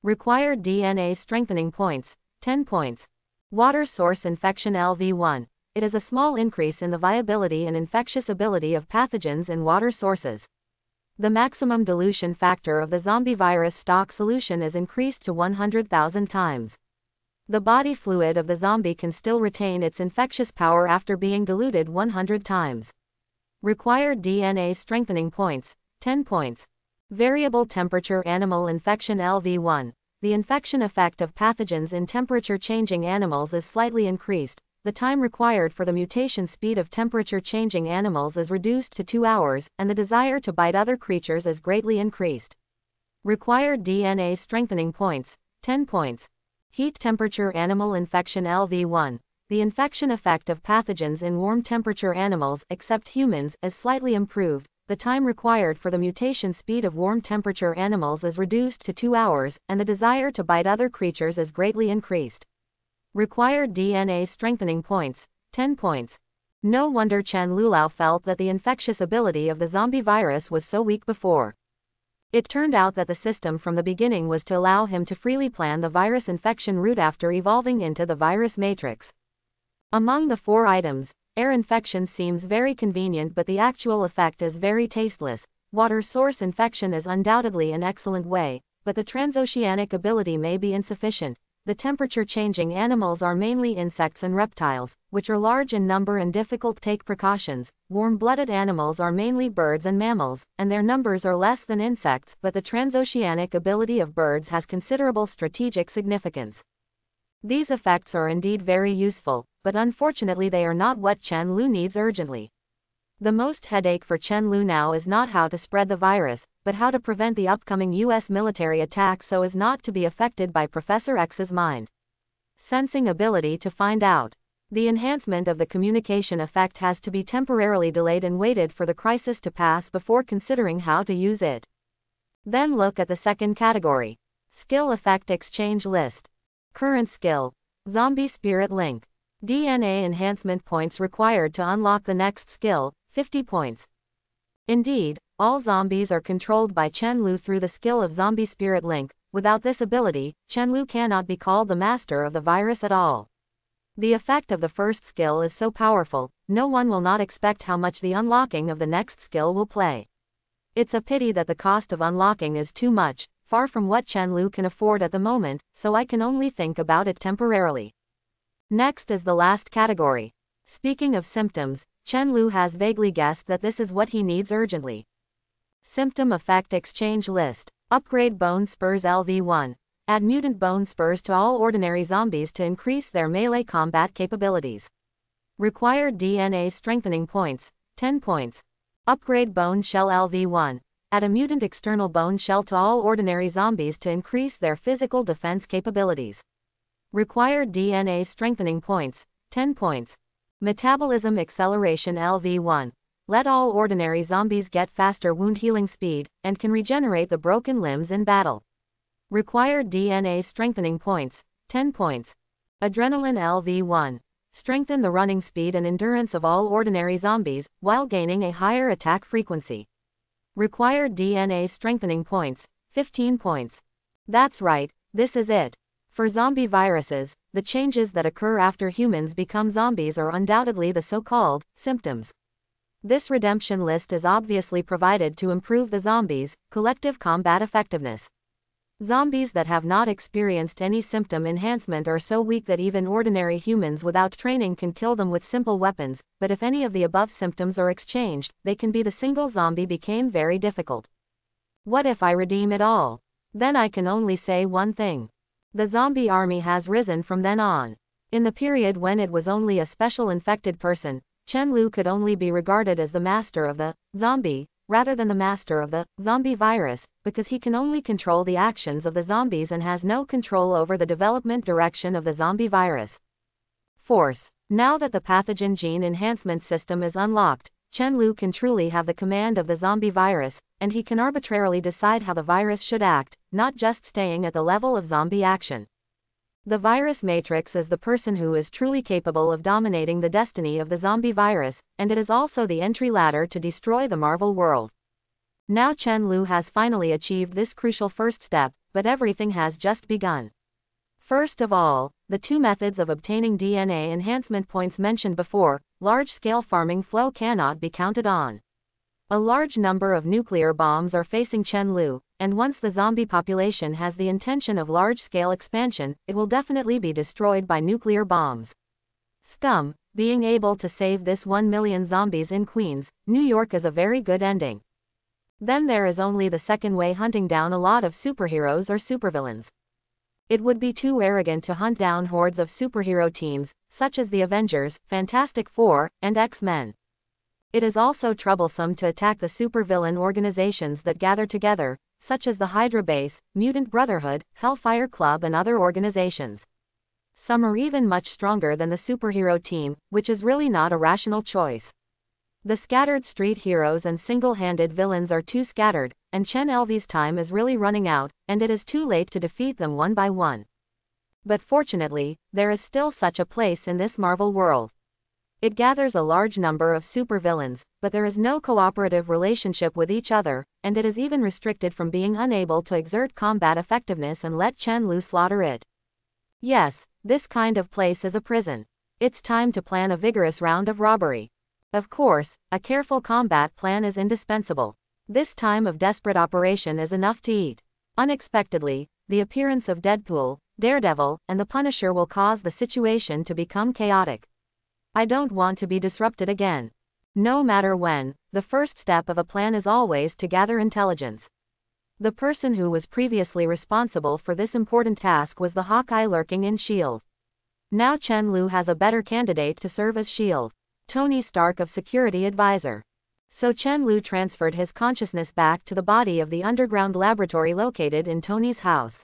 Required DNA strengthening points, 10 points. Water source infection LV1. It is a small increase in the viability and infectious ability of pathogens in water sources. The maximum dilution factor of the zombie virus stock solution is increased to 100,000 times. The body fluid of the zombie can still retain its infectious power after being diluted 100 times. Required DNA strengthening points, 10 points. Variable temperature animal infection LV1 the infection effect of pathogens in temperature-changing animals is slightly increased, the time required for the mutation speed of temperature-changing animals is reduced to 2 hours, and the desire to bite other creatures is greatly increased. Required DNA strengthening points, 10 points. Heat temperature animal infection LV1. The infection effect of pathogens in warm temperature animals except humans is slightly improved, the time required for the mutation speed of warm temperature animals is reduced to 2 hours, and the desire to bite other creatures is greatly increased. Required DNA strengthening points, 10 points. No wonder Chen Lulao felt that the infectious ability of the zombie virus was so weak before. It turned out that the system from the beginning was to allow him to freely plan the virus infection route after evolving into the virus matrix. Among the four items, Air infection seems very convenient but the actual effect is very tasteless. Water source infection is undoubtedly an excellent way, but the transoceanic ability may be insufficient. The temperature-changing animals are mainly insects and reptiles, which are large in number and difficult take precautions. Warm-blooded animals are mainly birds and mammals, and their numbers are less than insects, but the transoceanic ability of birds has considerable strategic significance. These effects are indeed very useful, but unfortunately they are not what Chen Lu needs urgently. The most headache for Chen Lu now is not how to spread the virus, but how to prevent the upcoming US military attack so as not to be affected by Professor X's mind. Sensing ability to find out. The enhancement of the communication effect has to be temporarily delayed and waited for the crisis to pass before considering how to use it. Then look at the second category. Skill Effect Exchange List. Current Skill. Zombie Spirit Link. DNA enhancement points required to unlock the next skill, 50 points. Indeed, all zombies are controlled by Chen Lu through the skill of Zombie Spirit Link. Without this ability, Chen Lu cannot be called the master of the virus at all. The effect of the first skill is so powerful, no one will not expect how much the unlocking of the next skill will play. It's a pity that the cost of unlocking is too much, far from what Chen Lu can afford at the moment, so I can only think about it temporarily. Next is the last category. Speaking of symptoms, Chen Lu has vaguely guessed that this is what he needs urgently. Symptom Effect Exchange List Upgrade Bone Spurs LV1. Add mutant bone spurs to all ordinary zombies to increase their melee combat capabilities. Required DNA strengthening points 10 points. Upgrade Bone Shell LV1. Add a mutant external bone shell to all ordinary zombies to increase their physical defense capabilities. Required DNA strengthening points, 10 points. Metabolism acceleration LV1. Let all ordinary zombies get faster wound healing speed and can regenerate the broken limbs in battle. Required DNA strengthening points, 10 points. Adrenaline LV1. Strengthen the running speed and endurance of all ordinary zombies while gaining a higher attack frequency. Required DNA strengthening points, 15 points. That's right, this is it. For zombie viruses, the changes that occur after humans become zombies are undoubtedly the so-called symptoms. This redemption list is obviously provided to improve the zombies' collective combat effectiveness. Zombies that have not experienced any symptom enhancement are so weak that even ordinary humans without training can kill them with simple weapons, but if any of the above symptoms are exchanged, they can be the single zombie became very difficult. What if I redeem it all? Then I can only say one thing. The zombie army has risen from then on. In the period when it was only a special infected person, Chen Lu could only be regarded as the master of the zombie, rather than the master of the zombie virus, because he can only control the actions of the zombies and has no control over the development direction of the zombie virus. Force. Now that the pathogen gene enhancement system is unlocked, Chen Lu can truly have the command of the zombie virus, and he can arbitrarily decide how the virus should act, not just staying at the level of zombie action. The virus matrix is the person who is truly capable of dominating the destiny of the zombie virus, and it is also the entry ladder to destroy the Marvel world. Now Chen Lu has finally achieved this crucial first step, but everything has just begun. First of all, the two methods of obtaining DNA enhancement points mentioned before, large-scale farming flow cannot be counted on. A large number of nuclear bombs are facing Chenlu, and once the zombie population has the intention of large-scale expansion, it will definitely be destroyed by nuclear bombs. Scum, being able to save this 1 million zombies in Queens, New York is a very good ending. Then there is only the second way hunting down a lot of superheroes or supervillains. It would be too arrogant to hunt down hordes of superhero teams, such as the Avengers, Fantastic Four, and X-Men. It is also troublesome to attack the supervillain organizations that gather together, such as the Hydra Base, Mutant Brotherhood, Hellfire Club and other organizations. Some are even much stronger than the superhero team, which is really not a rational choice. The scattered street heroes and single-handed villains are too scattered, and Chen Elvi's time is really running out, and it is too late to defeat them one by one. But fortunately, there is still such a place in this Marvel world. It gathers a large number of supervillains, but there is no cooperative relationship with each other, and it is even restricted from being unable to exert combat effectiveness and let Chen Lu slaughter it. Yes, this kind of place is a prison. It's time to plan a vigorous round of robbery. Of course, a careful combat plan is indispensable. This time of desperate operation is enough to eat. Unexpectedly, the appearance of Deadpool, Daredevil, and the Punisher will cause the situation to become chaotic. I don't want to be disrupted again. No matter when, the first step of a plan is always to gather intelligence. The person who was previously responsible for this important task was the Hawkeye lurking in S.H.I.E.L.D. Now Chen Lu has a better candidate to serve as S.H.I.E.L.D. Tony Stark of Security Advisor. So Chen Lu transferred his consciousness back to the body of the underground laboratory located in Tony's house.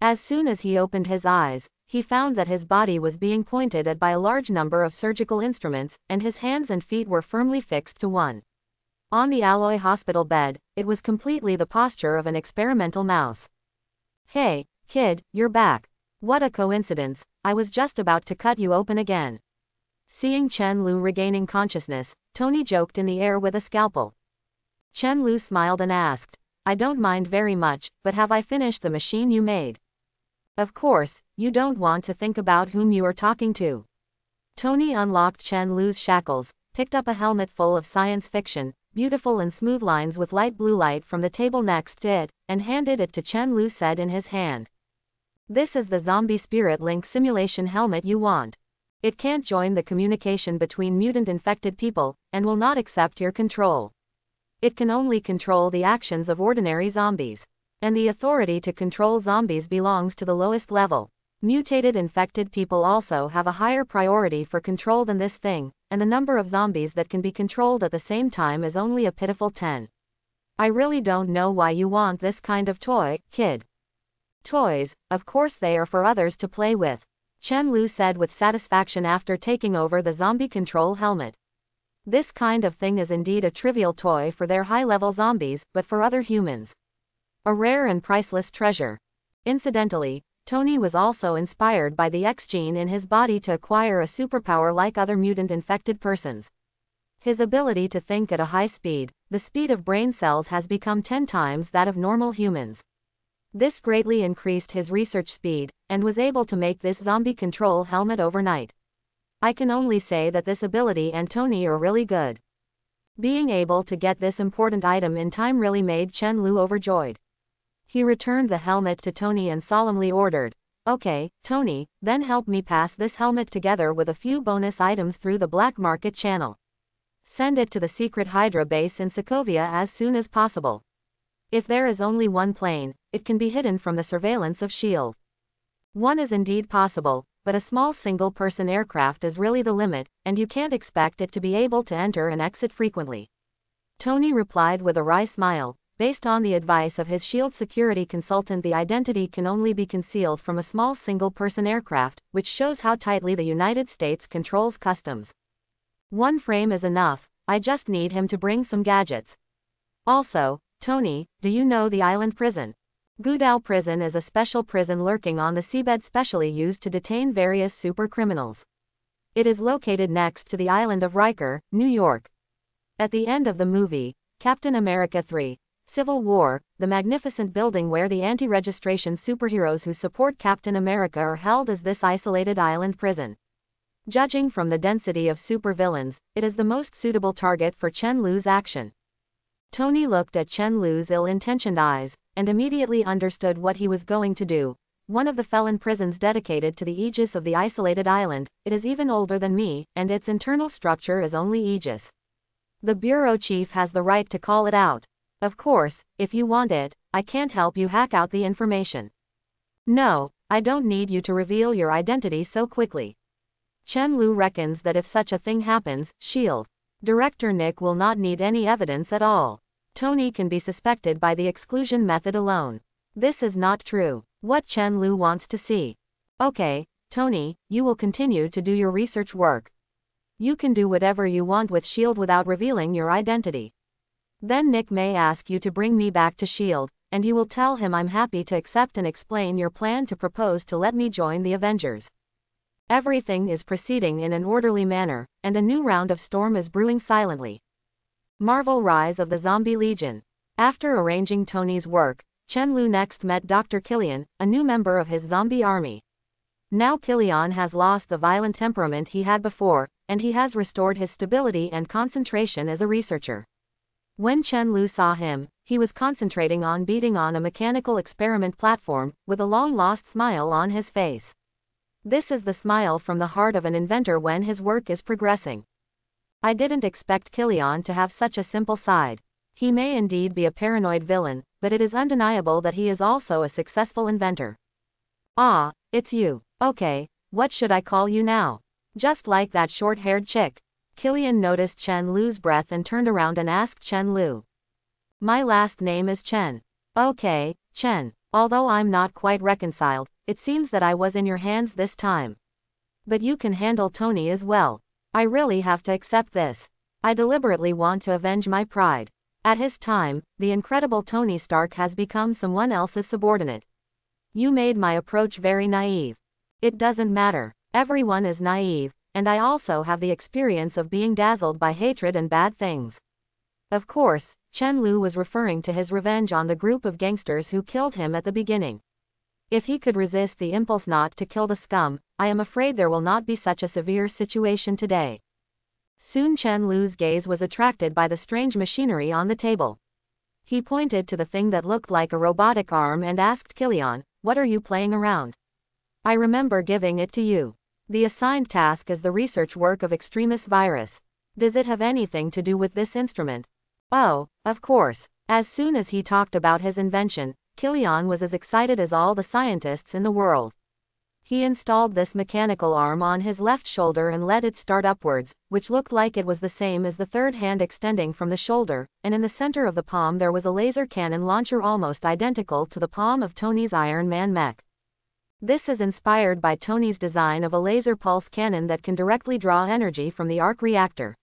As soon as he opened his eyes, he found that his body was being pointed at by a large number of surgical instruments, and his hands and feet were firmly fixed to one. On the alloy hospital bed, it was completely the posture of an experimental mouse. Hey, kid, you're back. What a coincidence, I was just about to cut you open again. Seeing Chen Lu regaining consciousness, Tony joked in the air with a scalpel. Chen Lu smiled and asked, I don't mind very much, but have I finished the machine you made? Of course, you don't want to think about whom you are talking to. Tony unlocked Chen Lu's shackles, picked up a helmet full of science fiction, beautiful and smooth lines with light blue light from the table next to it, and handed it to Chen Lu said in his hand. This is the zombie spirit link simulation helmet you want. It can't join the communication between mutant infected people, and will not accept your control. It can only control the actions of ordinary zombies. And the authority to control zombies belongs to the lowest level. Mutated infected people also have a higher priority for control than this thing, and the number of zombies that can be controlled at the same time is only a pitiful 10. I really don't know why you want this kind of toy, kid. Toys, of course they are for others to play with. Chen Lu said with satisfaction after taking over the zombie control helmet. This kind of thing is indeed a trivial toy for their high-level zombies, but for other humans. A rare and priceless treasure. Incidentally, Tony was also inspired by the X gene in his body to acquire a superpower like other mutant-infected persons. His ability to think at a high speed, the speed of brain cells has become 10 times that of normal humans. This greatly increased his research speed, and was able to make this zombie control helmet overnight. I can only say that this ability and Tony are really good. Being able to get this important item in time really made Chen Lu overjoyed. He returned the helmet to Tony and solemnly ordered, Okay, Tony, then help me pass this helmet together with a few bonus items through the black market channel. Send it to the secret Hydra base in Sokovia as soon as possible. If there is only one plane, it can be hidden from the surveillance of SHIELD. One is indeed possible, but a small single-person aircraft is really the limit, and you can't expect it to be able to enter and exit frequently. Tony replied with a wry smile, based on the advice of his SHIELD security consultant the identity can only be concealed from a small single-person aircraft, which shows how tightly the United States controls customs. One frame is enough, I just need him to bring some gadgets. Also, Tony, do you know the island prison? Goodall Prison is a special prison lurking on the seabed specially used to detain various super criminals. It is located next to the island of Riker, New York. At the end of the movie, Captain America 3, Civil War, the magnificent building where the anti-registration superheroes who support Captain America are held is this isolated island prison. Judging from the density of supervillains, it is the most suitable target for Chen Lu's action. Tony looked at Chen Lu's ill-intentioned eyes, and immediately understood what he was going to do. One of the felon prisons dedicated to the aegis of the isolated island, it is even older than me, and its internal structure is only aegis. The bureau chief has the right to call it out. Of course, if you want it, I can't help you hack out the information. No, I don't need you to reveal your identity so quickly. Chen Lu reckons that if such a thing happens, shield. Director Nick will not need any evidence at all. Tony can be suspected by the exclusion method alone. This is not true. What Chen Lu wants to see. Okay, Tony, you will continue to do your research work. You can do whatever you want with S.H.I.E.L.D. without revealing your identity. Then Nick may ask you to bring me back to S.H.I.E.L.D., and you will tell him I'm happy to accept and explain your plan to propose to let me join the Avengers. Everything is proceeding in an orderly manner, and a new round of storm is brewing silently. Marvel Rise of the Zombie Legion. After arranging Tony's work, Chen Lu next met Dr. Killian, a new member of his zombie army. Now Killian has lost the violent temperament he had before, and he has restored his stability and concentration as a researcher. When Chen Lu saw him, he was concentrating on beating on a mechanical experiment platform, with a long-lost smile on his face. This is the smile from the heart of an inventor when his work is progressing. I didn't expect Killian to have such a simple side. He may indeed be a paranoid villain, but it is undeniable that he is also a successful inventor. Ah, it's you. Okay, what should I call you now? Just like that short-haired chick. Killian noticed Chen Lu's breath and turned around and asked Chen Lu. My last name is Chen. Okay, Chen. Although I'm not quite reconciled, it seems that I was in your hands this time. But you can handle Tony as well. I really have to accept this. I deliberately want to avenge my pride. At his time, the incredible Tony Stark has become someone else's subordinate. You made my approach very naive. It doesn't matter. Everyone is naive, and I also have the experience of being dazzled by hatred and bad things. Of course, Chen Lu was referring to his revenge on the group of gangsters who killed him at the beginning. If he could resist the impulse not to kill the scum, I am afraid there will not be such a severe situation today. Soon Chen Lu's gaze was attracted by the strange machinery on the table. He pointed to the thing that looked like a robotic arm and asked Kilian, what are you playing around? I remember giving it to you. The assigned task is the research work of extremist virus. Does it have anything to do with this instrument? Oh, of course. As soon as he talked about his invention, Kilian was as excited as all the scientists in the world. He installed this mechanical arm on his left shoulder and let it start upwards, which looked like it was the same as the third hand extending from the shoulder, and in the center of the palm there was a laser cannon launcher almost identical to the palm of Tony's Iron Man mech. This is inspired by Tony's design of a laser pulse cannon that can directly draw energy from the arc reactor.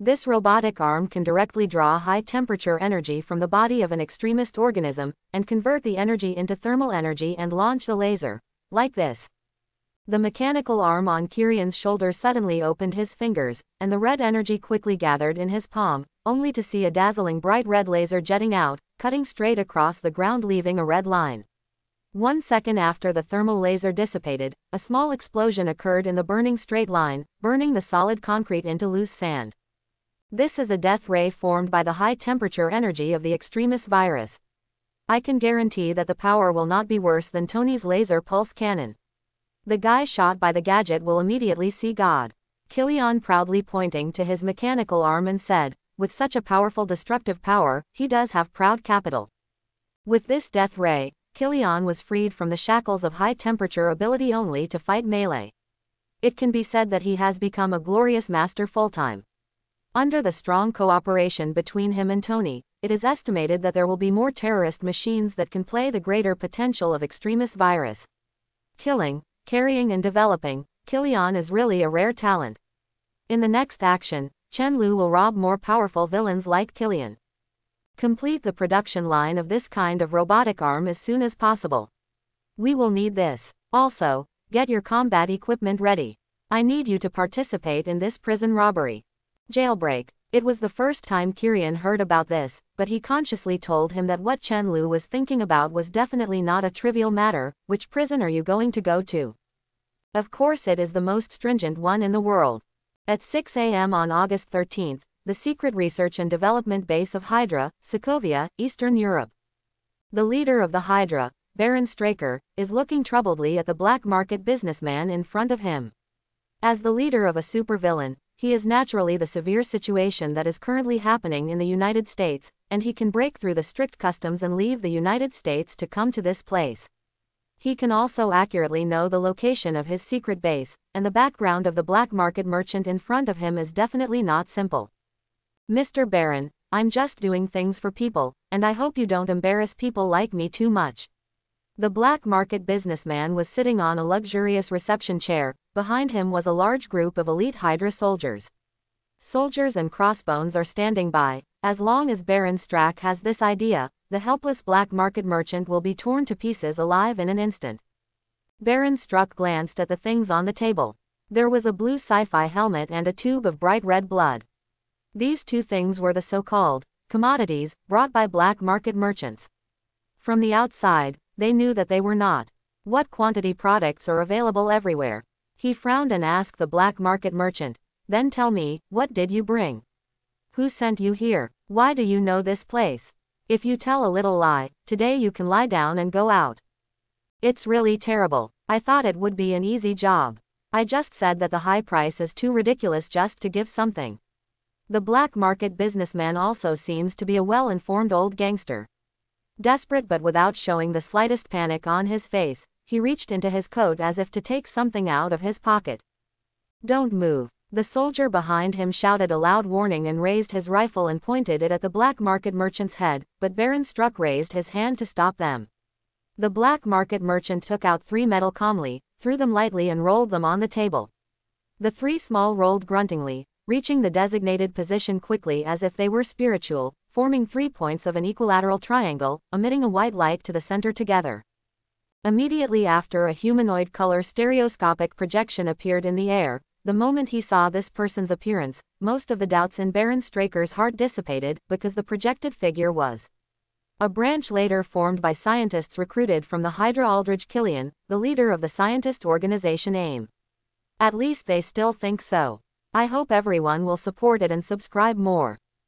This robotic arm can directly draw high-temperature energy from the body of an extremist organism and convert the energy into thermal energy and launch the laser, like this. The mechanical arm on Kirian's shoulder suddenly opened his fingers, and the red energy quickly gathered in his palm, only to see a dazzling bright red laser jetting out, cutting straight across the ground leaving a red line. One second after the thermal laser dissipated, a small explosion occurred in the burning straight line, burning the solid concrete into loose sand. This is a death ray formed by the high temperature energy of the extremis virus. I can guarantee that the power will not be worse than Tony's laser pulse cannon. The guy shot by the gadget will immediately see God. Killian proudly pointing to his mechanical arm and said, with such a powerful destructive power, he does have proud capital. With this death ray, Killian was freed from the shackles of high temperature ability only to fight melee. It can be said that he has become a glorious master full-time. Under the strong cooperation between him and Tony, it is estimated that there will be more terrorist machines that can play the greater potential of extremist virus. Killing, carrying and developing, Kilian is really a rare talent. In the next action, Chen Lu will rob more powerful villains like Kilian. Complete the production line of this kind of robotic arm as soon as possible. We will need this. Also, get your combat equipment ready. I need you to participate in this prison robbery. Jailbreak. It was the first time Kirian heard about this, but he consciously told him that what Chen Lu was thinking about was definitely not a trivial matter, which prison are you going to go to? Of course it is the most stringent one in the world. At 6 a.m. on August 13, the secret research and development base of Hydra, Sokovia, Eastern Europe. The leader of the Hydra, Baron Straker, is looking troubledly at the black market businessman in front of him. As the leader of a supervillain, he is naturally the severe situation that is currently happening in the United States, and he can break through the strict customs and leave the United States to come to this place. He can also accurately know the location of his secret base, and the background of the black market merchant in front of him is definitely not simple. Mr. Baron, I'm just doing things for people, and I hope you don't embarrass people like me too much. The black market businessman was sitting on a luxurious reception chair, behind him was a large group of elite Hydra soldiers. Soldiers and crossbones are standing by, as long as Baron Strack has this idea, the helpless black market merchant will be torn to pieces alive in an instant. Baron Struck glanced at the things on the table. There was a blue sci-fi helmet and a tube of bright red blood. These two things were the so-called commodities brought by black market merchants. From the outside, they knew that they were not. What quantity products are available everywhere? He frowned and asked the black market merchant. Then tell me, what did you bring? Who sent you here? Why do you know this place? If you tell a little lie, today you can lie down and go out. It's really terrible. I thought it would be an easy job. I just said that the high price is too ridiculous just to give something. The black market businessman also seems to be a well informed old gangster. Desperate but without showing the slightest panic on his face, he reached into his coat as if to take something out of his pocket. Don't move. The soldier behind him shouted a loud warning and raised his rifle and pointed it at the black market merchant's head, but Baron Struck raised his hand to stop them. The black market merchant took out three metal calmly, threw them lightly and rolled them on the table. The three small rolled gruntingly, reaching the designated position quickly as if they were spiritual, forming three points of an equilateral triangle, emitting a white light to the center together. Immediately after a humanoid color stereoscopic projection appeared in the air, the moment he saw this person's appearance, most of the doubts in Baron Straker's heart dissipated because the projected figure was a branch later formed by scientists recruited from the Hydra Aldrich Killian, the leader of the scientist organization AIM. At least they still think so. I hope everyone will support it and subscribe more.